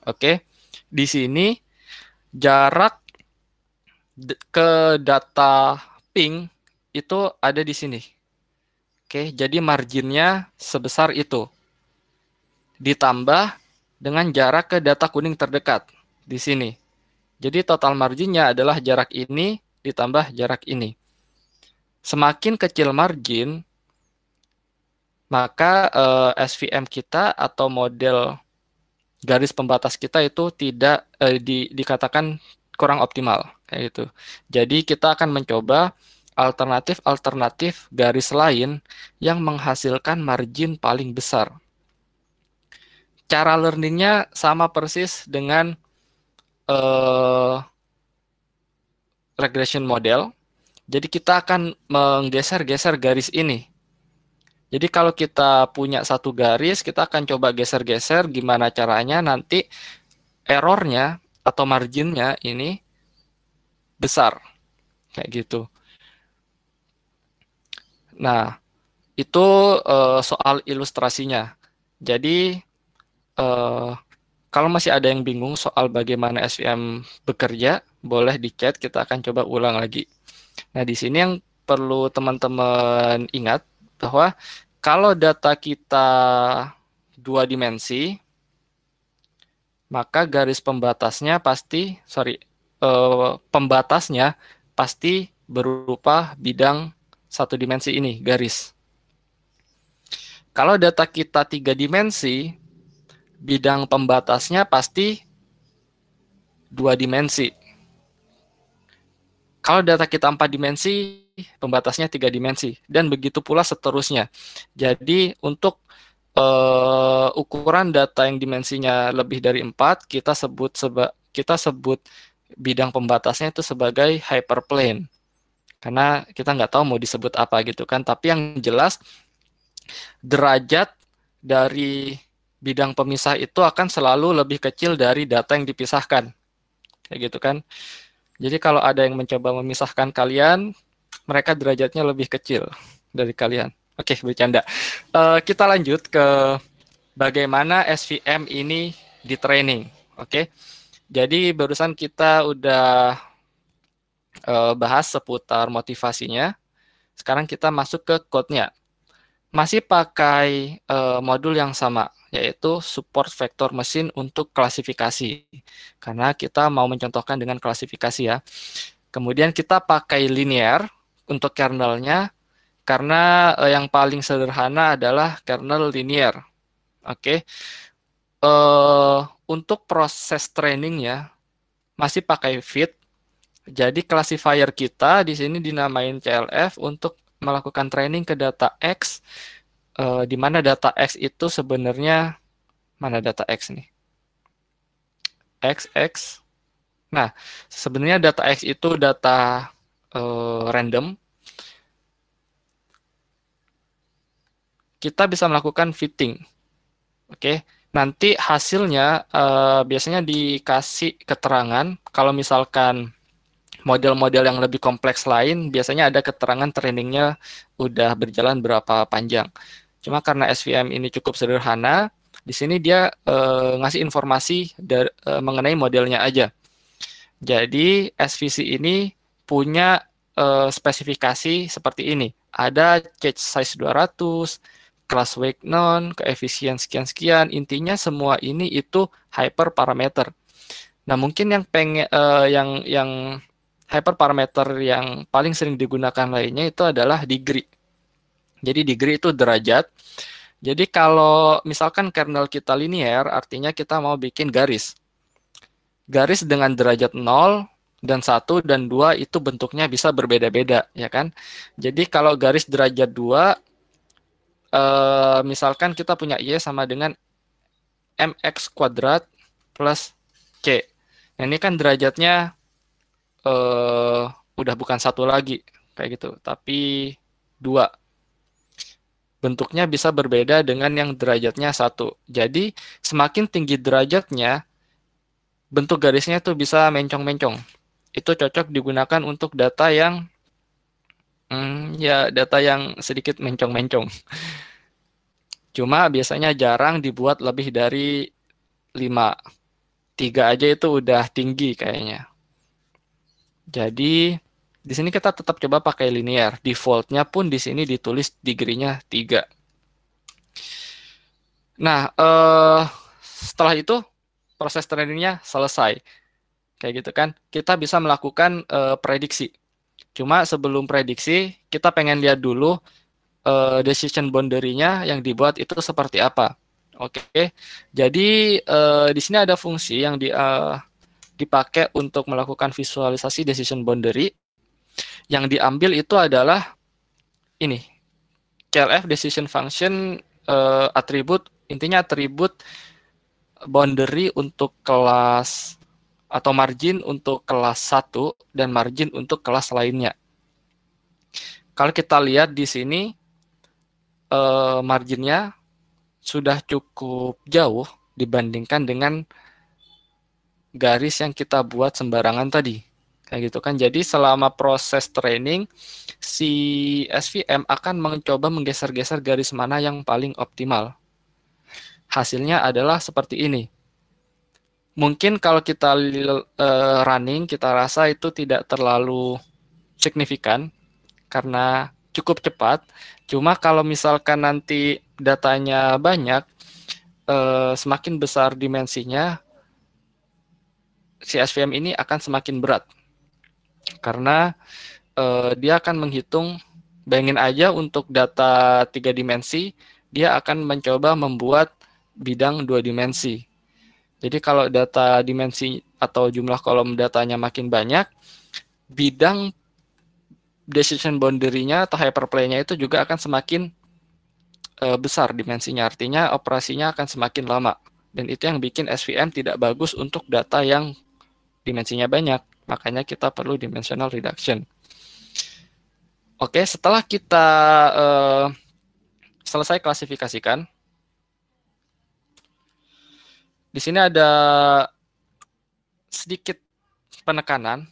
Oke. Di sini jarak ke data ping itu ada di sini. Oke, jadi marginnya sebesar itu. Ditambah dengan jarak ke data kuning terdekat di sini. Jadi total marginnya adalah jarak ini ditambah jarak ini. Semakin kecil margin, maka uh, eh, SVM kita atau model garis pembatas kita itu tidak uh, di, dikatakan kurang optimal kayak gitu. Jadi kita akan mencoba alternatif-alternatif garis lain yang menghasilkan margin paling besar. Cara learningnya sama persis dengan uh, regression model. Jadi kita akan menggeser-geser garis ini jadi kalau kita punya satu garis, kita akan coba geser-geser gimana caranya nanti errornya atau marginnya ini besar. Kayak gitu. Nah, itu uh, soal ilustrasinya. Jadi uh, kalau masih ada yang bingung soal bagaimana SVM bekerja, boleh di chat kita akan coba ulang lagi. Nah, di sini yang perlu teman-teman ingat bahwa kalau data kita dua dimensi, maka garis pembatasnya pasti, sorry, eh, pembatasnya pasti berupa bidang satu dimensi ini, garis. Kalau data kita tiga dimensi, bidang pembatasnya pasti dua dimensi. Kalau data kita empat dimensi, pembatasnya tiga dimensi dan begitu pula seterusnya. Jadi untuk uh, ukuran data yang dimensinya lebih dari empat kita sebut seba kita sebut bidang pembatasnya itu sebagai hyperplane karena kita nggak tahu mau disebut apa gitu kan. Tapi yang jelas derajat dari bidang pemisah itu akan selalu lebih kecil dari data yang dipisahkan. Kayak gitu kan. Jadi kalau ada yang mencoba memisahkan kalian, mereka derajatnya lebih kecil dari kalian. Oke, okay, bercanda. Uh, kita lanjut ke bagaimana SVM ini di training. Oke, okay? jadi barusan kita udah uh, bahas seputar motivasinya. Sekarang kita masuk ke code-nya. Masih pakai uh, modul yang sama, yaitu support vector mesin untuk klasifikasi. Karena kita mau mencontohkan dengan klasifikasi ya. Kemudian kita pakai linear untuk kernelnya karena uh, yang paling sederhana adalah kernel linear. Oke. Okay. Uh, eh, untuk proses training ya masih pakai fit. Jadi classifier kita di sini dinamain CLF untuk melakukan training ke data X uh, di mana data X itu sebenarnya mana data X nih? X X. Nah, sebenarnya data X itu data uh, random, kita bisa melakukan fitting. Oke, okay? nanti hasilnya uh, biasanya dikasih keterangan. Kalau misalkan model-model yang lebih kompleks lain, biasanya ada keterangan trainingnya udah berjalan berapa panjang. Cuma karena SVM ini cukup sederhana, di sini dia e, ngasih informasi dari, e, mengenai modelnya aja. Jadi SVC ini punya uh, spesifikasi seperti ini. Ada cache size 200, class wake none, keefisien sekian-sekian. Intinya semua ini itu hyper parameter. Nah, mungkin yang pengen uh, eh, yang yang parameter yang paling sering digunakan lainnya itu adalah degree. Jadi degree itu derajat. Jadi kalau misalkan kernel kita linear, artinya kita mau bikin garis. Garis dengan derajat 0 dan satu dan dua itu bentuknya bisa berbeda-beda ya kan. Jadi kalau garis derajat dua, eh, misalkan kita punya y sama dengan mx kuadrat plus c. Nah, ini kan derajatnya eh, udah bukan satu lagi kayak gitu, tapi dua. Bentuknya bisa berbeda dengan yang derajatnya satu. Jadi semakin tinggi derajatnya, bentuk garisnya tuh bisa mencong-mencong itu cocok digunakan untuk data yang hmm, ya data yang sedikit mencong-mencong. Cuma biasanya jarang dibuat lebih dari 5. 3 aja itu udah tinggi kayaknya. Jadi di sini kita tetap coba pakai linear. Defaultnya pun di sini ditulis degree-nya 3. Nah, eh, setelah itu proses trainingnya selesai kayak gitu kan kita bisa melakukan uh, prediksi cuma sebelum prediksi kita pengen lihat dulu uh, decision boundary-nya yang dibuat itu seperti apa oke okay? jadi uh, di sini ada fungsi yang di uh, dipakai untuk melakukan visualisasi decision boundary yang diambil itu adalah ini CLF decision function uh, atribut intinya atribut boundary untuk kelas atau margin untuk kelas 1 dan margin untuk kelas lainnya. Kalau kita lihat di sini eh, marginnya sudah cukup jauh dibandingkan dengan garis yang kita buat sembarangan tadi. Kayak gitu kan. Jadi selama proses training si SVM akan mencoba menggeser-geser garis mana yang paling optimal. Hasilnya adalah seperti ini mungkin kalau kita uh, running kita rasa itu tidak terlalu signifikan karena cukup cepat. Cuma kalau misalkan nanti datanya banyak, uh, semakin besar dimensinya, si SVM ini akan semakin berat karena uh, dia akan menghitung. Bayangin aja untuk data tiga dimensi, dia akan mencoba membuat bidang dua dimensi jadi kalau data dimensi atau jumlah kolom datanya makin banyak, bidang decision boundary-nya atau hyperplay-nya itu juga akan semakin uh, besar dimensinya. Artinya operasinya akan semakin lama. Dan itu yang bikin SVM tidak bagus untuk data yang dimensinya banyak. Makanya kita perlu dimensional reduction. Oke, setelah kita uh, selesai klasifikasikan, di sini ada sedikit penekanan,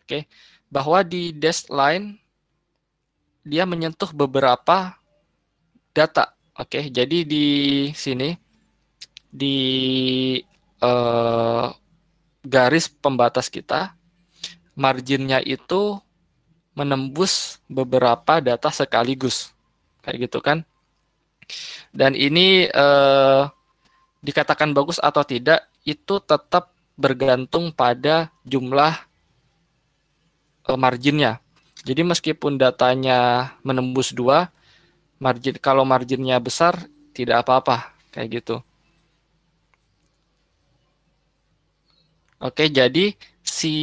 oke, okay, bahwa di deadline line dia menyentuh beberapa data, oke. Okay. Jadi di sini di uh, garis pembatas kita marginnya itu menembus beberapa data sekaligus, kayak gitu kan. Dan ini uh, dikatakan bagus atau tidak itu tetap bergantung pada jumlah eh, marginnya. Jadi meskipun datanya menembus dua, margin kalau marginnya besar tidak apa-apa kayak gitu. Oke, jadi si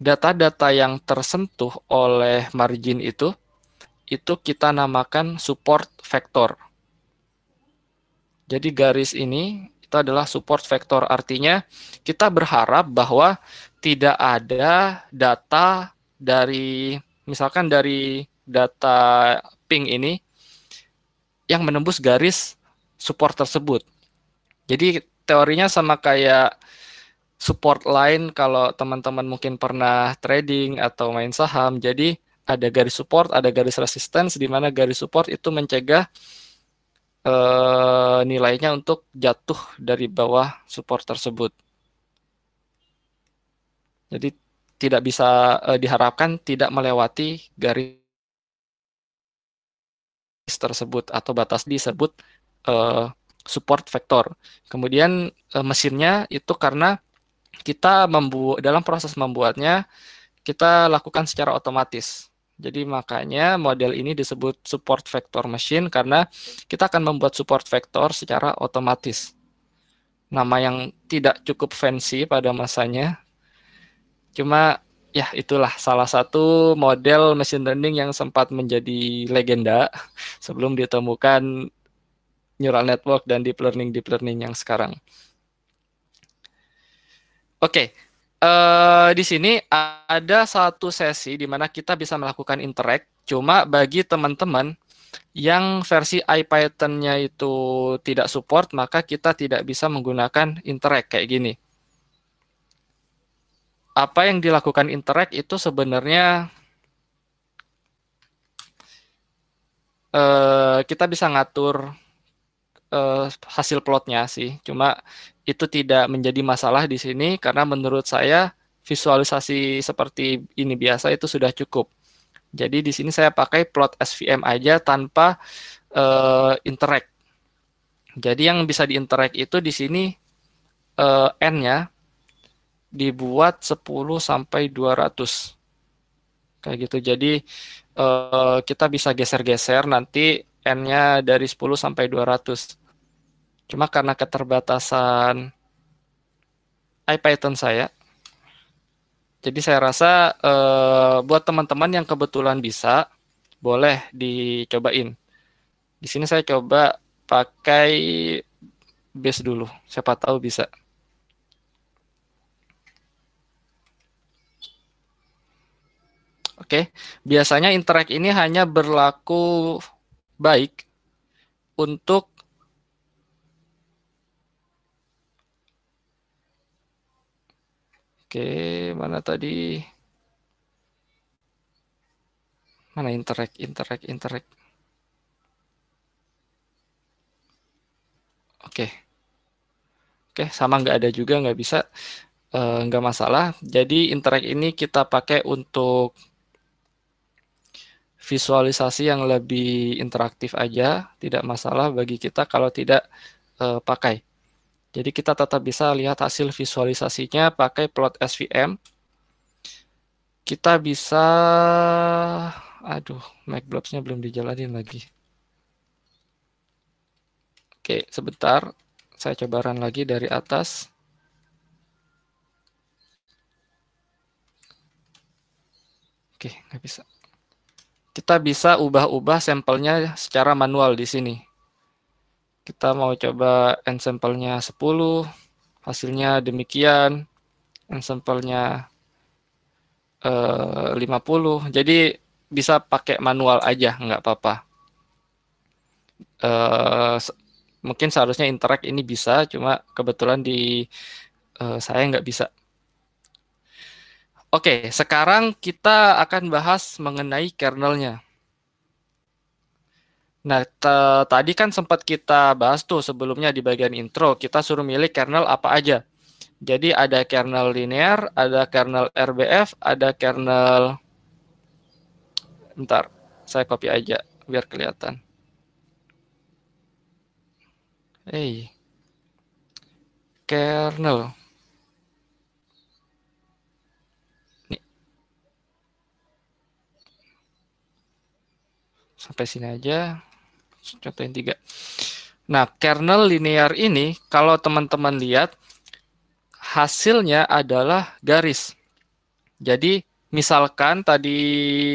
data-data yang tersentuh oleh margin itu itu kita namakan support vector. Jadi garis ini itu adalah support vector artinya kita berharap bahwa tidak ada data dari misalkan dari data ping ini yang menembus garis support tersebut. Jadi teorinya sama kayak support line kalau teman-teman mungkin pernah trading atau main saham. Jadi ada garis support, ada garis resistance di mana garis support itu mencegah Eh, nilainya untuk jatuh dari bawah support tersebut. Jadi tidak bisa eh, diharapkan tidak melewati garis tersebut atau batas disebut uh, support vector. Kemudian uh, mesinnya itu karena kita membuat dalam proses membuatnya kita lakukan secara otomatis. Jadi makanya model ini disebut support vector machine karena kita akan membuat support vector secara otomatis. Nama yang tidak cukup fancy pada masanya. Cuma ya itulah salah satu model machine learning yang sempat menjadi legenda sebelum ditemukan neural network dan deep learning deep learning yang sekarang. Oke, okay uh, di sini ada satu sesi di mana kita bisa melakukan interact. Cuma bagi teman-teman yang versi IPython-nya itu tidak support, maka kita tidak bisa menggunakan interact kayak gini. Apa yang dilakukan interact itu sebenarnya eh, kita bisa ngatur uh, hasil plotnya sih. Cuma itu tidak menjadi masalah di sini karena menurut saya visualisasi seperti ini biasa itu sudah cukup. Jadi di sini saya pakai plot SVM aja tanpa uh, interact. Jadi yang bisa diinteract itu di sini uh, eh, n-nya dibuat 10 sampai 200. Kayak gitu. Jadi uh, kita bisa geser-geser nanti n-nya dari 10 sampai 200. Cuma karena keterbatasan IPython saya, jadi saya rasa eh, buat teman-teman yang kebetulan bisa, boleh dicobain. Di sini saya coba pakai base dulu, siapa tahu bisa. Oke, biasanya interact ini hanya berlaku baik untuk Oke, mana tadi? Mana interact, interact, interact. Oke. Oke, sama nggak ada juga, nggak bisa. Uh, nggak masalah. Jadi interact ini kita pakai untuk visualisasi yang lebih interaktif aja, tidak masalah bagi kita kalau tidak uh, pakai. Jadi kita tetap bisa lihat hasil visualisasinya pakai plot SVM. Kita bisa, aduh, MacBlobs-nya belum dijalanin lagi. Oke, sebentar. Saya coba run lagi dari atas. Oke, nggak bisa. Kita bisa ubah-ubah sampelnya secara manual di sini. Kita mau coba n sampelnya 10, hasilnya demikian, n sampelnya eh, 50. Jadi bisa pakai manual aja, nggak apa-apa. Eh, mungkin seharusnya interact ini bisa, cuma kebetulan di eh, saya nggak bisa. Oke, sekarang kita akan bahas mengenai kernelnya. Nah, tadi kan sempat kita bahas tuh sebelumnya di bagian intro, kita suruh milih kernel apa aja. Jadi ada kernel linear, ada kernel RBF, ada kernel Bentar, saya copy aja biar kelihatan. Hey. Kernel. Nih. Sampai sini aja contoh tiga. Nah, kernel linear ini kalau teman-teman lihat hasilnya adalah garis. Jadi misalkan tadi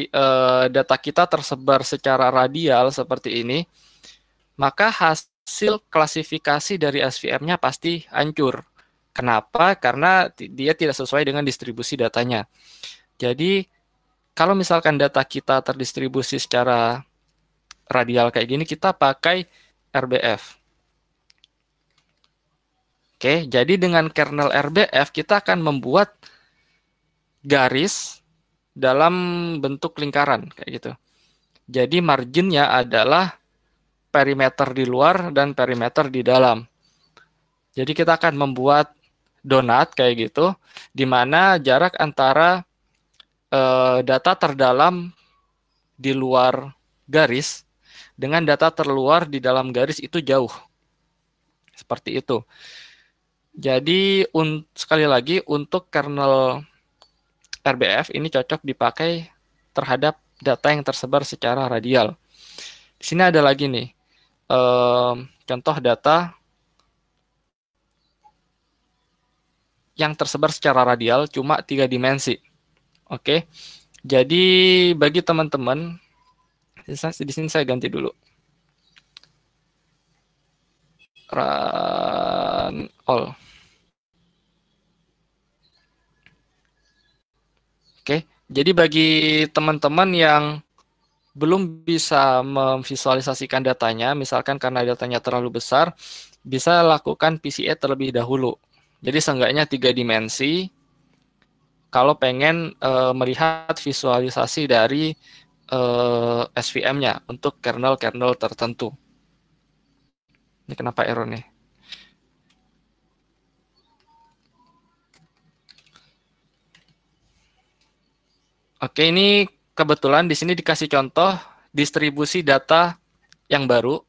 eh, data kita tersebar secara radial seperti ini, maka hasil klasifikasi dari SVM-nya pasti hancur. Kenapa? Karena dia tidak sesuai dengan distribusi datanya. Jadi kalau misalkan data kita terdistribusi secara radial kayak gini kita pakai RBF. Oke, jadi dengan kernel RBF kita akan membuat garis dalam bentuk lingkaran kayak gitu. Jadi marginnya adalah perimeter di luar dan perimeter di dalam. Jadi kita akan membuat donat kayak gitu, di mana jarak antara e, data terdalam di luar garis dengan data terluar di dalam garis itu jauh. Seperti itu. Jadi un, sekali lagi untuk kernel RBF ini cocok dipakai terhadap data yang tersebar secara radial. Di sini ada lagi nih contoh data yang tersebar secara radial cuma tiga dimensi. Oke, jadi bagi teman-teman di sini saya ganti dulu. Run all. Oke, jadi bagi teman-teman yang belum bisa memvisualisasikan datanya, misalkan karena datanya terlalu besar, bisa lakukan PCA terlebih dahulu. Jadi seenggaknya tiga dimensi, kalau pengen e, melihat visualisasi dari uh, eh, SVM-nya untuk kernel-kernel tertentu. Ini kenapa error nih? Oke, ini kebetulan di sini dikasih contoh distribusi data yang baru,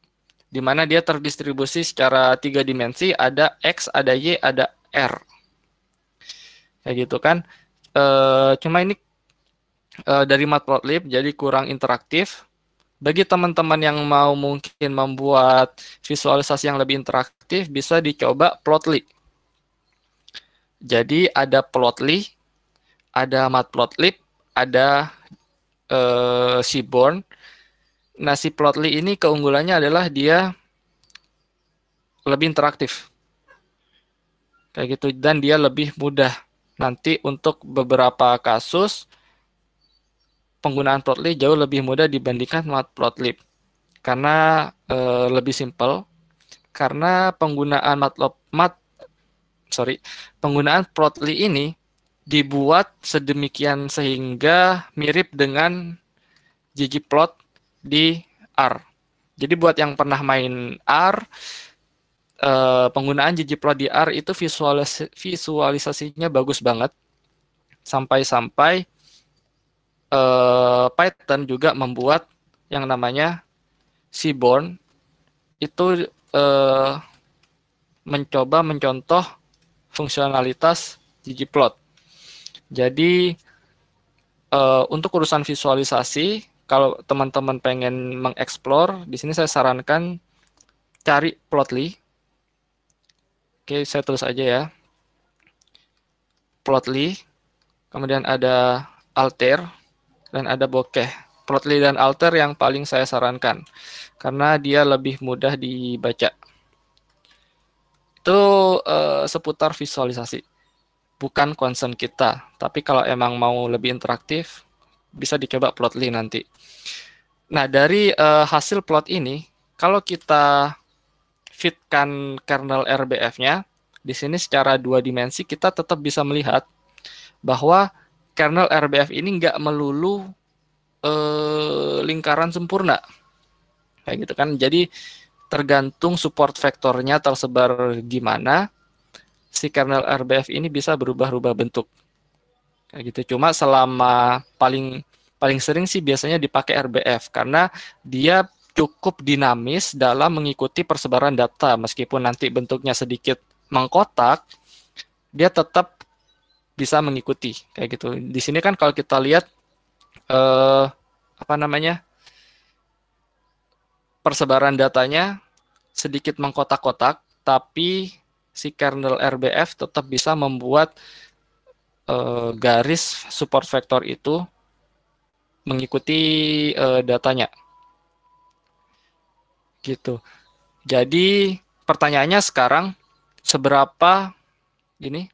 di mana dia terdistribusi secara tiga dimensi, ada X, ada Y, ada R. Kayak gitu kan. E, cuma ini uh, dari Matplotlib jadi kurang interaktif. Bagi teman-teman yang mau mungkin membuat visualisasi yang lebih interaktif bisa dicoba Plotly. Jadi ada Plotly, ada Matplotlib, ada uh, Seaborn. Nah, si Plotly ini keunggulannya adalah dia lebih interaktif. Kayak gitu dan dia lebih mudah nanti untuk beberapa kasus penggunaan plotly jauh lebih mudah dibandingkan matplotlib karena e, lebih simple. karena penggunaan matlab mat sorry penggunaan plotly ini dibuat sedemikian sehingga mirip dengan ggplot di R. Jadi buat yang pernah main R, eh, penggunaan ggplot di R itu visualis visualisasinya bagus banget. Sampai-sampai eh, Python juga membuat yang namanya Seaborn itu eh, mencoba mencontoh fungsionalitas ggplot. Jadi eh, untuk urusan visualisasi, kalau teman-teman pengen mengeksplor, di sini saya sarankan cari plotly. Oke, saya tulis aja ya. Plotly. Kemudian ada alter dan ada bokeh. Plotly dan Alter yang paling saya sarankan karena dia lebih mudah dibaca. Itu uh, seputar visualisasi. Bukan concern kita, tapi kalau emang mau lebih interaktif bisa dicoba Plotly nanti. Nah, dari uh, hasil plot ini kalau kita fitkan kernel RBF-nya di sini secara dua dimensi kita tetap bisa melihat bahwa kernel RBF ini nggak melulu eh, lingkaran sempurna kayak gitu kan jadi tergantung support vektornya tersebar gimana si kernel RBF ini bisa berubah-ubah bentuk kayak gitu cuma selama paling paling sering sih biasanya dipakai RBF karena dia cukup dinamis dalam mengikuti persebaran data meskipun nanti bentuknya sedikit mengkotak dia tetap bisa mengikuti kayak gitu. Di sini kan kalau kita lihat eh, apa namanya persebaran datanya sedikit mengkotak-kotak, tapi si kernel RBF tetap bisa membuat eh, garis support vector itu mengikuti eh, datanya. Gitu. Jadi pertanyaannya sekarang seberapa ini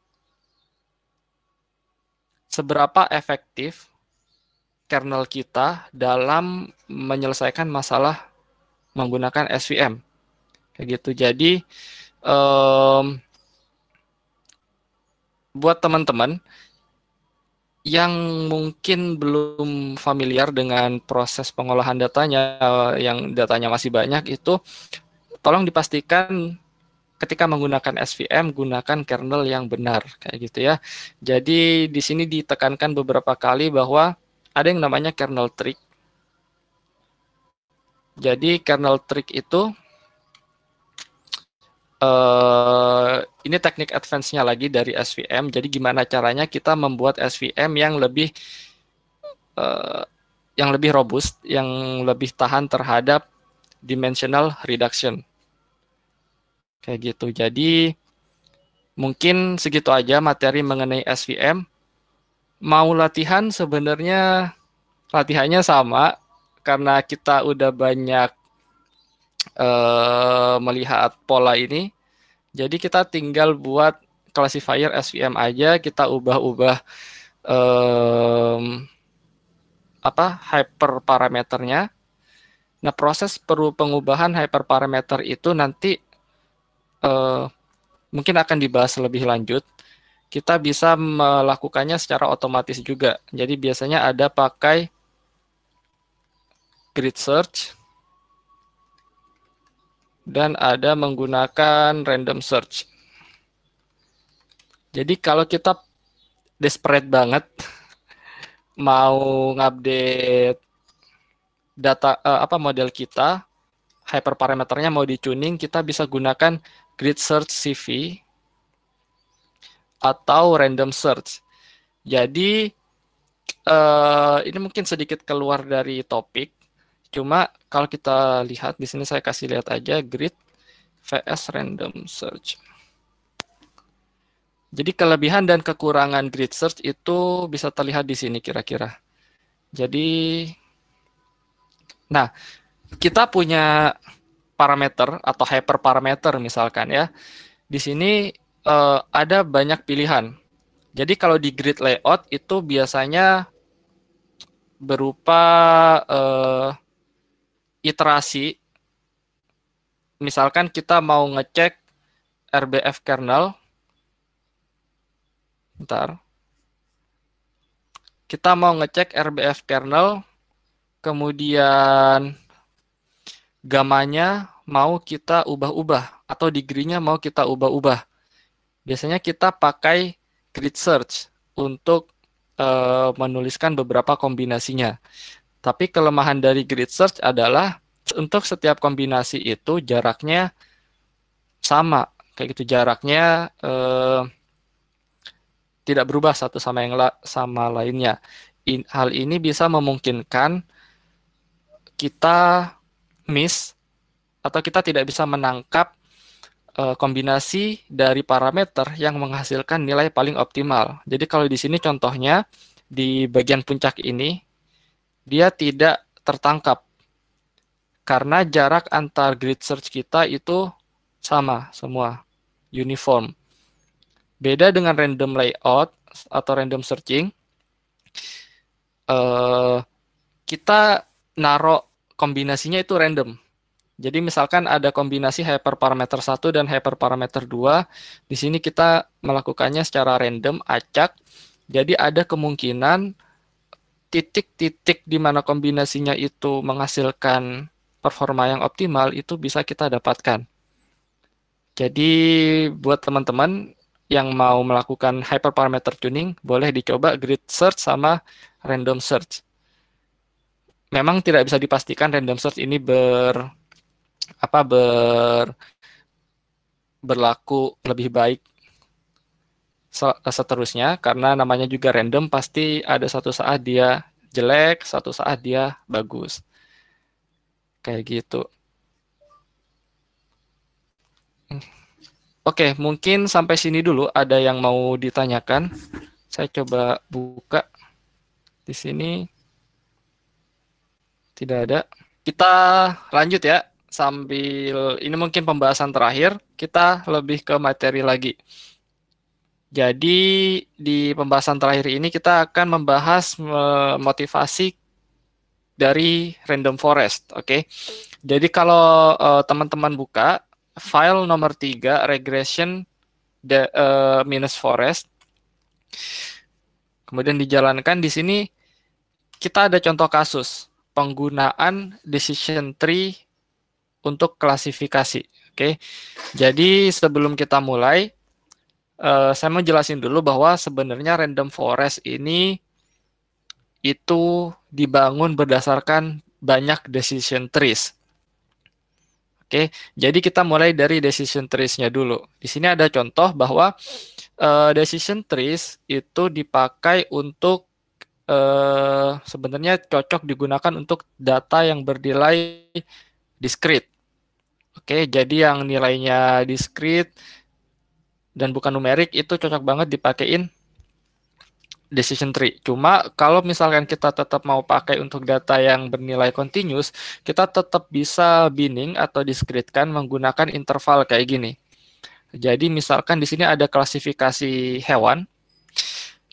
seberapa efektif kernel kita dalam menyelesaikan masalah menggunakan SVM. Kayak gitu. Jadi um, buat teman-teman yang mungkin belum familiar dengan proses pengolahan datanya eh, yang datanya masih banyak itu tolong dipastikan ketika menggunakan SVM gunakan kernel yang benar kayak gitu ya. Jadi di sini ditekankan beberapa kali bahwa ada yang namanya kernel trick. Jadi kernel trick itu uh, ini teknik advance-nya lagi dari SVM. Jadi gimana caranya kita membuat SVM yang lebih uh, yang lebih robust, yang lebih tahan terhadap dimensional reduction Kayak gitu. Jadi mungkin segitu aja materi mengenai SVM. Mau latihan sebenarnya latihannya sama karena kita udah banyak uh, melihat pola ini. Jadi kita tinggal buat classifier SVM aja, kita ubah-ubah um, apa hyperparameternya. Nah, proses perlu pengubahan hyperparameter itu nanti uh, mungkin akan dibahas lebih lanjut, kita bisa melakukannya secara otomatis juga. Jadi biasanya ada pakai grid search dan ada menggunakan random search. Jadi kalau kita desperate banget mau ngupdate data uh, apa model kita, hyperparameternya mau dicuning, kita bisa gunakan grid search CV atau random search. Jadi eh, ini mungkin sedikit keluar dari topik. Cuma kalau kita lihat di sini saya kasih lihat aja grid VS random search. Jadi kelebihan dan kekurangan grid search itu bisa terlihat di sini kira-kira. Jadi nah, kita punya parameter atau hyperparameter misalkan ya. Di sini uh, ada banyak pilihan. Jadi kalau di grid layout itu biasanya berupa uh, iterasi. Misalkan kita mau ngecek RBF kernel. Bentar. Kita mau ngecek RBF kernel, kemudian gamanya mau kita ubah-ubah atau degree-nya mau kita ubah-ubah. Biasanya kita pakai grid search untuk uh, menuliskan beberapa kombinasinya. Tapi kelemahan dari grid search adalah untuk setiap kombinasi itu jaraknya sama, kayak gitu jaraknya eh, tidak berubah satu sama yang la sama lainnya. In, hal ini bisa memungkinkan kita miss atau kita tidak bisa menangkap eh, kombinasi dari parameter yang menghasilkan nilai paling optimal. Jadi kalau di sini contohnya di bagian puncak ini dia tidak tertangkap karena jarak antar grid search kita itu sama semua, uniform. Beda dengan random layout atau random searching, eh, kita naruh kombinasinya itu random. Jadi misalkan ada kombinasi hyperparameter 1 dan hyperparameter 2, di sini kita melakukannya secara random, acak. Jadi ada kemungkinan titik-titik di mana kombinasinya itu menghasilkan performa yang optimal itu bisa kita dapatkan. Jadi buat teman-teman yang mau melakukan hyperparameter tuning, boleh dicoba grid search sama random search memang tidak bisa dipastikan random search ini ber apa ber berlaku lebih baik seterusnya karena namanya juga random pasti ada satu saat dia jelek, satu saat dia bagus. Kayak gitu. Oke, mungkin sampai sini dulu ada yang mau ditanyakan. Saya coba buka di sini. Tidak ada. Kita lanjut ya sambil ini mungkin pembahasan terakhir, kita lebih ke materi lagi. Jadi di pembahasan terakhir ini kita akan membahas motivasi dari random forest, oke. Okay? Jadi kalau e, teman-teman buka file nomor 3 regression de, uh, minus forest kemudian dijalankan di sini kita ada contoh kasus penggunaan decision tree untuk klasifikasi. Oke, jadi sebelum kita mulai, uh, saya mau jelasin dulu bahwa sebenarnya random forest ini itu dibangun berdasarkan banyak decision trees. Oke, jadi kita mulai dari decision trees-nya dulu. Di sini ada contoh bahwa uh, decision trees itu dipakai untuk eh, sebenarnya cocok digunakan untuk data yang bernilai diskrit. Oke, jadi yang nilainya diskrit dan bukan numerik itu cocok banget dipakein decision tree. Cuma kalau misalkan kita tetap mau pakai untuk data yang bernilai continuous, kita tetap bisa binning atau diskritkan menggunakan interval kayak gini. Jadi misalkan di sini ada klasifikasi hewan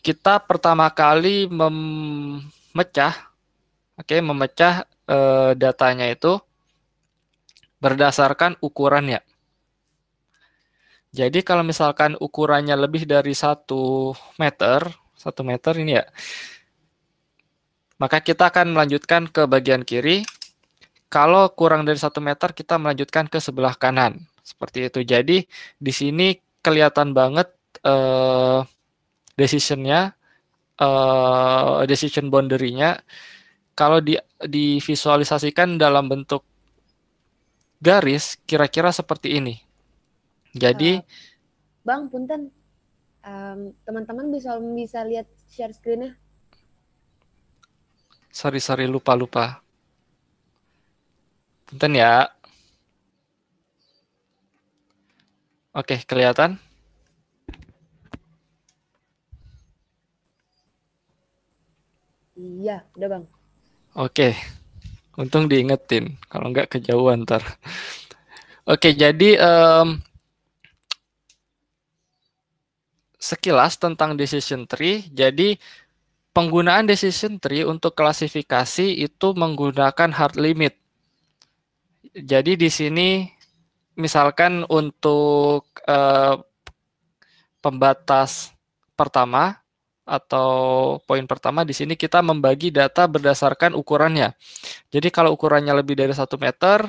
kita pertama kali memecah, oke, okay, memecah uh, datanya itu berdasarkan ukurannya. Jadi kalau misalkan ukurannya lebih dari satu meter, satu meter ini ya, maka kita akan melanjutkan ke bagian kiri. Kalau kurang dari satu meter, kita melanjutkan ke sebelah kanan, seperti itu. Jadi di sini kelihatan banget. Eh, decisionnya uh, decision boundary-nya kalau di divisualisasikan dalam bentuk garis kira-kira seperti ini. Jadi uh, Bang punten um, teman-teman bisa bisa lihat share screen-nya? Sorry sorry lupa lupa. Punten ya. Oke, kelihatan? Iya, udah bang. Oke, untung diingetin. Kalau nggak kejauhan ntar. Oke, jadi um, sekilas tentang decision tree. Jadi penggunaan decision tree untuk klasifikasi itu menggunakan hard limit. Jadi di sini misalkan untuk uh, pembatas pertama atau poin pertama di sini kita membagi data berdasarkan ukurannya. Jadi kalau ukurannya lebih dari satu meter,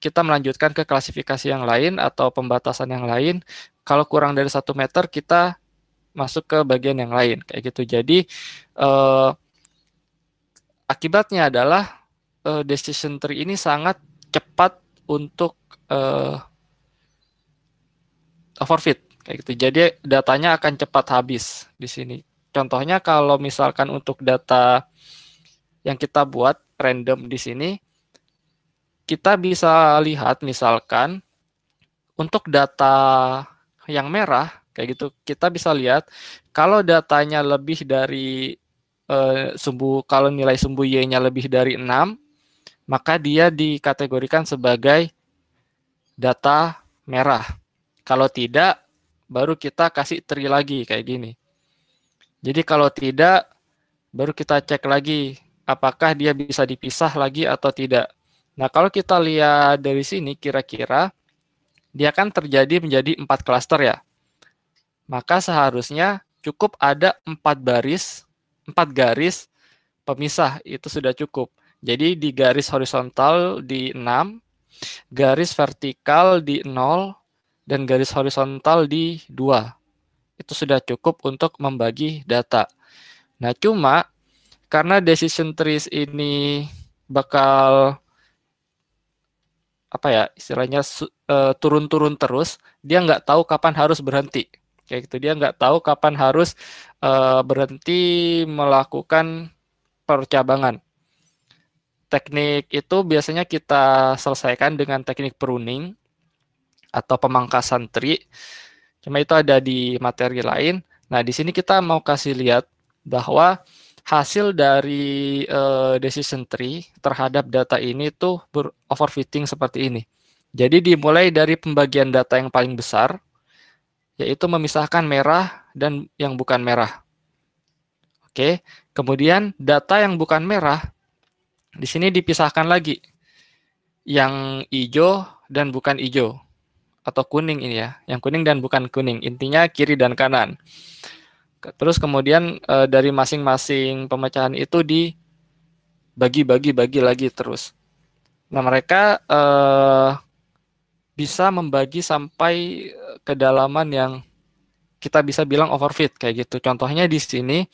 kita melanjutkan ke klasifikasi yang lain atau pembatasan yang lain. Kalau kurang dari satu meter, kita masuk ke bagian yang lain kayak gitu. Jadi eh, akibatnya adalah eh, decision tree ini sangat cepat untuk eh, overfit Kayak gitu. Jadi datanya akan cepat habis di sini. Contohnya kalau misalkan untuk data yang kita buat random di sini, kita bisa lihat misalkan untuk data yang merah kayak gitu, kita bisa lihat kalau datanya lebih dari eh, sumbu kalau nilai sumbu y-nya lebih dari enam, maka dia dikategorikan sebagai data merah. Kalau tidak, baru kita kasih tri lagi kayak gini. Jadi kalau tidak, baru kita cek lagi apakah dia bisa dipisah lagi atau tidak. Nah kalau kita lihat dari sini kira-kira dia kan terjadi menjadi empat klaster ya. Maka seharusnya cukup ada empat baris, empat garis pemisah itu sudah cukup. Jadi di garis horizontal di 6, garis vertikal di 0, dan garis horizontal di dua. Itu sudah cukup untuk membagi data. Nah, cuma karena decision trees ini bakal apa ya istilahnya e, turun-turun uh, terus, dia nggak tahu kapan harus berhenti. Kayak gitu dia nggak tahu kapan harus uh, berhenti melakukan percabangan. Teknik itu biasanya kita selesaikan dengan teknik pruning atau pemangkasan tree. Cuma itu ada di materi lain. Nah, di sini kita mau kasih lihat bahwa hasil dari uh, decision tree terhadap data ini tuh ber overfitting seperti ini. Jadi dimulai dari pembagian data yang paling besar, yaitu memisahkan merah dan yang bukan merah. Oke, kemudian data yang bukan merah di sini dipisahkan lagi yang hijau dan bukan hijau atau kuning ini ya, yang kuning dan bukan kuning. Intinya kiri dan kanan. Terus kemudian e, dari masing-masing pemecahan itu dibagi-bagi-bagi lagi terus. Nah mereka e, bisa membagi sampai eh, kedalaman yang kita bisa bilang overfit kayak gitu. Contohnya di sini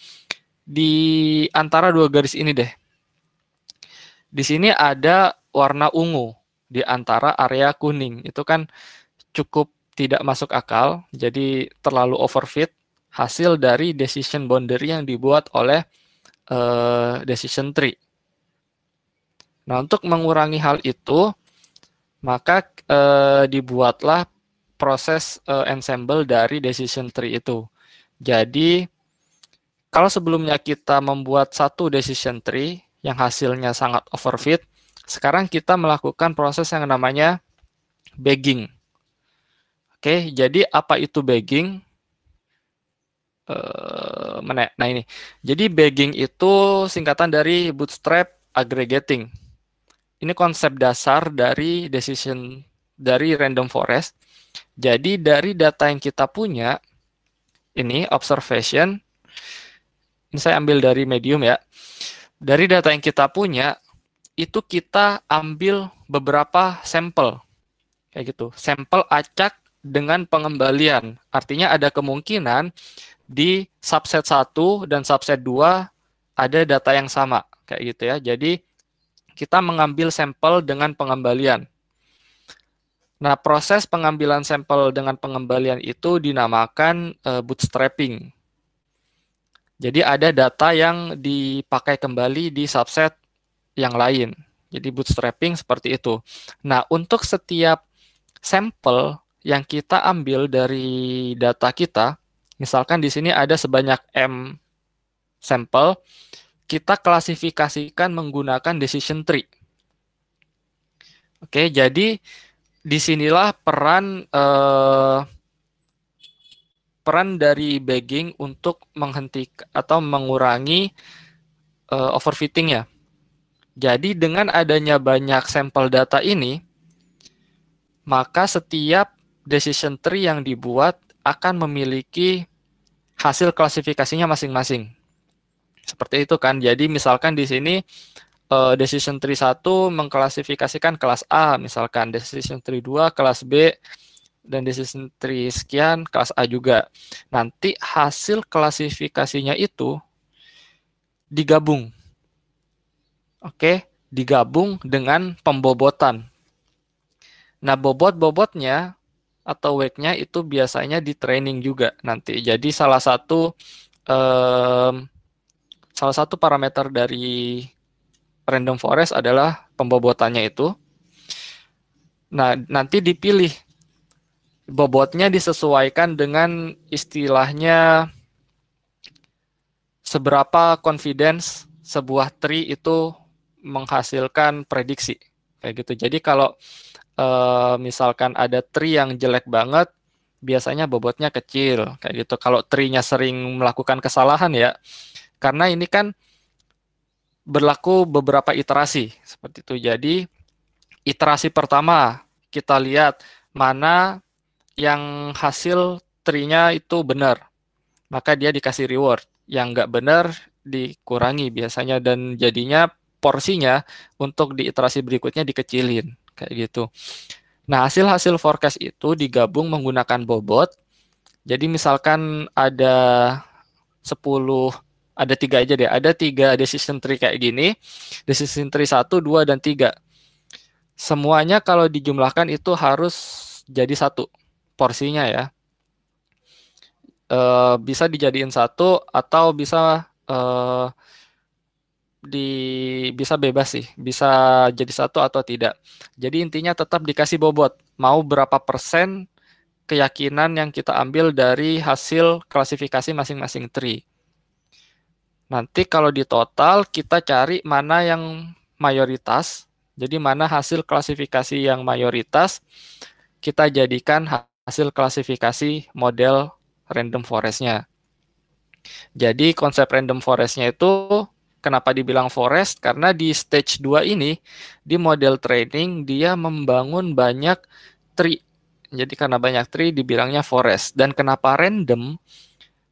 di antara dua garis ini deh. Di sini ada warna ungu di antara area kuning. Itu kan cukup tidak masuk akal, jadi terlalu overfit hasil dari decision boundary yang dibuat oleh uh, decision tree. Nah, untuk mengurangi hal itu, maka uh, dibuatlah proses uh, ensemble dari decision tree itu. Jadi, kalau sebelumnya kita membuat satu decision tree yang hasilnya sangat overfit, sekarang kita melakukan proses yang namanya bagging. Oke, jadi apa itu bagging? Uh, eh, Nah ini, jadi bagging itu singkatan dari bootstrap aggregating. Ini konsep dasar dari decision dari random forest. Jadi dari data yang kita punya, ini observation, ini saya ambil dari medium ya. Dari data yang kita punya, itu kita ambil beberapa sampel. Kayak gitu, sampel acak dengan pengembalian. Artinya ada kemungkinan di subset 1 dan subset 2 ada data yang sama kayak gitu ya. Jadi kita mengambil sampel dengan pengembalian. Nah, proses pengambilan sampel dengan pengembalian itu dinamakan eh, bootstrapping. Jadi ada data yang dipakai kembali di subset yang lain. Jadi bootstrapping seperti itu. Nah, untuk setiap sampel yang kita ambil dari data kita, misalkan di sini ada sebanyak M sampel, kita klasifikasikan menggunakan decision tree. Oke, jadi disinilah peran eh, peran dari bagging untuk menghentikan atau mengurangi eh, overfittingnya. Jadi dengan adanya banyak sampel data ini, maka setiap decision tree yang dibuat akan memiliki hasil klasifikasinya masing-masing. Seperti itu kan. Jadi misalkan di sini eh, decision tree 1 mengklasifikasikan kelas A misalkan, decision tree 2 kelas B dan decision tree sekian kelas A juga. Nanti hasil klasifikasinya itu digabung. Oke, digabung dengan pembobotan. Nah, bobot-bobotnya atau wake-nya itu biasanya di training juga nanti. Jadi salah satu um, salah satu parameter dari random forest adalah pembobotannya itu. Nah, nanti dipilih bobotnya disesuaikan dengan istilahnya seberapa confidence sebuah tree itu menghasilkan prediksi kayak gitu. Jadi kalau uh, misalkan ada tree yang jelek banget, biasanya bobotnya kecil kayak gitu. Kalau tree-nya sering melakukan kesalahan ya, karena ini kan berlaku beberapa iterasi seperti itu. Jadi iterasi pertama kita lihat mana yang hasil tree-nya itu benar, maka dia dikasih reward. Yang nggak benar dikurangi biasanya dan jadinya porsinya untuk di iterasi berikutnya dikecilin kayak gitu. Nah, hasil-hasil forecast itu digabung menggunakan bobot. Jadi misalkan ada 10 ada tiga aja deh. Ada tiga decision tree kayak gini. Decision tree 1, 2, dan 3. Semuanya kalau dijumlahkan itu harus jadi satu porsinya ya. E, bisa dijadiin satu atau bisa e, di bisa bebas sih, bisa jadi satu atau tidak. Jadi intinya tetap dikasih bobot, mau berapa persen keyakinan yang kita ambil dari hasil klasifikasi masing-masing tree. Nanti kalau di total kita cari mana yang mayoritas, jadi mana hasil klasifikasi yang mayoritas kita jadikan hasil klasifikasi model random forest-nya. Jadi konsep random forest-nya itu Kenapa dibilang forest? Karena di stage 2 ini, di model training, dia membangun banyak tree. Jadi karena banyak tree, dibilangnya forest. Dan kenapa random?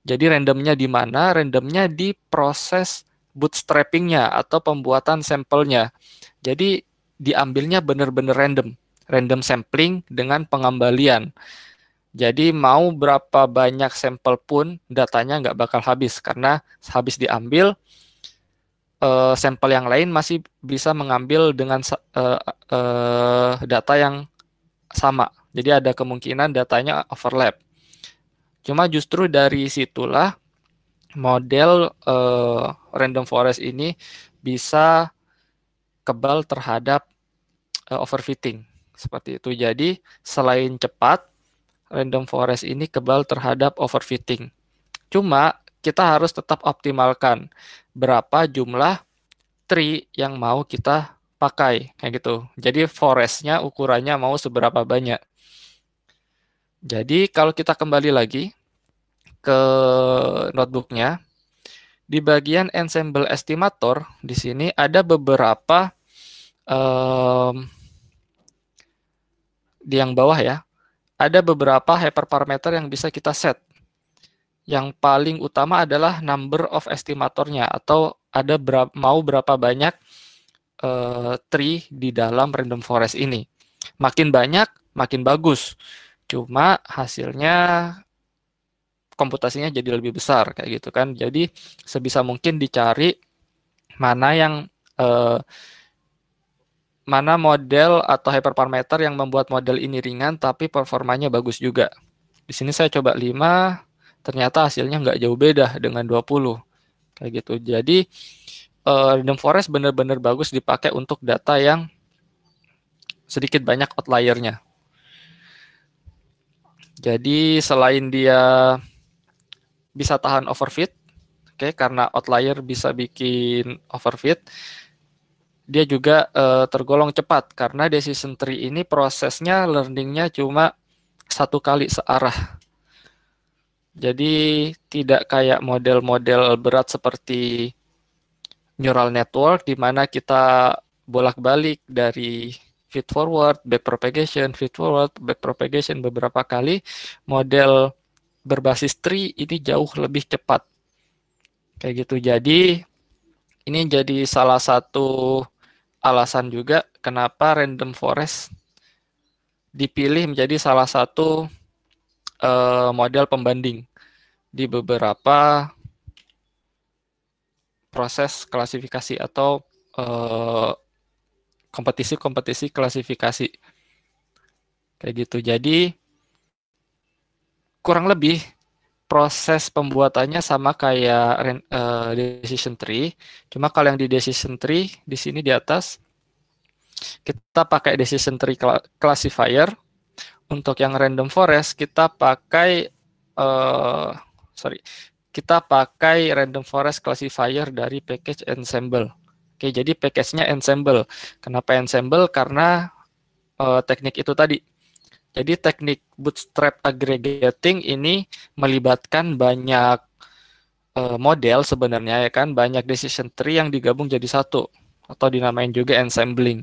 Jadi randomnya di mana? Randomnya di proses bootstrappingnya atau pembuatan sampelnya. Jadi diambilnya benar-benar random. Random sampling dengan pengembalian. Jadi mau berapa banyak sampel pun datanya nggak bakal habis karena habis diambil uh, sampel yang lain masih bisa mengambil dengan uh, uh, data yang sama. Jadi ada kemungkinan datanya overlap. Cuma justru dari situlah model uh, random forest ini bisa kebal terhadap uh, overfitting seperti itu. Jadi selain cepat, random forest ini kebal terhadap overfitting. Cuma kita harus tetap optimalkan berapa jumlah tree yang mau kita pakai kayak gitu. Jadi forestnya ukurannya mau seberapa banyak. Jadi kalau kita kembali lagi ke notebooknya, di bagian ensemble estimator di sini ada beberapa um, di yang bawah ya, ada beberapa hyperparameter yang bisa kita set yang paling utama adalah number of estimatornya atau ada berapa, mau berapa banyak uh, tree di dalam random forest ini. Makin banyak, makin bagus. Cuma hasilnya komputasinya jadi lebih besar kayak gitu kan. Jadi sebisa mungkin dicari mana yang eh, mana model atau hyperparameter yang membuat model ini ringan tapi performanya bagus juga. Di sini saya coba 5 ternyata hasilnya nggak jauh beda dengan 20 kayak gitu. Jadi uh, random forest benar-benar bagus dipakai untuk data yang sedikit banyak outliernya. Jadi selain dia bisa tahan overfit, oke okay, karena outlier bisa bikin overfit, dia juga uh, tergolong cepat karena decision tree ini prosesnya learningnya cuma satu kali searah jadi tidak kayak model-model berat seperti neural network di mana kita bolak-balik dari feed forward, back propagation, feed forward, back propagation beberapa kali, model berbasis tree ini jauh lebih cepat. Kayak gitu. Jadi ini jadi salah satu alasan juga kenapa random forest dipilih menjadi salah satu uh, model pembanding di beberapa proses klasifikasi atau eh, kompetisi-kompetisi uh, klasifikasi kayak gitu. Jadi kurang lebih proses pembuatannya sama kayak uh, decision tree. Cuma kalau yang di decision tree di sini di atas kita pakai decision tree classifier untuk yang random forest kita pakai uh, sorry kita pakai random forest classifier dari package ensemble. Oke, jadi package-nya ensemble. Kenapa ensemble? Karena uh, teknik itu tadi. Jadi teknik bootstrap aggregating ini melibatkan banyak eh, model sebenarnya ya kan, banyak decision tree yang digabung jadi satu atau dinamain juga ensembling.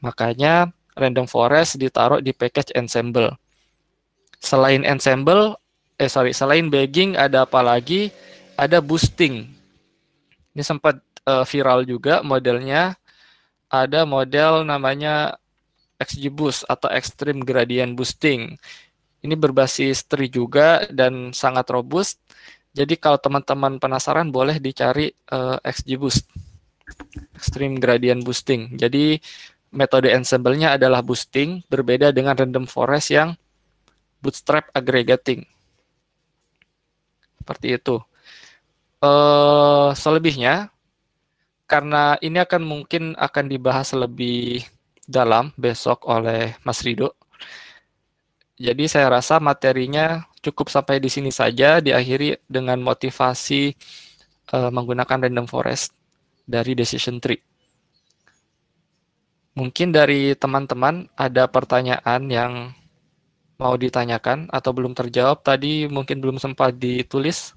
Makanya random forest ditaruh di package ensemble. Selain ensemble, eh sorry, selain bagging ada apa lagi? Ada boosting. Ini sempat uh, viral juga modelnya. Ada model namanya XGBoost atau Extreme Gradient Boosting. Ini berbasis tree juga dan sangat robust. Jadi kalau teman-teman penasaran boleh dicari uh, eh, XGBoost. Extreme Gradient Boosting. Jadi metode ensemble-nya adalah boosting, berbeda dengan random forest yang bootstrap aggregating. Seperti itu. Uh, selebihnya, karena ini akan mungkin akan dibahas lebih dalam besok oleh Mas Rido. Jadi saya rasa materinya cukup sampai di sini saja, diakhiri dengan motivasi uh, menggunakan random forest dari decision tree. Mungkin dari teman-teman ada pertanyaan yang mau ditanyakan atau belum terjawab tadi mungkin belum sempat ditulis.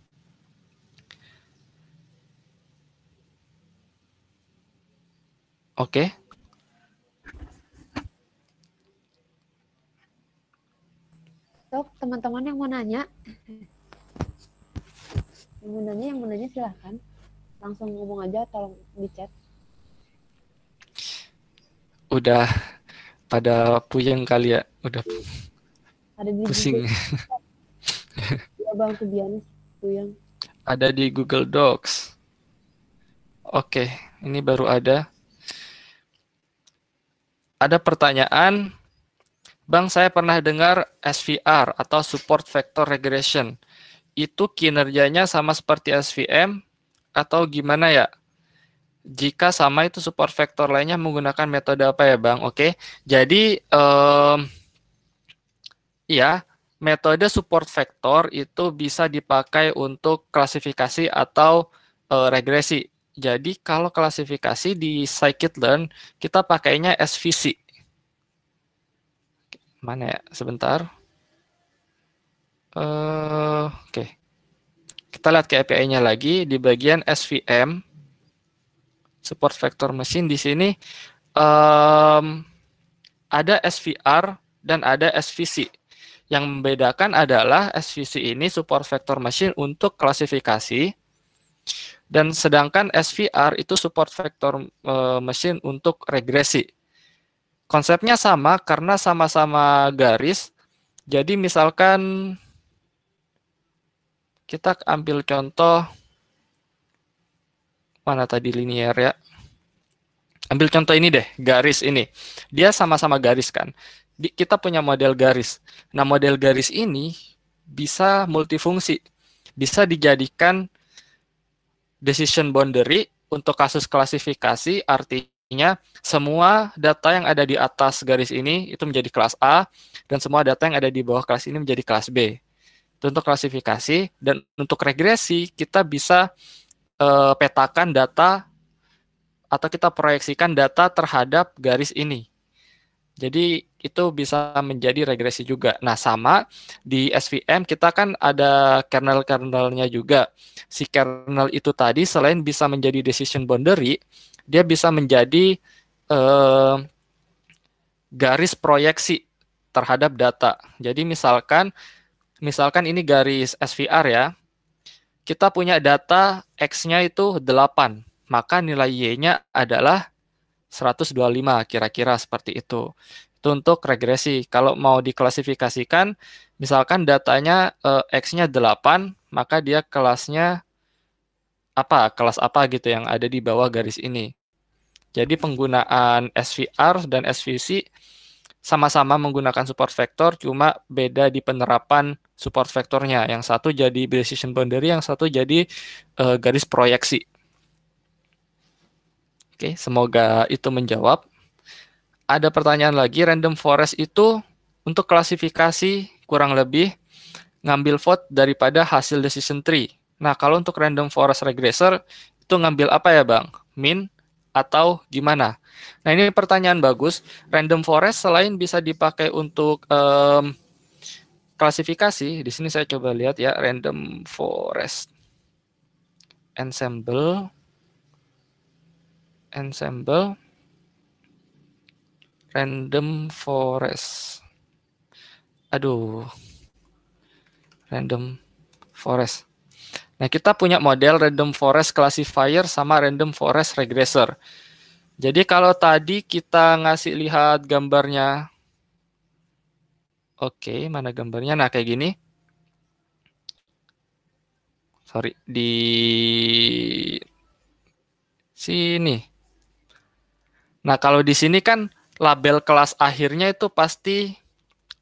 Oke. Okay. teman-teman yang mau nanya. Yang mau nanya, yang mau nanya silahkan. Langsung ngomong aja, tolong di chat udah pada puyeng kali ya, udah ada di pusing. Iya, bang puyeng. Ada di Google Docs. Oke, ini baru ada. Ada pertanyaan, Bang, saya pernah dengar SVR atau Support Vector Regression. Itu kinerjanya sama seperti SVM atau gimana ya? jika sama itu support vektor lainnya menggunakan metode apa ya Bang? Oke, jadi um, ya metode support vektor itu bisa dipakai untuk klasifikasi atau uh, regresi. Jadi kalau klasifikasi di scikit-learn kita pakainya SVC. Mana ya? Sebentar. Uh, Oke. Okay. Kita lihat ke API-nya lagi di bagian SVM support vector machine di sini um, ada SVR dan ada SVC. Yang membedakan adalah SVC ini support vector machine untuk klasifikasi dan sedangkan SVR itu support vector uh, machine untuk regresi. Konsepnya sama karena sama-sama garis. Jadi misalkan kita ambil contoh mana tadi linear ya. Ambil contoh ini deh, garis ini. Dia sama-sama garis kan. Di, kita punya model garis. Nah, model garis ini bisa multifungsi. Bisa dijadikan decision boundary untuk kasus klasifikasi, artinya semua data yang ada di atas garis ini itu menjadi kelas A, dan semua data yang ada di bawah kelas ini menjadi kelas B. Itu untuk klasifikasi, dan untuk regresi kita bisa Eh, petakan data atau kita proyeksikan data terhadap garis ini. Jadi itu bisa menjadi regresi juga. Nah sama di SVM kita kan ada kernel-kernelnya juga. Si kernel itu tadi selain bisa menjadi decision boundary, dia bisa menjadi eh, garis proyeksi terhadap data. Jadi misalkan misalkan ini garis SVR ya kita punya data X-nya itu 8, maka nilai Y-nya adalah 125 kira-kira seperti itu. Itu untuk regresi. Kalau mau diklasifikasikan, misalkan datanya eh, X-nya 8, maka dia kelasnya apa? Kelas apa gitu yang ada di bawah garis ini. Jadi penggunaan SVR dan SVC sama-sama menggunakan support vector, cuma beda di penerapan support vektornya. Yang satu jadi decision boundary, yang satu jadi uh, garis proyeksi. Oke, semoga itu menjawab. Ada pertanyaan lagi, random forest itu untuk klasifikasi kurang lebih ngambil vote daripada hasil decision tree. Nah, kalau untuk random forest regressor itu ngambil apa ya, Bang? Mean, atau gimana? Nah, ini pertanyaan bagus. Random forest selain bisa dipakai untuk um, klasifikasi, di sini saya coba lihat ya, random forest ensemble ensemble random forest. Aduh. Random forest. Nah, kita punya model random forest classifier sama random forest regressor. Jadi kalau tadi kita ngasih lihat gambarnya, oke, mana gambarnya? Nah, kayak gini. Sorry, di sini. Nah, kalau di sini kan label kelas akhirnya itu pasti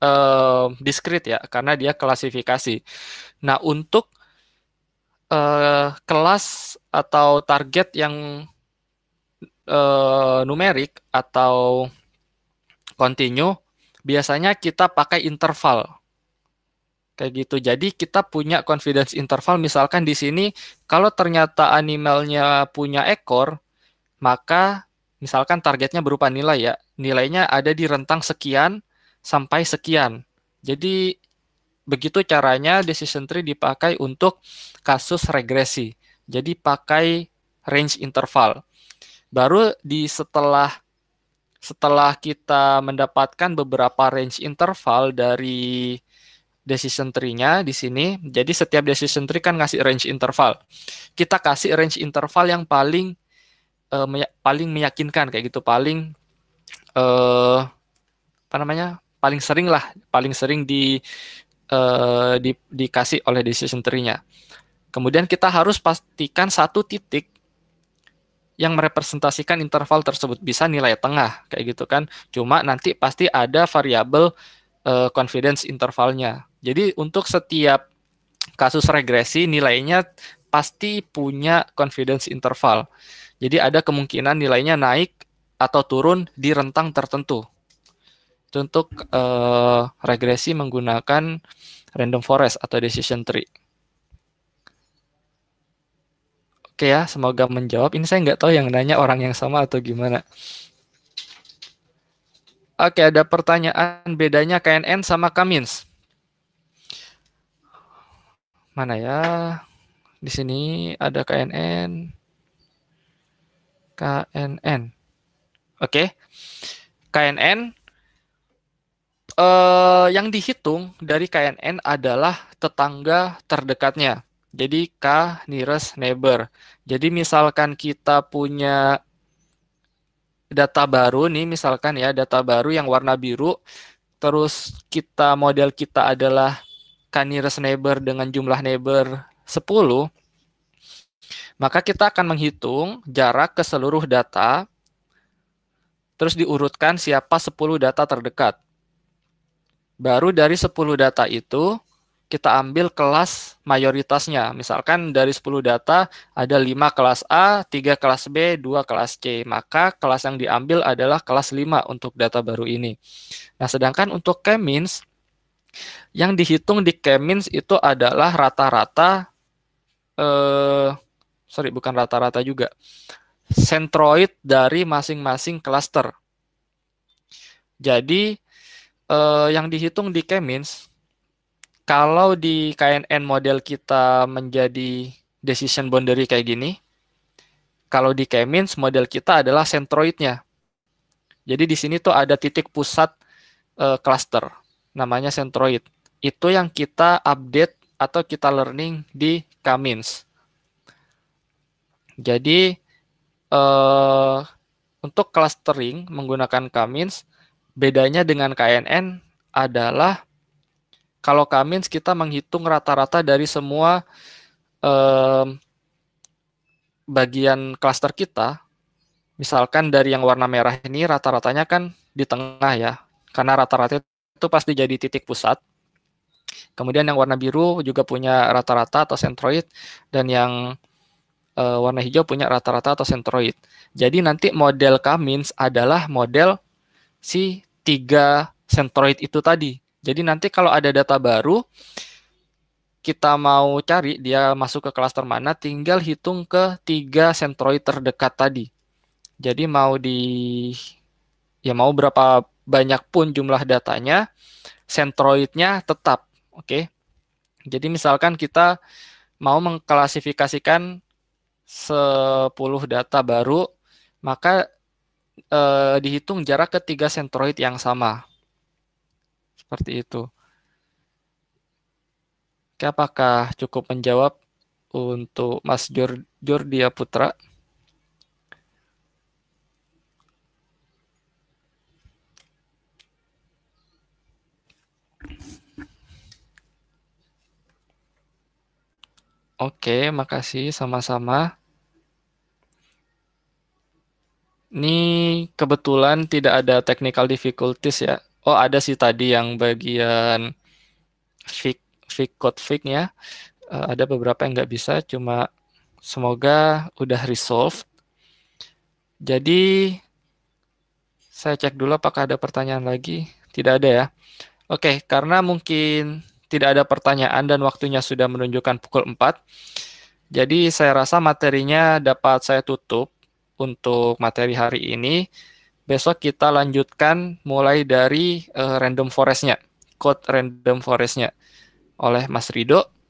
uh, eh, diskrit ya, karena dia klasifikasi. Nah, untuk uh, kelas atau target yang uh, numerik atau kontinu biasanya kita pakai interval kayak gitu. Jadi kita punya confidence interval misalkan di sini kalau ternyata animalnya punya ekor, maka misalkan targetnya berupa nilai ya. Nilainya ada di rentang sekian sampai sekian. Jadi begitu caranya decision tree dipakai untuk kasus regresi. Jadi pakai range interval. Baru di setelah setelah kita mendapatkan beberapa range interval dari decision tree-nya di sini, jadi setiap decision tree kan ngasih range interval. Kita kasih range interval yang paling uh, paling meyakinkan kayak gitu, paling eh, apa namanya? paling sering lah, paling sering di Eh, di, dikasih oleh decision tree-nya. Kemudian kita harus pastikan satu titik yang merepresentasikan interval tersebut bisa nilai tengah kayak gitu kan. Cuma nanti pasti ada variabel uh, confidence intervalnya. Jadi untuk setiap kasus regresi nilainya pasti punya confidence interval. Jadi ada kemungkinan nilainya naik atau turun di rentang tertentu itu untuk uh, regresi menggunakan random forest atau decision tree. Oke ya, semoga menjawab. Ini saya nggak tahu yang nanya orang yang sama atau gimana. Oke, ada pertanyaan bedanya KNN sama Kamins. Mana ya? Di sini ada KNN. KNN. Oke. KNN eh, yang dihitung dari KNN adalah tetangga terdekatnya. Jadi K nearest neighbor. Jadi misalkan kita punya data baru nih misalkan ya data baru yang warna biru terus kita model kita adalah K nearest neighbor dengan jumlah neighbor 10 maka kita akan menghitung jarak ke seluruh data terus diurutkan siapa 10 data terdekat. Baru dari 10 data itu kita ambil kelas mayoritasnya. Misalkan dari 10 data ada 5 kelas A, 3 kelas B, 2 kelas C. Maka kelas yang diambil adalah kelas 5 untuk data baru ini. Nah, sedangkan untuk K-means yang dihitung di K-means itu adalah rata-rata eh sorry bukan rata-rata juga. Sentroid dari masing-masing klaster. Jadi eh, yang dihitung di K-means kalau di KNN model kita menjadi decision boundary kayak gini, kalau di K-means model kita adalah centroidnya. Jadi di sini tuh ada titik pusat uh, cluster, namanya centroid. Itu yang kita update atau kita learning di K-means. Jadi uh, untuk clustering menggunakan K-means, bedanya dengan KNN adalah kalau Kamins kita menghitung rata-rata dari semua eh, bagian klaster kita. Misalkan dari yang warna merah ini rata-ratanya kan di tengah ya, karena rata-rata itu pasti jadi titik pusat. Kemudian yang warna biru juga punya rata-rata atau centroid dan yang eh, warna hijau punya rata-rata atau centroid. Jadi nanti model Kamins adalah model si tiga centroid itu tadi. Jadi nanti kalau ada data baru, kita mau cari dia masuk ke klaster mana, tinggal hitung ke tiga centroid terdekat tadi. Jadi mau di ya mau berapa banyak pun jumlah datanya, centroidnya tetap, oke. Jadi misalkan kita mau mengklasifikasikan 10 data baru, maka e, dihitung jarak ketiga sentroid yang sama. Seperti itu. Oke, apakah cukup menjawab untuk Mas Jordia Putra? Oke, makasih sama-sama. Ini kebetulan tidak ada technical difficulties ya. Oh, ada sih tadi yang bagian fig, fig code fig ya. Uh, ada beberapa yang nggak bisa, cuma semoga udah resolved. Jadi, saya cek dulu apakah ada pertanyaan lagi. Tidak ada ya. Oke, karena mungkin tidak ada pertanyaan dan waktunya sudah menunjukkan pukul 4. Jadi saya rasa materinya dapat saya tutup untuk materi hari ini. Besok kita lanjutkan mulai dari uh, random forest-nya, code random forest-nya oleh Mas Rido.